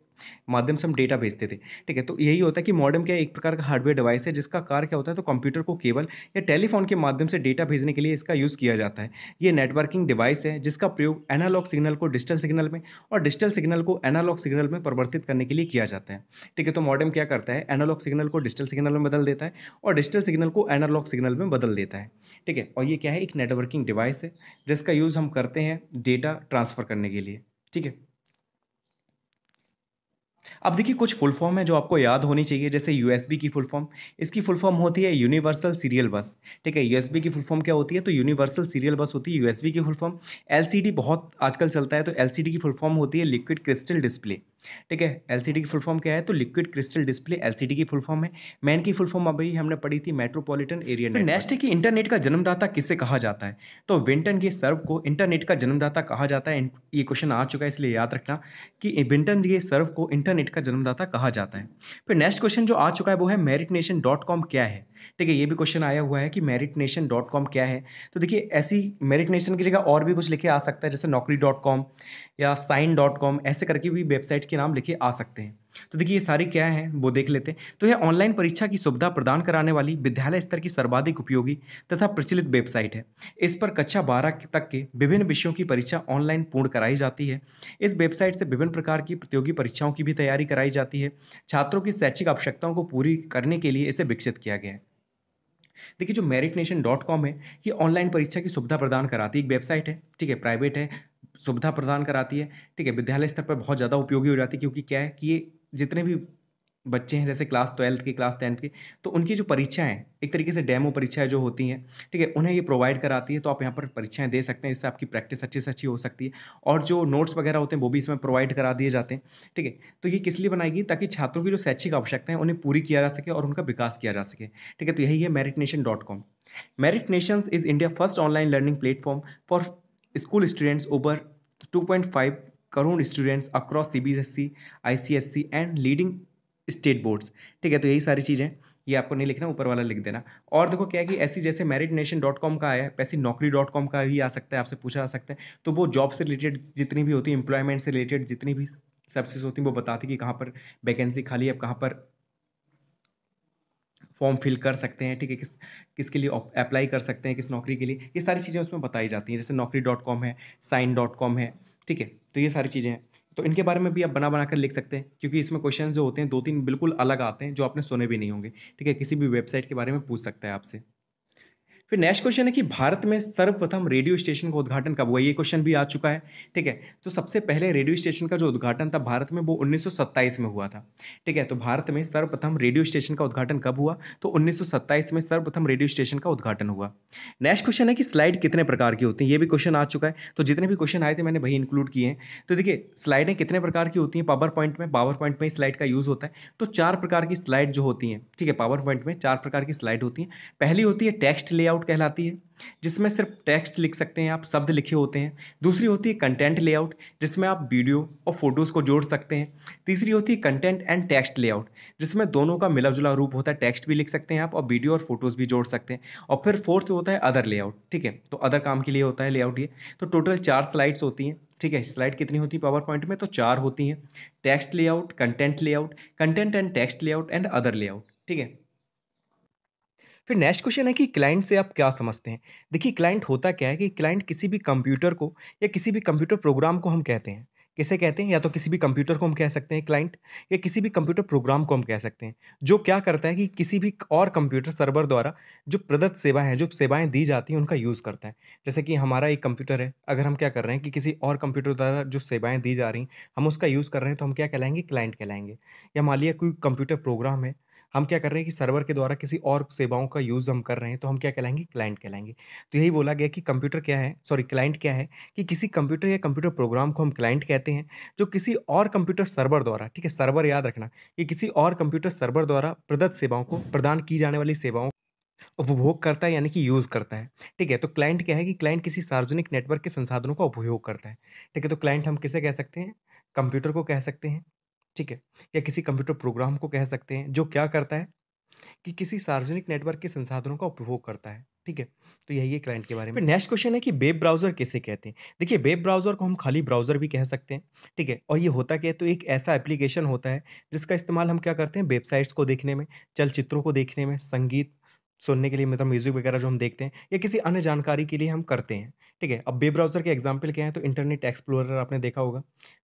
माध्यम से हम डेटा भेजते थे ठीक है तो यही होता है कि मॉडर्म क्या एक प्रकार का हार्डवेयर डिवाइस है जिसका कार्य क्या होता है तो कंप्यूटर को केबल या टेलीफोन के माध्यम से डेटा भेजने के लिए इसका यूज़ किया जाता है ये नेटवर्किंग डिवाइस है जिसका प्रयोग एनालॉग सिग्नल को डिजिटल सिग्नल में और डिजिटल सिग्नल को एनालॉग सिग्नल में परिवर्तित करने के लिए किया जाता है ठीक है तो मॉडर्म क्या करता है एनालॉग सिग्नल को डिजिटल सिग्नल में बदल देता है और डिजिटल सिग्नल को एनालॉग सिग्नल में बदल देता है ठीक है और ये क्या है एक नेटवर्किंग डिवाइस है जिसका यूज़ हम करते हैं डेटा ट्रांसफ़र करने के लिए ठीक है अब देखिए कुछ फुल फॉर्म है जो आपको याद होनी चाहिए जैसे यूएसबी की फुल फॉर्म इसकी फुल फॉर्म होती है यूनिवर्सल सीरियल बस ठीक है यूएसबी की फुल फॉर्म क्या होती है तो यूनिवर्सल सीरियल बस होती है यूएसबी की फुल फॉर्म एलसीडी बहुत आजकल चलता है तो एलसीडी की फुल फॉर्म होती है लिक्विड क्रिस्टल डिस्प्ले ठीक है एलसीडी की फुल फॉर्म क्या है तो लिक्विड क्रिस्टल डिस्प्ले एलसीडी की फुल फॉर्म है मैन की फुल फॉर्म अभी हमने पढ़ी थी मेट्रोपॉलिटन एरिया तो नेक्स्ट है कि इंटरनेट का जन्मदाता किससे कहा जाता है तो विंटन के सर्व को इंटरनेट का जन्मदाता कहा जाता है ये क्वेश्चन आ चुका है इसलिए याद रखना कि विंटन के सर्व को इंटरनेट का जन्मदाता कहा जाता है फिर नेक्स्ट क्वेश्चन जो आ चुका है वो है मेरिट नेशन डॉट कॉम क्या है ठीक है ये भी क्वेश्चन आया हुआ है कि मेरिट नेशन डॉट कॉम क्या है तो देखिए ऐसी मेरिट नेशन की जगह और भी कुछ लिखे आ सकता है जैसे नौकरी डॉट कॉम या साइन डॉट कॉम ऐसे करके भी वेबसाइट के नाम लिखे आ सकते हैं तो देखिए ये सारी क्या हैं वो देख लेते हैं तो यह ऑनलाइन परीक्षा की सुविधा प्रदान कराने वाली विद्यालय स्तर की सर्वाधिक उपयोगी तथा प्रचलित वेबसाइट है इस पर कक्षा बारह तक के विभिन्न विषयों की परीक्षा ऑनलाइन पूर्ण कराई जाती है इस वेबसाइट से विभिन्न प्रकार की प्रतियोगी परीक्षाओं की भी तैयारी कराई जाती है छात्रों की शैक्षिक आवश्यकताओं को पूरी करने के लिए इसे विकसित किया गया है देखिए जो मेरिट है ये ऑनलाइन परीक्षा की सुविधा प्रदान कराती है एक वेबसाइट है ठीक है प्राइवेट है सुविधा प्रदान कराती है ठीक है विद्यालय स्तर पर बहुत ज़्यादा उपयोगी हो जाती है क्योंकि क्या है कि ये जितने भी बच्चे हैं जैसे क्लास ट्वेल्थ के क्लास टेंथ के तो उनकी जो परीक्षाएं एक तरीके से डेमो परीक्षाएं जो होती हैं ठीक है उन्हें ये प्रोवाइड कराती है तो आप यहाँ पर परीक्षाएं दे सकते हैं इससे आपकी प्रैक्टिस अच्छे से अच्छी हो सकती है और जो नोट्स वगैरह होते हैं वो भी इसमें प्रोवाइड करा दिए जाते हैं ठीक है तो ये किस लिए बनाएगी ताकि छात्रों की जो शैक्षिक आवश्यकताएं उन्हें पूरी किया जा सके और उनका विकास किया जा सके ठीक है तो यही है Meritnation dot com Meritnation is India first online learning platform for school students over 2.5 crore students across C B S E I C S E and leading state boards ठीक है तो यही सारी चीज़ें ये आपको नहीं लिखना ऊपर वाला लिख देना और देखो क्या है कि ऐसी जैसे मेरिट नेशन डॉट कॉम का आया है वैसे नौकरी डॉट कॉम का भी आ सकता है आपसे पूछा जा सकता है तो वो जॉब से रिलेटेड जितनी भी होती है एम्प्लॉयमेंट से रिलेटेड जितनी भी सर्विसेज होती हैं वो बताती कि कहाँ पर वैकेंसी खाली है कहाँ पर फॉर्म फिल कर सकते हैं ठीक है किस किसके लिए अप्लाई कर सकते हैं किस नौकरी के लिए ये सारी चीज़ें उसमें बताई जाती हैं जैसे नौकरी डॉट कॉम है साइन डॉट कॉम है ठीक है तो ये सारी चीज़ें हैं तो इनके बारे में भी आप बना बना कर लिख सकते हैं क्योंकि इसमें क्वेश्चन जो होते हैं दो तीन बिल्कुल अलग आते हैं जो आपने सुने भी नहीं होंगे ठीक है किसी भी वेबसाइट के बारे में पूछ सकता है आपसे फिर नेक्स्ट क्वेश्चन है कि भारत में सर्वप्रथम रेडियो स्टेशन का उद्घाटन कब हुआ ये क्वेश्चन भी आ चुका है ठीक है तो सबसे पहले रेडियो स्टेशन का जो उद्घाटन था भारत में वो 1927 में हुआ था ठीक है तो भारत में सर्वप्रथम रेडियो स्टेशन का उद्घाटन कब हुआ तो उन्नीस में सर्वप्रथम रेडियो स्टेशन का उद्घाटन हुआ नेक्स्ट क्वेश्चन है कि स्लाइड कितने प्रकार की होती है ये भी क्वेश्चन आ चुका है तो जितने भी क्वेश्चन आए थे मैंने वही इंक्लूड किए हैं तो देखिए स्लाइडें कितने प्रकार की होती हैं पावर पॉइंट में पावर पॉइंट में स्लाइड का यूज़ होता है तो चार प्रकार की स्लाइड जो होती हैं ठीक है पावर पॉइंट में चार प्रकार की स्लाइड होती हैं पहली होती है टेक्स्ट लेआउट लेआउट कहलाती है जिसमें सिर्फ टेक्स्ट लिख सकते हैं आप शब्द लिखे होते हैं दूसरी होती है कंटेंट लेआउट जिसमें आप वीडियो और फोटोज़ को जोड़ सकते हैं तीसरी होती है कंटेंट एंड टेक्स्ट लेआउट जिसमें दोनों का मिला जुला रूप होता है टेक्स्ट भी लिख सकते हैं आप और वीडियो और फोटोज़ भी जोड़ सकते हैं और फिर फोर्थ होता है अदर लेआउट ठीक है तो अदर काम के लिए होता है लेआउट ये तो टोटल चार स्लाइड्स होती हैं ठीक है स्लाइड कितनी होती है पावर पॉइंट में तो चार होती हैं text layout content layout content and text layout and other layout ठीक है फिर नेक्स्ट क्वेश्चन है कि क्लाइंट से आप क्या समझते हैं देखिए क्लाइंट होता क्या है कि क्लाइंट किसी भी कंप्यूटर को या किसी भी कंप्यूटर प्रोग्राम को हम कहते हैं किसे कहते हैं या तो किसी भी कंप्यूटर को हम कह सकते हैं क्लाइंट या किसी भी कंप्यूटर प्रोग्राम को हम कह सकते हैं जो क्या करता है कि किसी भी और कंप्यूटर सर्वर द्वारा जो प्रदत्त सेवाएं हैं जो सेवाएं दी जाती हैं उनका यूज़ करता है जैसे कि हमारा एक कंप्यूटर है अगर हम क्या कर रहे हैं कि किसी और कंप्यूटर द्वारा जो सेवाएँ दी जा रही हम उसका यूज़ कर रहे हैं तो हम क्या कहलाएंगे क्लाइंट कहलाएंगे या मान लिया कोई कंप्यूटर प्रोग्राम है हम क्या कर रहे हैं कि सर्वर के द्वारा किसी और सेवाओं का यूज़ हम कर रहे हैं तो हम क्या कहलाएंगे क्लाइंट कहलाएंगे तो यही बोला गया कि कंप्यूटर क्या है सॉरी क्लाइंट क्या है कि किसी कंप्यूटर या कंप्यूटर प्रोग्राम को हम क्लाइंट कहते हैं जो किसी और कंप्यूटर सर्वर द्वारा ठीक है सर्वर याद रखना कि किसी और कंप्यूटर सर्वर द्वारा प्रदत्त सेवाओं को प्रदान की जाने वाली सेवाओं उपभोग करता है यानी कि यूज़ करता है ठीक है तो क्लाइंट क्या है कि क्लाइंट किसी सार्वजनिक नेटवर्क के संसाधनों का उपयोग करता है ठीक है तो क्लाइंट हम किसे कह सकते हैं कंप्यूटर को कह सकते हैं ठीक है या किसी कंप्यूटर प्रोग्राम को कह सकते हैं जो क्या करता है कि किसी सार्वजनिक नेटवर्क के संसाधनों का उपभोग करता है ठीक है तो यही है क्लाइंट के बारे में नेक्स्ट क्वेश्चन है कि वेब ब्राउजर कैसे कहते हैं देखिए वेब ब्राउजर को हम खाली ब्राउजर भी कह सकते हैं ठीक है और ये होता क्या है तो एक ऐसा एप्लीकेशन होता है जिसका इस्तेमाल हम क्या करते हैं वेबसाइट्स को देखने में चलचित्रों को देखने में संगीत सुनने के लिए मतलब म्यूज़िक वगैरह जो हम देखते हैं या किसी अन्य जानकारी के लिए हम करते हैं ठीक है अब वेब ब्राउज़र के एग्जाम्पल क्या है तो इंटरनेट एक्सप्लोरर आपने देखा होगा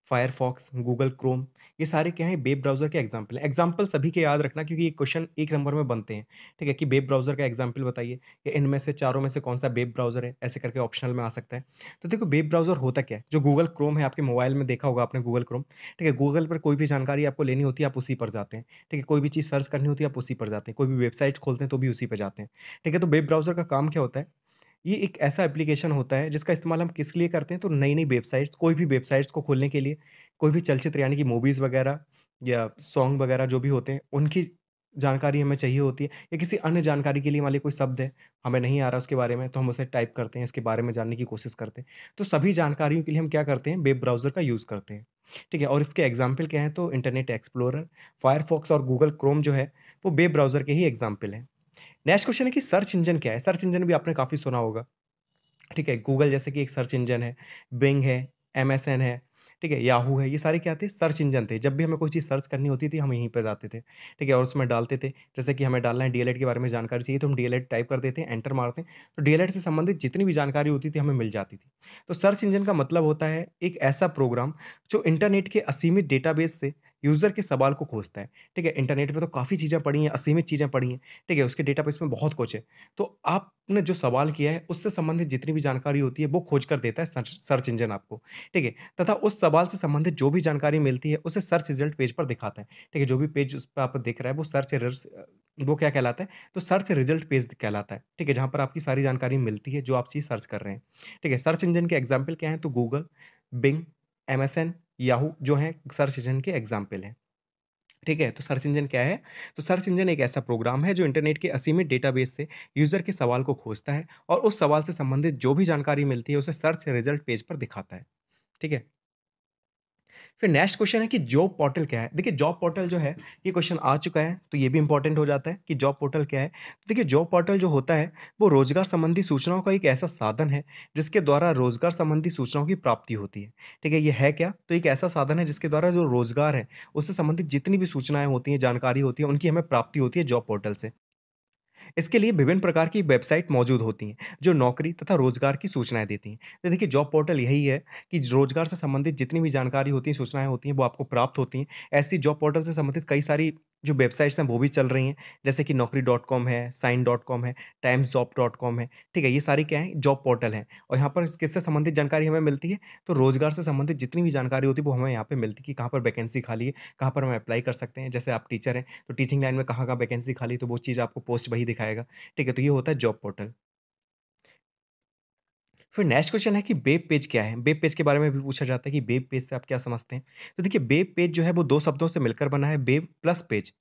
फायरफॉक्स गूगल क्रोम ये सारे क्या है वेब ब्राउज़र के एग्जाम्पल है एग्जाम्पल सभी के याद रखना क्योंकि ये क्वेश्चन एक नंबर में बनते हैं ठीक है कि वेब ब्राउज़र का एग्जाम्पल बताइए कि इनमें से चारों में से कौन सा वेब ब्राउज़र है ऐसे करके ऑप्शनल में आ सकता है तो देखो वेब ब्राउज़र होता क्या है जो गूगल क्रोम है आपके मोबाइल में देखा होगा आपने गूगल क्रोम ठीक है गूगल पर कोई भी जानकारी आपको लेनी होती है आप उसी पर जाते हैं ठीक है कोई भी चीज़ सर्च करनी होती है आप उसी पर जाते हैं कोई भी वेबसाइट खोलते हैं तो भी उसी पर जाते हैं ठीक है तो वेब ब्राउज़र का काम क्या होता है ये एक ऐसा एप्लीकेशन होता है जिसका इस्तेमाल हम किस लिए करते हैं तो नई नई वेबसाइट्स कोई भी वेबसाइट्स को खोलने के लिए कोई भी चलचित्र यानी कि मूवीज़ वगैरह या सॉन्ग वगैरह जो भी होते हैं उनकी जानकारी हमें चाहिए होती है या किसी अन्य जानकारी के लिए मान कोई शब्द है हमें नहीं आ रहा उसके बारे में तो हम उसे टाइप करते हैं इसके बारे में जानने की कोशिश करते हैं तो सभी जानकारियों के लिए हम क्या करते हैं वेब ब्राउज़र का यूज़ करते हैं ठीक है और इसके एग्जाम्पल क्या हैं तो इंटरनेट एक्सप्लोरर फायरफॉक्स और गूगल क्रोम जो है वो वेब ब्राउज़र के ही एग्जाम्पल हैं नेक्स्ट क्वेश्चन है कि सर्च इंजन क्या है सर्च इंजन भी आपने काफ़ी सुना होगा ठीक है गूगल जैसे कि एक सर्च इंजन है बिंग है एम है ठीक है याहू है ये सारे क्या थे सर्च इंजन थे जब भी हमें कोई चीज़ सर्च करनी होती थी हम यहीं पर जाते थे ठीक है और उसमें डालते थे जैसे कि हमें डालना है डीएलएड e के बारे में जानकारी चाहिए तो हम डीएलएड टाइप e कर देते हैं एंटर मारते हैं तो डीएलएड e से संबंधित जितनी भी जानकारी होती थी हमें मिल जाती थी तो सर्च इंजन का मतलब होता है एक ऐसा प्रोग्राम जो इंटरनेट के असीमित डेटाबेस से यूज़र के सवाल को खोजता है ठीक है इंटरनेट पे तो काफ़ी चीज़ें पड़ी हैं असीमित चीज़ें पड़ी हैं ठीक है उसके डेटा बेस में बहुत कुछ है तो आपने जो सवाल किया है उससे संबंधित जितनी भी जानकारी होती है वो खोज कर देता है सर्च, सर्च इंजन आपको ठीक है तथा उस सवाल से संबंधित जो भी जानकारी मिलती है उसे सर्च रिजल्ट पेज पर दिखाता है ठीक है जो भी पेज उस पर आप देख रहा है वो सर्च वो क्या कहलाता है तो सर्च रिजल्ट पेज कहलाता है ठीक है जहाँ पर आपकी सारी जानकारी मिलती है जो आप चीज़ सर्च कर रहे हैं ठीक है सर्च इंजन के एग्जाम्पल क्या हैं तो गूगल बिंग एम याहू जो है सर्च इंजन के एग्जाम्पल हैं ठीक है तो सर्च इंजन क्या है तो सर्च इंजन एक ऐसा प्रोग्राम है जो इंटरनेट के असीमित डेटाबेस से यूज़र के सवाल को खोजता है और उस सवाल से संबंधित जो भी जानकारी मिलती है उसे सर्च रिजल्ट पेज पर दिखाता है ठीक है फिर नेक्स्ट क्वेश्चन है कि जॉब पोर्टल क्या है देखिए जॉब पोर्टल जो है ये क्वेश्चन आ चुका है तो ये भी इंपॉर्टेंट हो जाता है कि जॉब पोर्टल क्या है तो देखिए जॉब पोर्टल जो होता है वो रोजगार संबंधी सूचनाओं का एक ऐसा साधन है जिसके द्वारा रोजगार संबंधी सूचनाओं की प्राप्ति होती है ठीक है ये है क्या तो एक ऐसा साधन है जिसके द्वारा जो रोजगार है उससे संबंधित जितनी भी सूचनाएं होती हैं जानकारी होती है उनकी हमें प्राप्ति होती है जॉब पोर्टल से इसके लिए विभिन्न प्रकार की वेबसाइट मौजूद होती हैं जो नौकरी तथा रोजगार की सूचनाएं देती हैं तो देखिए जॉब पोर्टल यही है कि रोजगार से संबंधित जितनी भी जानकारी होती हैं सूचनाएं होती हैं वो आपको प्राप्त होती हैं ऐसी जॉब पोर्टल से संबंधित कई सारी जो वेबसाइट्स हैं वो भी चल रही हैं जैसे कि नौकरी डॉट कॉम है साइन डॉट कॉम है टाइम्स जॉब डॉट कॉम है ठीक है ये सारी क्या है जॉब पोर्टल है और यहाँ पर किससे संबंधित जानकारी हमें मिलती है तो रोजगार से संबंधित जितनी भी जानकारी होती है वो हमें यहाँ पर मिलती है कि कहाँ पर वैकेंसी खाली है कहाँ पर हम अप्लाई कर सकते हैं जैसे आप टीचर हैं तो टीचिंग लाइन में कहाँ कहाँ वैकेंसी खाली तो वो चीज़ आपको पोस्ट वही दिखाएगा ठीक है तो ये होता है जॉब पोर्टल फिर नेक्स्ट क्वेश्चन है कि बेब पेज क्या है बेब पेज के बारे में भी पूछा जाता है कि बेब पेज से आप क्या समझते हैं तो देखिए बेब पेज जो है वो दो शब्दों से मिलकर बना है बेब प्लस पेज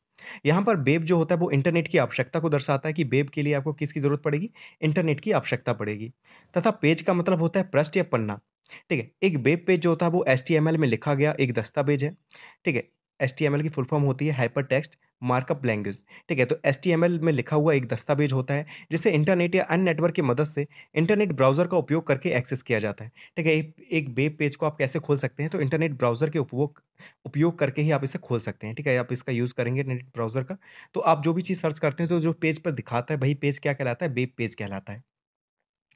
यहाँ पर बेब जो होता है वो इंटरनेट की आवश्यकता को दर्शाता है कि बेब के लिए आपको किसकी ज़रूरत पड़ेगी इंटरनेट की आवश्यकता पड़ेगी तथा पेज का मतलब होता है पृष्ठ या पन्ना ठीक है एक वेब पेज जो होता है वो एस में लिखा गया एक दस्तावेज है ठीक है एल की फुल फॉर्म होती है हाइपर टेक्स्ट मार्कअप लैंग्वेज ठीक है तो एल में लिखा हुआ एक दस्तावेज होता है जिसे इंटरनेट या अन्य नेटवर्क की मदद से इंटरनेट ब्राउजर का उपयोग करके एक्सेस किया जाता है ठीक है एक वेब पेज को आप कैसे खोल सकते हैं तो इंटरनेट ब्राउजर के उपयोग उपयोग करके ही आप इसे खोल सकते हैं ठीक है आप इसका यूज़ करेंगे इंटरनेट ब्राउजर का तो आप जो भी चीज़ सर्च करते हैं तो जो पेज पर दिखाता है वही पेज क्या कहलाता है वेब पेज कहलाता है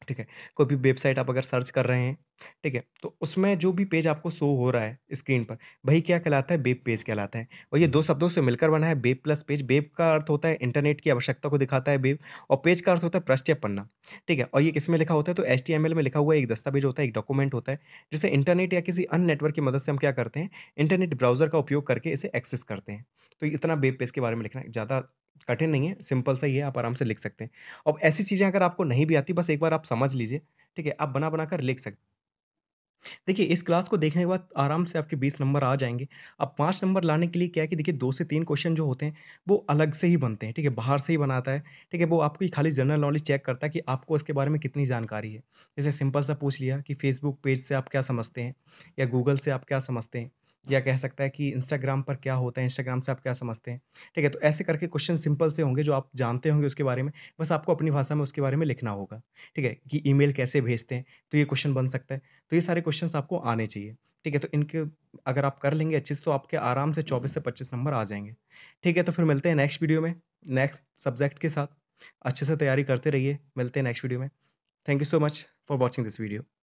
ठीक है कोई भी वेबसाइट आप अगर सर्च कर रहे हैं ठीक है तो उसमें जो भी पेज आपको शो हो रहा है स्क्रीन पर वही क्या कहलाता है वेब पेज कहलाता है और ये दो शब्दों से मिलकर बना है वेब प्लस पेज वेब का अर्थ होता है इंटरनेट की आवश्यकता को दिखाता है वेब और पेज का अर्थ होता है पृष्ठ पन्ना ठीक है और ये किसमें लिखा होता है तो एच में लिखा हुआ एक दस्तावेज होता है एक डॉक्यूमेंट होता है जिसे इंटरनेट या किसी अन्य नेटवर्क की मदद से हम क्या करते हैं इंटरनेट ब्राउजर का उपयोग करके इसे एक्सेस करते हैं तो इतना वेब पेज के बारे में लिखना ज़्यादा कठिन नहीं है सिंपल सा ही है आप आराम से लिख सकते हैं अब ऐसी चीज़ें अगर आपको नहीं भी आती बस एक बार आप समझ लीजिए ठीक है आप बना बना कर लिख सकते देखिए इस क्लास को देखने के बाद आराम से आपके बीस नंबर आ जाएंगे अब पाँच नंबर लाने के लिए क्या है कि देखिए दो से तीन क्वेश्चन जो होते हैं वो अलग से ही बनते हैं ठीक है बाहर से ही बनाता है ठीक है वो आपकी खाली जनरल नॉलेज चेक करता है कि आपको इसके बारे में कितनी जानकारी है जैसे सिंपल सा पूछ लिया कि फेसबुक पेज से आप क्या समझते हैं या गूगल से आप क्या समझते हैं या कह सकता है कि इंस्टाग्राम पर क्या होता है इंस्टाग्राम से आप क्या समझते हैं ठीक है तो ऐसे करके क्वेश्चन सिंपल से होंगे जो आप जानते होंगे उसके बारे में बस आपको अपनी भाषा में उसके बारे में लिखना होगा ठीक है कि ईमेल कैसे भेजते हैं तो ये क्वेश्चन बन सकता है तो ये सारे क्वेश्चन आपको आने चाहिए ठीक है तो इनके अगर आप कर लेंगे अच्छे से तो आपके आराम से चौबीस से पच्चीस नंबर आ जाएंगे ठीक है तो फिर मिलते हैं नेक्स्ट वीडियो में नेक्स्ट सब्जेक्ट के साथ अच्छे से तैयारी करते रहिए मिलते हैं नेक्स्ट वीडियो में thank you so much for watching this video